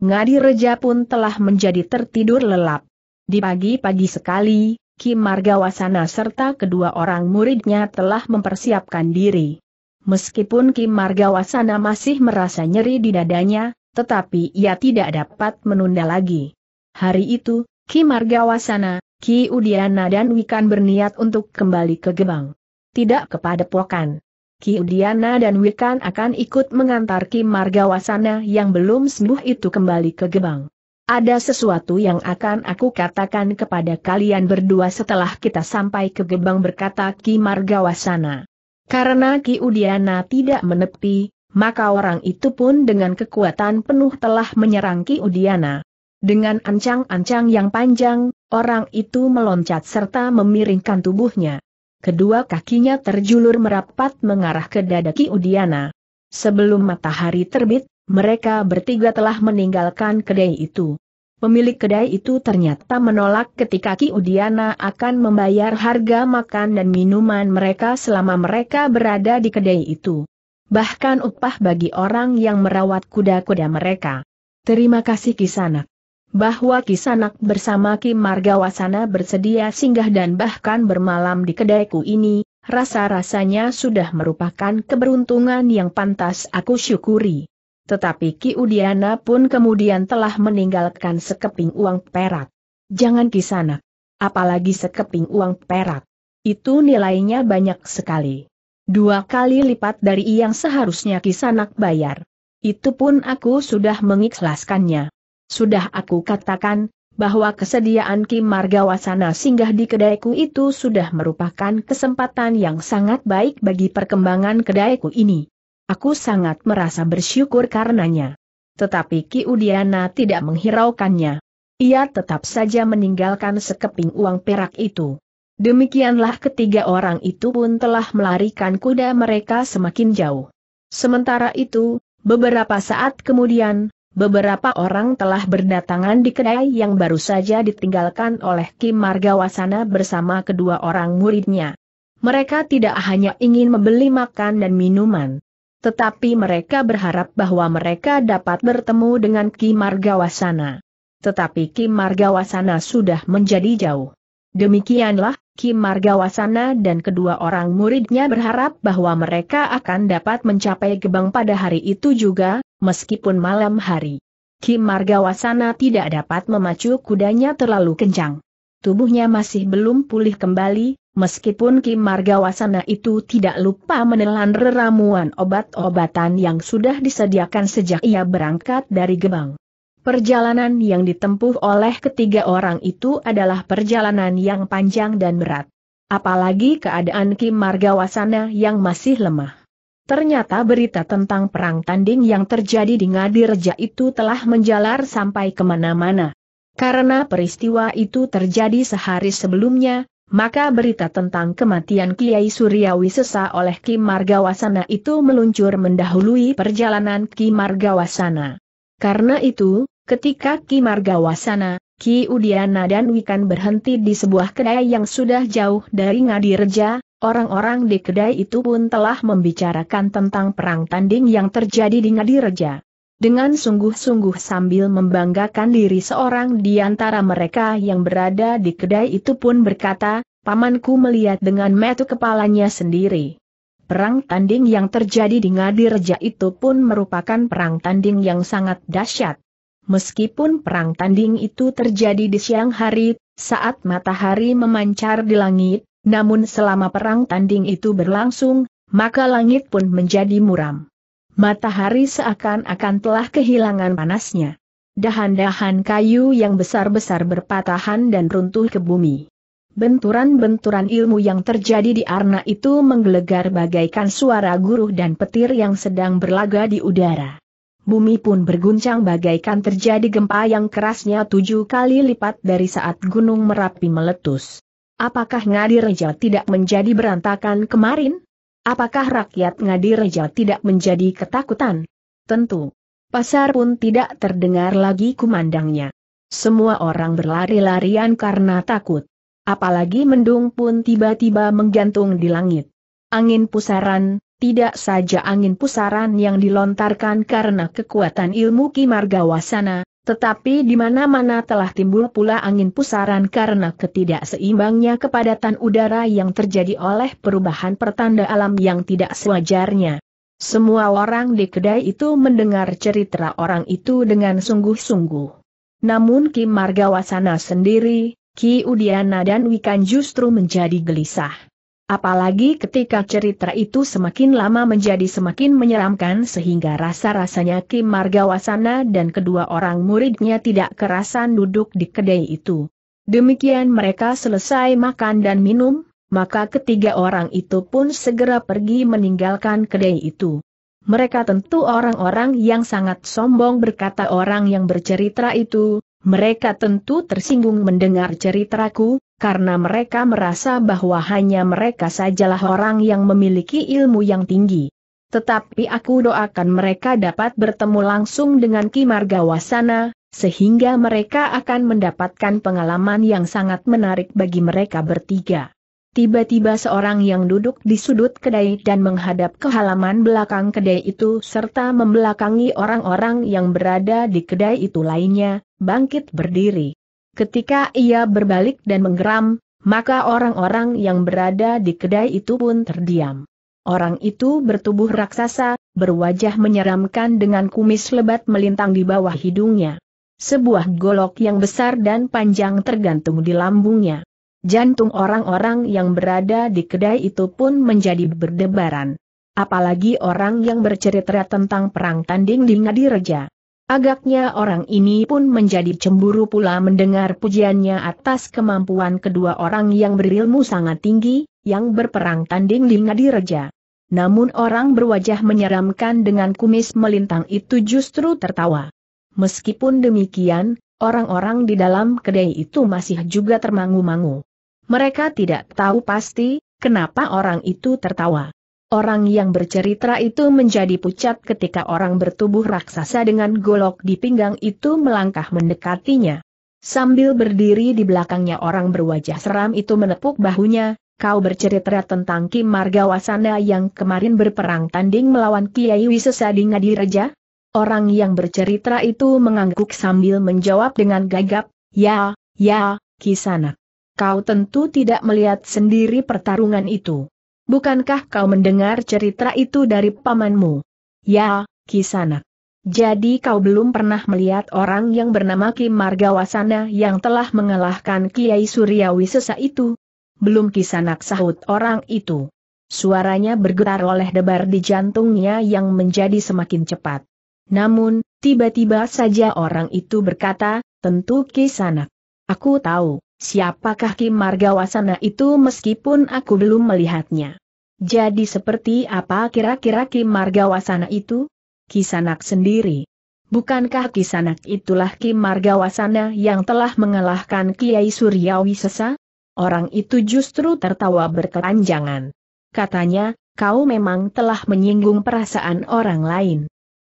Ngadi Reja pun telah menjadi tertidur lelap. Di pagi-pagi sekali, Kim Margawasana serta kedua orang muridnya telah mempersiapkan diri. Meskipun Kim Margawasana masih merasa nyeri di dadanya, tetapi ia tidak dapat menunda lagi. Hari itu, Kim Margawasana, Ki Udiana dan Wikan berniat untuk kembali ke Gebang. Tidak kepada Pokan. Ki Udiana dan Wikan akan ikut mengantar Kim Margawasana yang belum sembuh itu kembali ke Gebang. Ada sesuatu yang akan aku katakan kepada kalian berdua setelah kita sampai ke gebang berkata Ki Margawasana. Karena Ki Udiana tidak menepi, maka orang itu pun dengan kekuatan penuh telah menyerang Ki Udiana. Dengan ancang-ancang yang panjang, orang itu meloncat serta memiringkan tubuhnya. Kedua kakinya terjulur merapat mengarah ke dada Ki Udiana. Sebelum matahari terbit, mereka bertiga telah meninggalkan kedai itu. Pemilik kedai itu ternyata menolak ketika Ki Udiana akan membayar harga makan dan minuman mereka selama mereka berada di kedai itu. Bahkan upah bagi orang yang merawat kuda-kuda mereka. Terima kasih Kisanak. Bahwa Kisanak bersama Ki Margawasana bersedia singgah dan bahkan bermalam di kedaiku ini, rasa-rasanya sudah merupakan keberuntungan yang pantas aku syukuri. Tetapi Ki Udiana pun kemudian telah meninggalkan sekeping uang perak. Jangan kisana. Apalagi sekeping uang perak. Itu nilainya banyak sekali. Dua kali lipat dari yang seharusnya kisanak bayar. Itu pun aku sudah mengikhlaskannya. Sudah aku katakan, bahwa kesediaan Ki Margawasana singgah di kedaiku itu sudah merupakan kesempatan yang sangat baik bagi perkembangan kedaiku ini. Aku sangat merasa bersyukur karenanya. Tetapi Ki Udiana tidak menghiraukannya. Ia tetap saja meninggalkan sekeping uang perak itu. Demikianlah ketiga orang itu pun telah melarikan kuda mereka semakin jauh. Sementara itu, beberapa saat kemudian, beberapa orang telah berdatangan di kedai yang baru saja ditinggalkan oleh Kim Margawasana bersama kedua orang muridnya. Mereka tidak hanya ingin membeli makan dan minuman, tetapi mereka berharap bahwa mereka dapat bertemu dengan Ki Margawasana. Tetapi Ki Margawasana sudah menjadi jauh. Demikianlah, Ki Margawasana dan kedua orang muridnya berharap bahwa mereka akan dapat mencapai gebang pada hari itu juga, meskipun malam hari. Ki Margawasana tidak dapat memacu kudanya terlalu kencang. Tubuhnya masih belum pulih kembali, Meskipun Kim Margawasana itu tidak lupa menelan reramuan obat-obatan yang sudah disediakan sejak ia berangkat dari Gebang. Perjalanan yang ditempuh oleh ketiga orang itu adalah perjalanan yang panjang dan berat. Apalagi keadaan Kim Margawasana yang masih lemah. Ternyata berita tentang perang tanding yang terjadi di Ngadireja itu telah menjalar sampai kemana-mana. Karena peristiwa itu terjadi sehari sebelumnya, maka berita tentang kematian Kiai Suryawi oleh Ki Margawasana itu meluncur mendahului perjalanan Ki Margawasana. Karena itu, ketika Ki Margawasana, Ki Udiana dan Wikan berhenti di sebuah kedai yang sudah jauh dari Ngadireja, orang-orang di kedai itu pun telah membicarakan tentang perang tanding yang terjadi di Ngadireja dengan sungguh-sungguh sambil membanggakan diri seorang di antara mereka yang berada di kedai itu pun berkata, pamanku melihat dengan metu kepalanya sendiri. Perang tanding yang terjadi di Ngadirja itu pun merupakan perang tanding yang sangat dahsyat. Meskipun perang tanding itu terjadi di siang hari, saat matahari memancar di langit, namun selama perang tanding itu berlangsung, maka langit pun menjadi muram. Matahari seakan-akan telah kehilangan panasnya. Dahan-dahan kayu yang besar-besar berpatahan dan runtuh ke bumi. Benturan-benturan ilmu yang terjadi di Arna itu menggelegar bagaikan suara guruh dan petir yang sedang berlaga di udara. Bumi pun berguncang bagaikan terjadi gempa yang kerasnya tujuh kali lipat dari saat Gunung Merapi meletus. Apakah Ngadi Reja tidak menjadi berantakan kemarin? Apakah rakyat Ngadireja tidak menjadi ketakutan? Tentu. Pasar pun tidak terdengar lagi kumandangnya. Semua orang berlari-larian karena takut. Apalagi mendung pun tiba-tiba menggantung di langit. Angin pusaran, tidak saja angin pusaran yang dilontarkan karena kekuatan ilmu Kimargawasana, tetapi di mana-mana telah timbul pula angin pusaran karena ketidakseimbangnya kepadatan udara yang terjadi oleh perubahan pertanda alam yang tidak sewajarnya. Semua orang di kedai itu mendengar cerita orang itu dengan sungguh-sungguh. Namun Kim Margawasana sendiri, Ki Udiana dan Wikan justru menjadi gelisah. Apalagi ketika cerita itu semakin lama menjadi semakin menyeramkan sehingga rasa-rasanya Kim Margawasana dan kedua orang muridnya tidak kerasan duduk di kedai itu. Demikian mereka selesai makan dan minum, maka ketiga orang itu pun segera pergi meninggalkan kedai itu. Mereka tentu orang-orang yang sangat sombong berkata orang yang bercerita itu, mereka tentu tersinggung mendengar ceritaku, karena mereka merasa bahwa hanya mereka sajalah orang yang memiliki ilmu yang tinggi. Tetapi aku doakan mereka dapat bertemu langsung dengan Ki Margawasana, sehingga mereka akan mendapatkan pengalaman yang sangat menarik bagi mereka bertiga. Tiba-tiba seorang yang duduk di sudut kedai dan menghadap ke halaman belakang kedai itu serta membelakangi orang-orang yang berada di kedai itu lainnya, bangkit berdiri. Ketika ia berbalik dan menggeram, maka orang-orang yang berada di kedai itu pun terdiam. Orang itu bertubuh raksasa, berwajah menyeramkan dengan kumis lebat melintang di bawah hidungnya. Sebuah golok yang besar dan panjang tergantung di lambungnya. Jantung orang-orang yang berada di kedai itu pun menjadi berdebaran. Apalagi orang yang bercerita tentang perang tanding di Ngadireja. Agaknya orang ini pun menjadi cemburu pula mendengar pujiannya atas kemampuan kedua orang yang berilmu sangat tinggi, yang berperang tanding di Ngadireja. Namun orang berwajah menyeramkan dengan kumis melintang itu justru tertawa. Meskipun demikian, orang-orang di dalam kedai itu masih juga termangu-mangu. Mereka tidak tahu pasti, kenapa orang itu tertawa. Orang yang bercerita itu menjadi pucat ketika orang bertubuh raksasa dengan golok di pinggang itu melangkah mendekatinya. Sambil berdiri di belakangnya orang berwajah seram itu menepuk bahunya, kau bercerita tentang Kim Margawasana yang kemarin berperang tanding melawan Kiai Wisesa di Ngadireja? Orang yang bercerita itu mengangguk sambil menjawab dengan gagap, ya, ya, kisanak. Kau tentu tidak melihat sendiri pertarungan itu. Bukankah kau mendengar cerita itu dari pamanmu? Ya, Kisanak. Jadi kau belum pernah melihat orang yang bernama Kim Margawasana yang telah mengalahkan Kiai Suryawi sesa itu? Belum Kisanak sahut orang itu. Suaranya bergetar oleh debar di jantungnya yang menjadi semakin cepat. Namun, tiba-tiba saja orang itu berkata, tentu Kisanak. Aku tahu. Siapakah Kim Margawasana itu meskipun aku belum melihatnya? Jadi seperti apa kira-kira Kim Margawasana itu? Kisanak sendiri. Bukankah Kisanak itulah Kim Margawasana yang telah mengalahkan Kiai Suryawi Sesa? Orang itu justru tertawa berkelanjangan. Katanya, kau memang telah menyinggung perasaan orang lain.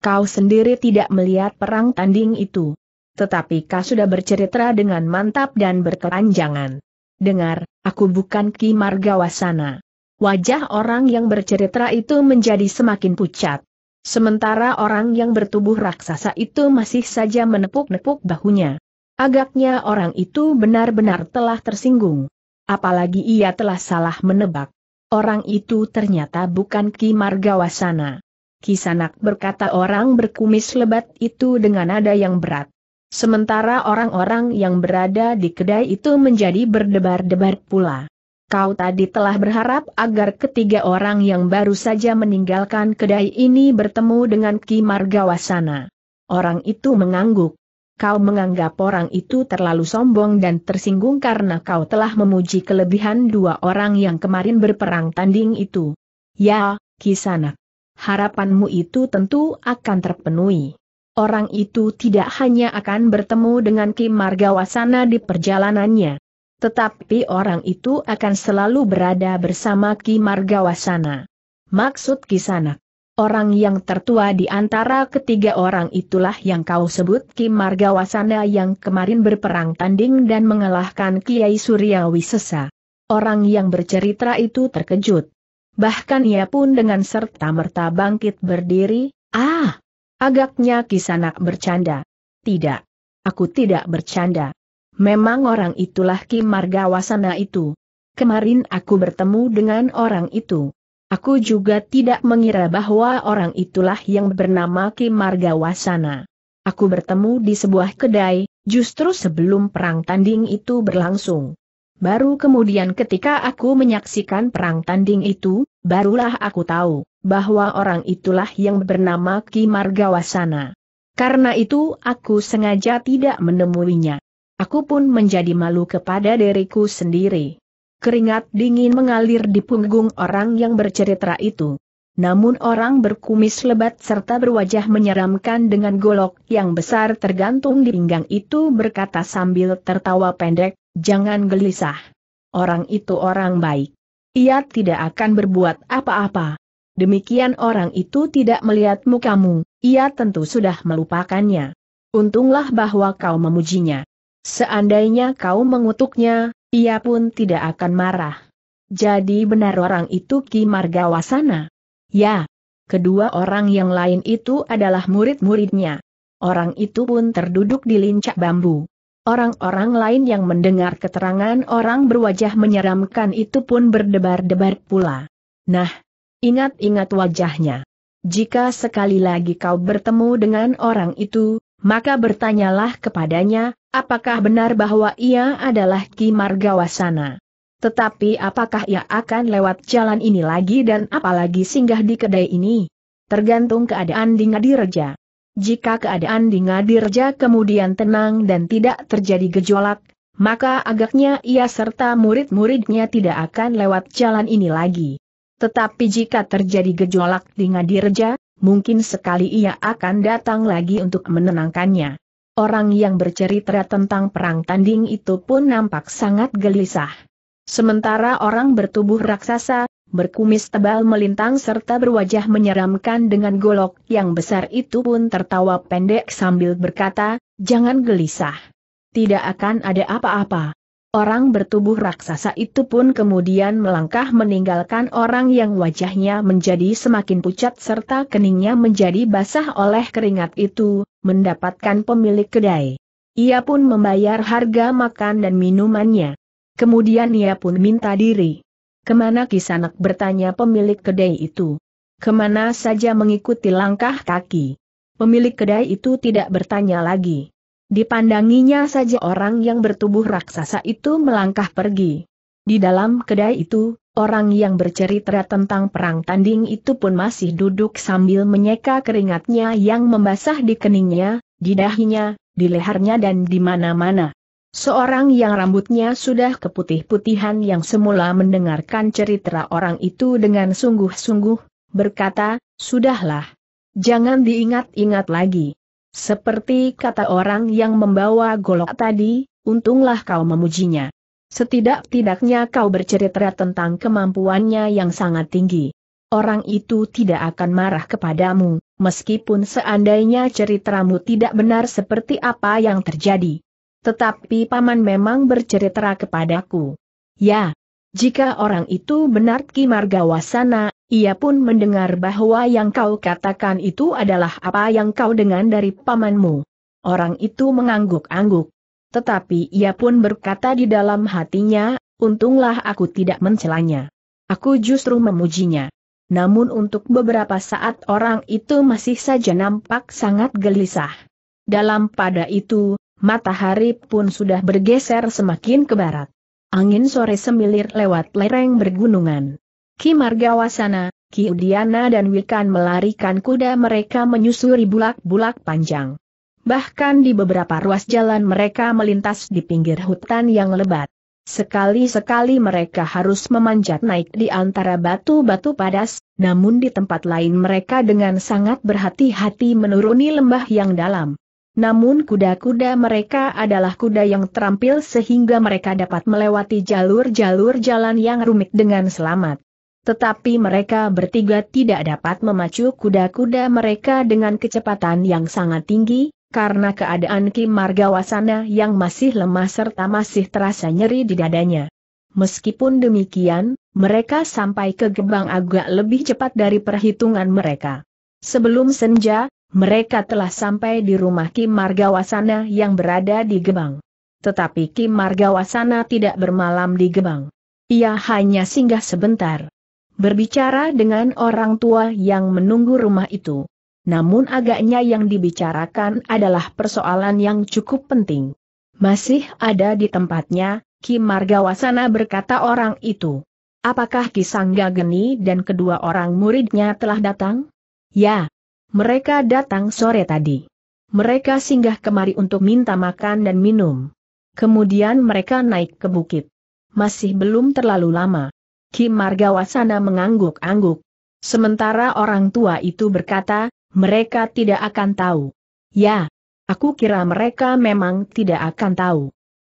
Kau sendiri tidak melihat perang tanding itu. Tetapi kau sudah bercerita dengan mantap dan berkepanjangan. Dengar, aku bukan Ki Margawasana. Wajah orang yang bercerita itu menjadi semakin pucat. Sementara orang yang bertubuh raksasa itu masih saja menepuk-nepuk bahunya. Agaknya orang itu benar-benar telah tersinggung. Apalagi ia telah salah menebak. Orang itu ternyata bukan Ki Margawasana. Kisanak berkata orang berkumis lebat itu dengan nada yang berat. Sementara orang-orang yang berada di kedai itu menjadi berdebar-debar pula. Kau tadi telah berharap agar ketiga orang yang baru saja meninggalkan kedai ini bertemu dengan Ki Margawasana. Orang itu mengangguk. Kau menganggap orang itu terlalu sombong dan tersinggung karena kau telah memuji kelebihan dua orang yang kemarin berperang tanding itu. Ya, Kisanak. Harapanmu itu tentu akan terpenuhi orang itu tidak hanya akan bertemu dengan Kim Margawasana di perjalanannya. Tetapi orang itu akan selalu berada bersama Kim Margawasana. Maksud kisana, orang yang tertua di antara ketiga orang itulah yang kau sebut Kim Margawasana yang kemarin berperang tanding dan mengalahkan Kiai Suryawi Sesa. Orang yang bercerita itu terkejut. Bahkan ia pun dengan serta merta bangkit berdiri, ah, Agaknya Kisanak bercanda. Tidak. Aku tidak bercanda. Memang orang itulah Ki Margawasana itu. Kemarin aku bertemu dengan orang itu. Aku juga tidak mengira bahwa orang itulah yang bernama Ki Margawasana. Aku bertemu di sebuah kedai, justru sebelum perang tanding itu berlangsung. Baru kemudian ketika aku menyaksikan perang tanding itu, barulah aku tahu bahwa orang itulah yang bernama Ki Margawasana. Karena itu aku sengaja tidak menemuinya. Aku pun menjadi malu kepada diriku sendiri. Keringat dingin mengalir di punggung orang yang bercerita itu. Namun orang berkumis lebat serta berwajah menyeramkan dengan golok yang besar tergantung di pinggang itu berkata sambil tertawa pendek, jangan gelisah. Orang itu orang baik ia tidak akan berbuat apa-apa. Demikian orang itu tidak melihat mukamu, ia tentu sudah melupakannya. Untunglah bahwa kau memujinya. Seandainya kau mengutuknya, ia pun tidak akan marah. Jadi benar orang itu Ki Margawasana? Ya. Kedua orang yang lain itu adalah murid-muridnya. Orang itu pun terduduk di lincak bambu. Orang-orang lain yang mendengar keterangan orang berwajah menyeramkan itu pun berdebar-debar pula. Nah, ingat-ingat wajahnya. Jika sekali lagi kau bertemu dengan orang itu, maka bertanyalah kepadanya, apakah benar bahwa ia adalah Ki Margawasana. Tetapi apakah ia akan lewat jalan ini lagi dan apalagi singgah di kedai ini? Tergantung keadaan di Ngadireja. Jika keadaan di Ngadirja kemudian tenang dan tidak terjadi gejolak, maka agaknya ia serta murid-muridnya tidak akan lewat jalan ini lagi. Tetapi jika terjadi gejolak di Ngadirja, mungkin sekali ia akan datang lagi untuk menenangkannya. Orang yang bercerita tentang perang tanding itu pun nampak sangat gelisah. Sementara orang bertubuh raksasa, berkumis tebal melintang serta berwajah menyeramkan dengan golok yang besar itu pun tertawa pendek sambil berkata, jangan gelisah. Tidak akan ada apa-apa. Orang bertubuh raksasa itu pun kemudian melangkah meninggalkan orang yang wajahnya menjadi semakin pucat serta keningnya menjadi basah oleh keringat itu, mendapatkan pemilik kedai. Ia pun membayar harga makan dan minumannya. Kemudian ia pun minta diri. Kemana Kisanak bertanya pemilik kedai itu? Kemana saja mengikuti langkah kaki? Pemilik kedai itu tidak bertanya lagi. Dipandanginya saja orang yang bertubuh raksasa itu melangkah pergi. Di dalam kedai itu, orang yang bercerita tentang perang tanding itu pun masih duduk sambil menyeka keringatnya yang membasah di keningnya, di dahinya, di lehernya dan di mana-mana. Seorang yang rambutnya sudah keputih-putihan yang semula mendengarkan cerita orang itu dengan sungguh-sungguh, berkata, Sudahlah. Jangan diingat-ingat lagi. Seperti kata orang yang membawa golok tadi, untunglah kau memujinya. Setidak-tidaknya kau bercerita tentang kemampuannya yang sangat tinggi. Orang itu tidak akan marah kepadamu, meskipun seandainya ceritamu tidak benar seperti apa yang terjadi. Tetapi paman memang bercerita kepadaku. Ya, jika orang itu benar Ki Margawasana, ia pun mendengar bahwa yang kau katakan itu adalah apa yang kau dengar dari pamanmu. Orang itu mengangguk-angguk. Tetapi ia pun berkata di dalam hatinya, untunglah aku tidak mencelanya. Aku justru memujinya. Namun untuk beberapa saat orang itu masih saja nampak sangat gelisah. Dalam pada itu, Matahari pun sudah bergeser semakin ke barat. Angin sore semilir lewat lereng bergunungan. Ki Margawasana, Ki Udiana dan Wilkan melarikan kuda mereka menyusuri bulak-bulak panjang. Bahkan di beberapa ruas jalan mereka melintas di pinggir hutan yang lebat. Sekali-sekali mereka harus memanjat naik di antara batu-batu padas, namun di tempat lain mereka dengan sangat berhati-hati menuruni lembah yang dalam. Namun kuda-kuda mereka adalah kuda yang terampil sehingga mereka dapat melewati jalur-jalur jalan yang rumit dengan selamat. Tetapi mereka bertiga tidak dapat memacu kuda-kuda mereka dengan kecepatan yang sangat tinggi, karena keadaan Kim Margawasana yang masih lemah serta masih terasa nyeri di dadanya. Meskipun demikian, mereka sampai ke gebang agak lebih cepat dari perhitungan mereka. Sebelum senja, mereka telah sampai di rumah Kim Margawasana yang berada di Gebang. Tetapi Kim Margawasana tidak bermalam di Gebang. Ia hanya singgah sebentar. Berbicara dengan orang tua yang menunggu rumah itu. Namun agaknya yang dibicarakan adalah persoalan yang cukup penting. Masih ada di tempatnya, Kim Margawasana berkata orang itu. Apakah Kisangga Geni dan kedua orang muridnya telah datang? Ya, mereka datang sore tadi. Mereka singgah kemari untuk minta makan dan minum. Kemudian mereka naik ke bukit. Masih belum terlalu lama. Kim Margawasana mengangguk-angguk. Sementara orang tua itu berkata, mereka tidak akan tahu. Ya, aku kira mereka memang tidak akan tahu.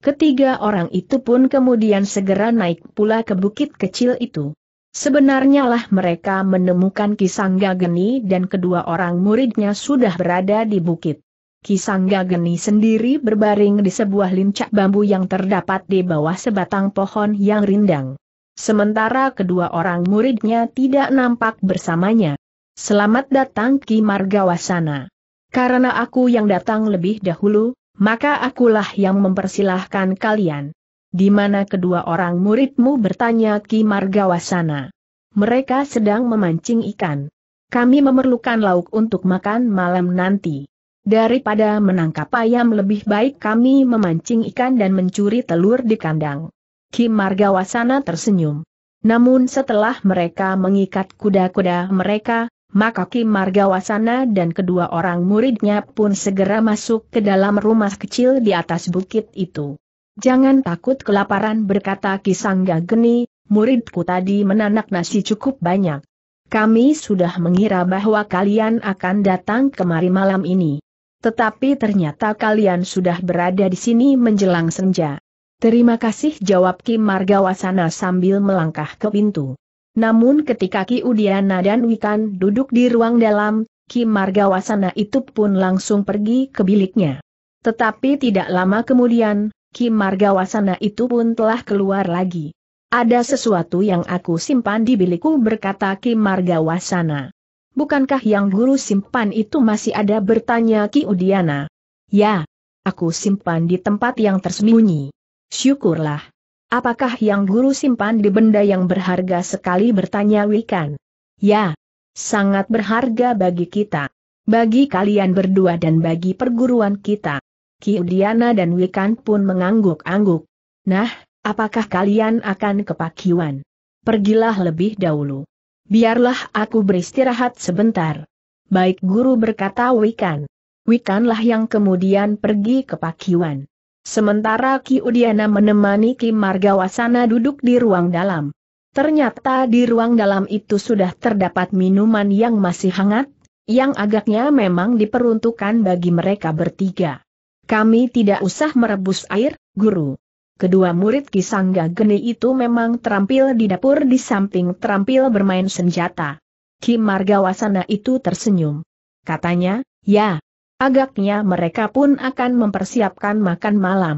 Ketiga orang itu pun kemudian segera naik pula ke bukit kecil itu. Sebenarnya lah mereka menemukan Kisangga Geni dan kedua orang muridnya sudah berada di bukit. Kisangga Geni sendiri berbaring di sebuah lincak bambu yang terdapat di bawah sebatang pohon yang rindang. Sementara kedua orang muridnya tidak nampak bersamanya. Selamat datang Ki Margawasana. Karena aku yang datang lebih dahulu, maka akulah yang mempersilahkan kalian di mana kedua orang muridmu bertanya Ki Margawasana. Mereka sedang memancing ikan. Kami memerlukan lauk untuk makan malam nanti. Daripada menangkap ayam lebih baik kami memancing ikan dan mencuri telur di kandang. Ki Margawasana tersenyum. Namun setelah mereka mengikat kuda-kuda mereka, maka Ki Margawasana dan kedua orang muridnya pun segera masuk ke dalam rumah kecil di atas bukit itu. Jangan takut kelaparan berkata Kisangga Geni, muridku tadi menanak nasi cukup banyak. Kami sudah mengira bahwa kalian akan datang kemari malam ini. Tetapi ternyata kalian sudah berada di sini menjelang senja. Terima kasih jawab Marga Margawasana sambil melangkah ke pintu. Namun ketika Ki Udiana dan Wikan duduk di ruang dalam, Marga Margawasana itu pun langsung pergi ke biliknya. Tetapi tidak lama kemudian, Ki Margawasana itu pun telah keluar lagi. Ada sesuatu yang aku simpan di bilikku berkata Ki Margawasana. Bukankah yang guru simpan itu masih ada bertanya Ki Udiana? Ya, aku simpan di tempat yang tersembunyi. Syukurlah. Apakah yang guru simpan di benda yang berharga sekali bertanya Wikan? Ya, sangat berharga bagi kita bagi kalian berdua dan bagi perguruan kita. Kiudiana dan Wikan pun mengangguk-angguk. Nah, apakah kalian akan ke Pakiwan? Pergilah lebih dahulu. Biarlah aku beristirahat sebentar. Baik guru berkata Wikan. Wikanlah yang kemudian pergi ke Pakiwan. Sementara Ki Udiana menemani Ki Margawasana duduk di ruang dalam. Ternyata di ruang dalam itu sudah terdapat minuman yang masih hangat, yang agaknya memang diperuntukkan bagi mereka bertiga. Kami tidak usah merebus air, guru. Kedua murid Kisangga Geni itu memang terampil di dapur di samping terampil bermain senjata. Kim Margawasana itu tersenyum. Katanya, ya, agaknya mereka pun akan mempersiapkan makan malam.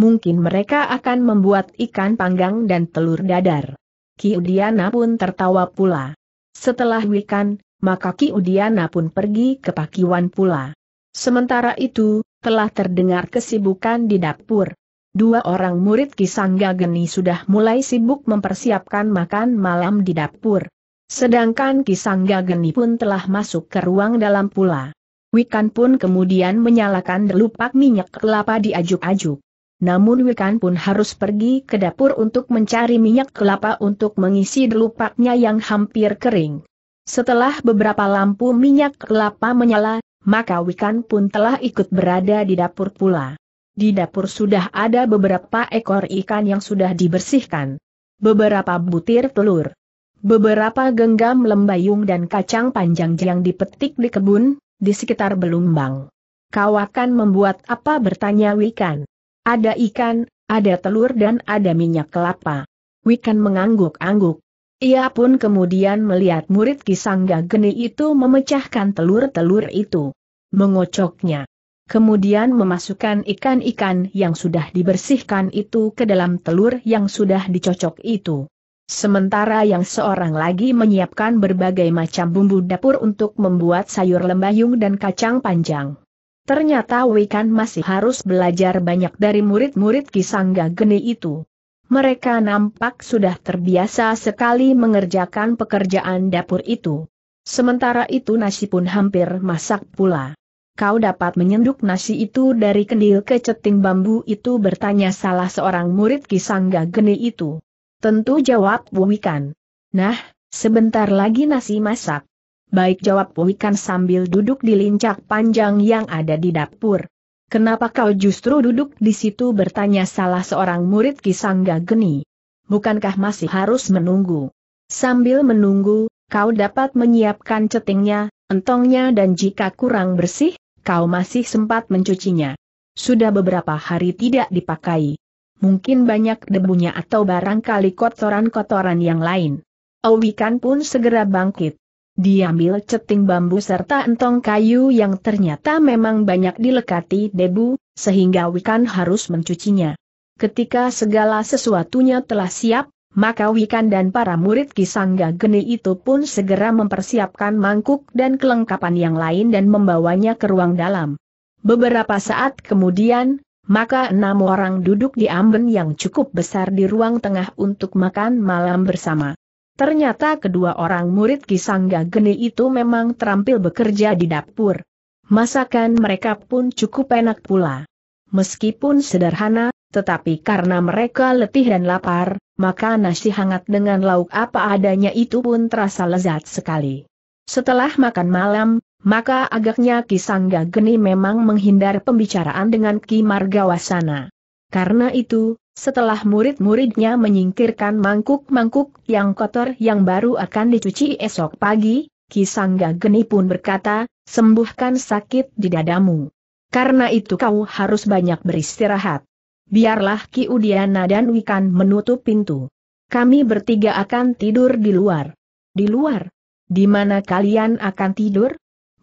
Mungkin mereka akan membuat ikan panggang dan telur dadar. Ki Udiana pun tertawa pula. Setelah wikan, maka Ki Udiana pun pergi ke Pakiwan pula. Sementara itu, telah terdengar kesibukan di dapur. Dua orang murid Kisangga Geni sudah mulai sibuk mempersiapkan makan malam di dapur. Sedangkan Kisangga Geni pun telah masuk ke ruang dalam pula. Wikan pun kemudian menyalakan delupak minyak kelapa di ajuk ajuk Namun Wikan pun harus pergi ke dapur untuk mencari minyak kelapa untuk mengisi delupaknya yang hampir kering. Setelah beberapa lampu minyak kelapa menyala, maka Wikan pun telah ikut berada di dapur pula. Di dapur sudah ada beberapa ekor ikan yang sudah dibersihkan. Beberapa butir telur. Beberapa genggam lembayung dan kacang panjang yang dipetik di kebun, di sekitar Belumbang. Kau akan membuat apa bertanya Wikan. Ada ikan, ada telur dan ada minyak kelapa. Wikan mengangguk-angguk. Ia pun kemudian melihat murid Kisangga Geni itu memecahkan telur-telur itu. Mengocoknya. Kemudian memasukkan ikan-ikan yang sudah dibersihkan itu ke dalam telur yang sudah dicocok itu. Sementara yang seorang lagi menyiapkan berbagai macam bumbu dapur untuk membuat sayur lembayung dan kacang panjang. Ternyata Wikan masih harus belajar banyak dari murid-murid Kisangga Geni itu. Mereka nampak sudah terbiasa sekali mengerjakan pekerjaan dapur itu. Sementara itu nasi pun hampir masak pula. Kau dapat menyenduk nasi itu dari kendil ke ceting bambu itu bertanya salah seorang murid Kisangga Geni itu. Tentu jawab Wikan. Nah, sebentar lagi nasi masak. Baik jawab Wikan sambil duduk di lincak panjang yang ada di dapur. Kenapa kau justru duduk di situ bertanya salah seorang murid Kisangga Geni? Bukankah masih harus menunggu? Sambil menunggu, kau dapat menyiapkan cetingnya, entongnya dan jika kurang bersih, kau masih sempat mencucinya. Sudah beberapa hari tidak dipakai. Mungkin banyak debunya atau barangkali kotoran-kotoran yang lain. Awikan pun segera bangkit. Diambil ceting bambu serta entong kayu yang ternyata memang banyak dilekati debu, sehingga Wikan harus mencucinya. Ketika segala sesuatunya telah siap, maka Wikan dan para murid Kisangga Geni itu pun segera mempersiapkan mangkuk dan kelengkapan yang lain dan membawanya ke ruang dalam. Beberapa saat kemudian, maka enam orang duduk di amben yang cukup besar di ruang tengah untuk makan malam bersama. Ternyata kedua orang murid Kisangga Geni itu memang terampil bekerja di dapur. Masakan mereka pun cukup enak pula. Meskipun sederhana, tetapi karena mereka letih dan lapar, maka nasi hangat dengan lauk apa adanya itu pun terasa lezat sekali. Setelah makan malam, maka agaknya Ki Sangga Geni memang menghindar pembicaraan dengan Ki Margawasana. Karena itu, setelah murid-muridnya menyingkirkan mangkuk-mangkuk yang kotor yang baru akan dicuci esok pagi, Kisangga Geni pun berkata, sembuhkan sakit di dadamu. Karena itu kau harus banyak beristirahat. Biarlah Ki Udiana dan Wikan menutup pintu. Kami bertiga akan tidur di luar. Di luar? Di mana kalian akan tidur?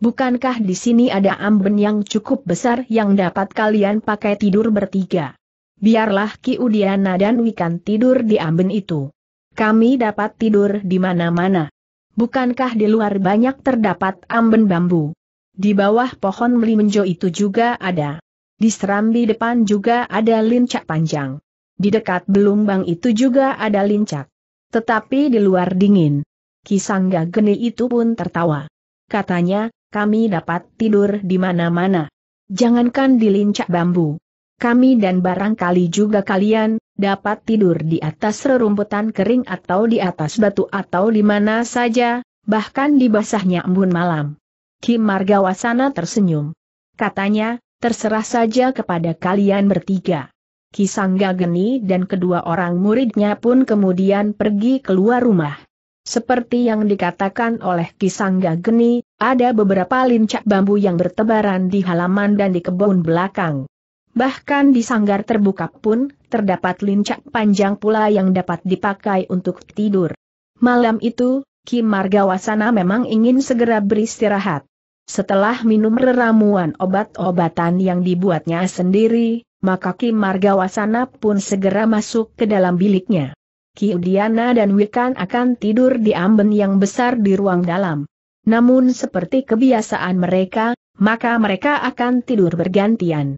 Bukankah di sini ada amben yang cukup besar yang dapat kalian pakai tidur bertiga? biarlah Ki Udiana dan Wikan tidur di amben itu. Kami dapat tidur di mana-mana. Bukankah di luar banyak terdapat amben bambu? Di bawah pohon melimenjo itu juga ada. Di serambi depan juga ada lincak panjang. Di dekat belumbang itu juga ada lincak. Tetapi di luar dingin. Ki Sangga geni itu pun tertawa. Katanya, kami dapat tidur di mana-mana. Jangankan di lincak bambu kami dan barangkali juga kalian, dapat tidur di atas rerumputan kering atau di atas batu atau di mana saja, bahkan di basahnya embun malam. Kim Margawasana tersenyum. Katanya, terserah saja kepada kalian bertiga. Kisangga Geni dan kedua orang muridnya pun kemudian pergi keluar rumah. Seperti yang dikatakan oleh Kisangga Geni, ada beberapa lincak bambu yang bertebaran di halaman dan di kebun belakang. Bahkan di sanggar terbuka pun, terdapat lincak panjang pula yang dapat dipakai untuk tidur. Malam itu, Ki Margawasana memang ingin segera beristirahat. Setelah minum reramuan obat-obatan yang dibuatnya sendiri, maka Ki Margawasana pun segera masuk ke dalam biliknya. Ki Udiana dan Wikan akan tidur di amben yang besar di ruang dalam. Namun seperti kebiasaan mereka, maka mereka akan tidur bergantian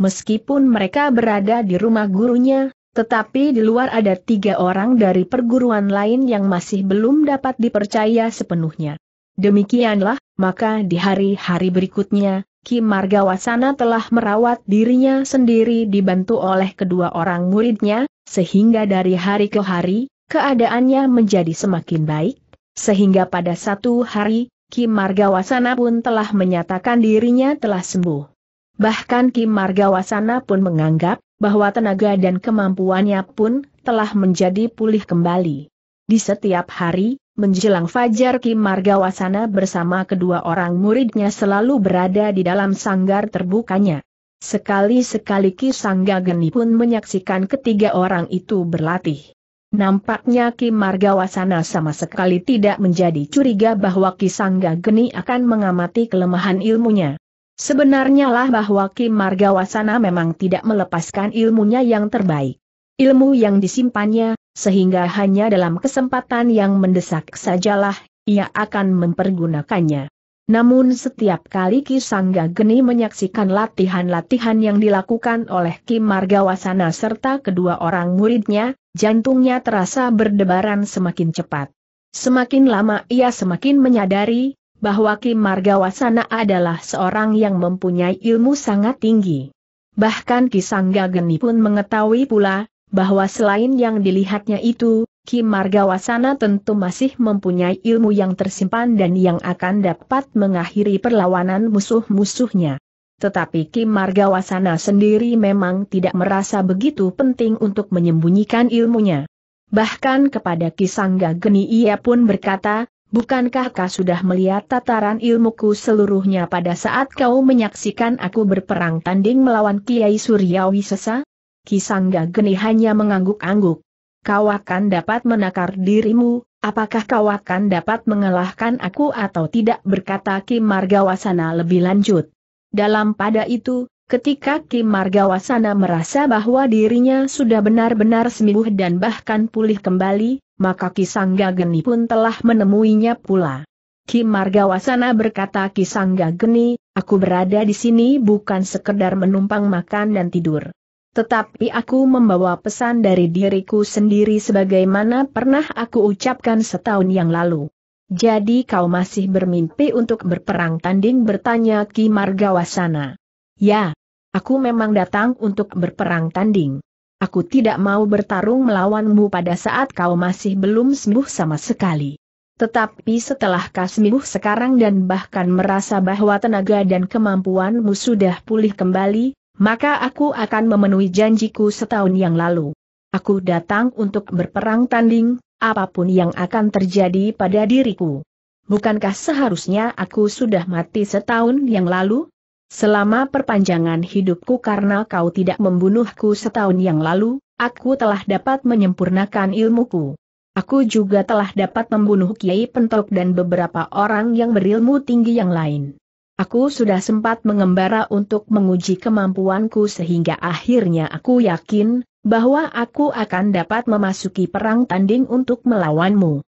meskipun mereka berada di rumah gurunya, tetapi di luar ada tiga orang dari perguruan lain yang masih belum dapat dipercaya sepenuhnya. Demikianlah, maka di hari-hari berikutnya, Ki Margawasana telah merawat dirinya sendiri dibantu oleh kedua orang muridnya, sehingga dari hari ke hari, keadaannya menjadi semakin baik, sehingga pada satu hari, Ki Margawasana pun telah menyatakan dirinya telah sembuh. Bahkan Kim Margawasana pun menganggap bahwa tenaga dan kemampuannya pun telah menjadi pulih kembali. Di setiap hari, menjelang fajar Kim Margawasana bersama kedua orang muridnya selalu berada di dalam sanggar terbukanya. Sekali-sekali Ki Geni pun menyaksikan ketiga orang itu berlatih. Nampaknya Kim Margawasana sama sekali tidak menjadi curiga bahwa Ki Geni akan mengamati kelemahan ilmunya. Sebenarnya lah bahwa Kim Margawasana memang tidak melepaskan ilmunya yang terbaik. Ilmu yang disimpannya, sehingga hanya dalam kesempatan yang mendesak sajalah, ia akan mempergunakannya. Namun setiap kali Sangga Geni menyaksikan latihan-latihan yang dilakukan oleh Kim Margawasana serta kedua orang muridnya, jantungnya terasa berdebaran semakin cepat. Semakin lama ia semakin menyadari, bahwa Kim Margawasana adalah seorang yang mempunyai ilmu sangat tinggi. Bahkan Kisangga Geni pun mengetahui pula, bahwa selain yang dilihatnya itu, Kim Margawasana tentu masih mempunyai ilmu yang tersimpan dan yang akan dapat mengakhiri perlawanan musuh-musuhnya. Tetapi Kim Margawasana sendiri memang tidak merasa begitu penting untuk menyembunyikan ilmunya. Bahkan kepada Kisangga Geni ia pun berkata, Bukankah kau sudah melihat tataran ilmuku seluruhnya pada saat kau menyaksikan aku berperang tanding melawan Kiai Suryawi Sesa? Kisangga Geni hanya mengangguk-angguk. Kau akan dapat menakar dirimu, apakah kau akan dapat mengalahkan aku atau tidak berkata Kim Margawasana lebih lanjut. Dalam pada itu, ketika Kim Margawasana merasa bahwa dirinya sudah benar-benar sembuh dan bahkan pulih kembali, maka Kisangga Geni pun telah menemuinya pula. Ki Margawasana berkata Kisangga Geni, aku berada di sini bukan sekedar menumpang makan dan tidur. Tetapi aku membawa pesan dari diriku sendiri sebagaimana pernah aku ucapkan setahun yang lalu. Jadi kau masih bermimpi untuk berperang tanding bertanya Ki Margawasana. Ya, aku memang datang untuk berperang tanding. Aku tidak mau bertarung melawanmu pada saat kau masih belum sembuh sama sekali. Tetapi setelah kau sembuh sekarang dan bahkan merasa bahwa tenaga dan kemampuanmu sudah pulih kembali, maka aku akan memenuhi janjiku setahun yang lalu. Aku datang untuk berperang tanding, apapun yang akan terjadi pada diriku. Bukankah seharusnya aku sudah mati setahun yang lalu? Selama perpanjangan hidupku karena kau tidak membunuhku setahun yang lalu, aku telah dapat menyempurnakan ilmuku. Aku juga telah dapat membunuh Kiai Pentok dan beberapa orang yang berilmu tinggi yang lain. Aku sudah sempat mengembara untuk menguji kemampuanku sehingga akhirnya aku yakin, bahwa aku akan dapat memasuki perang tanding untuk melawanmu.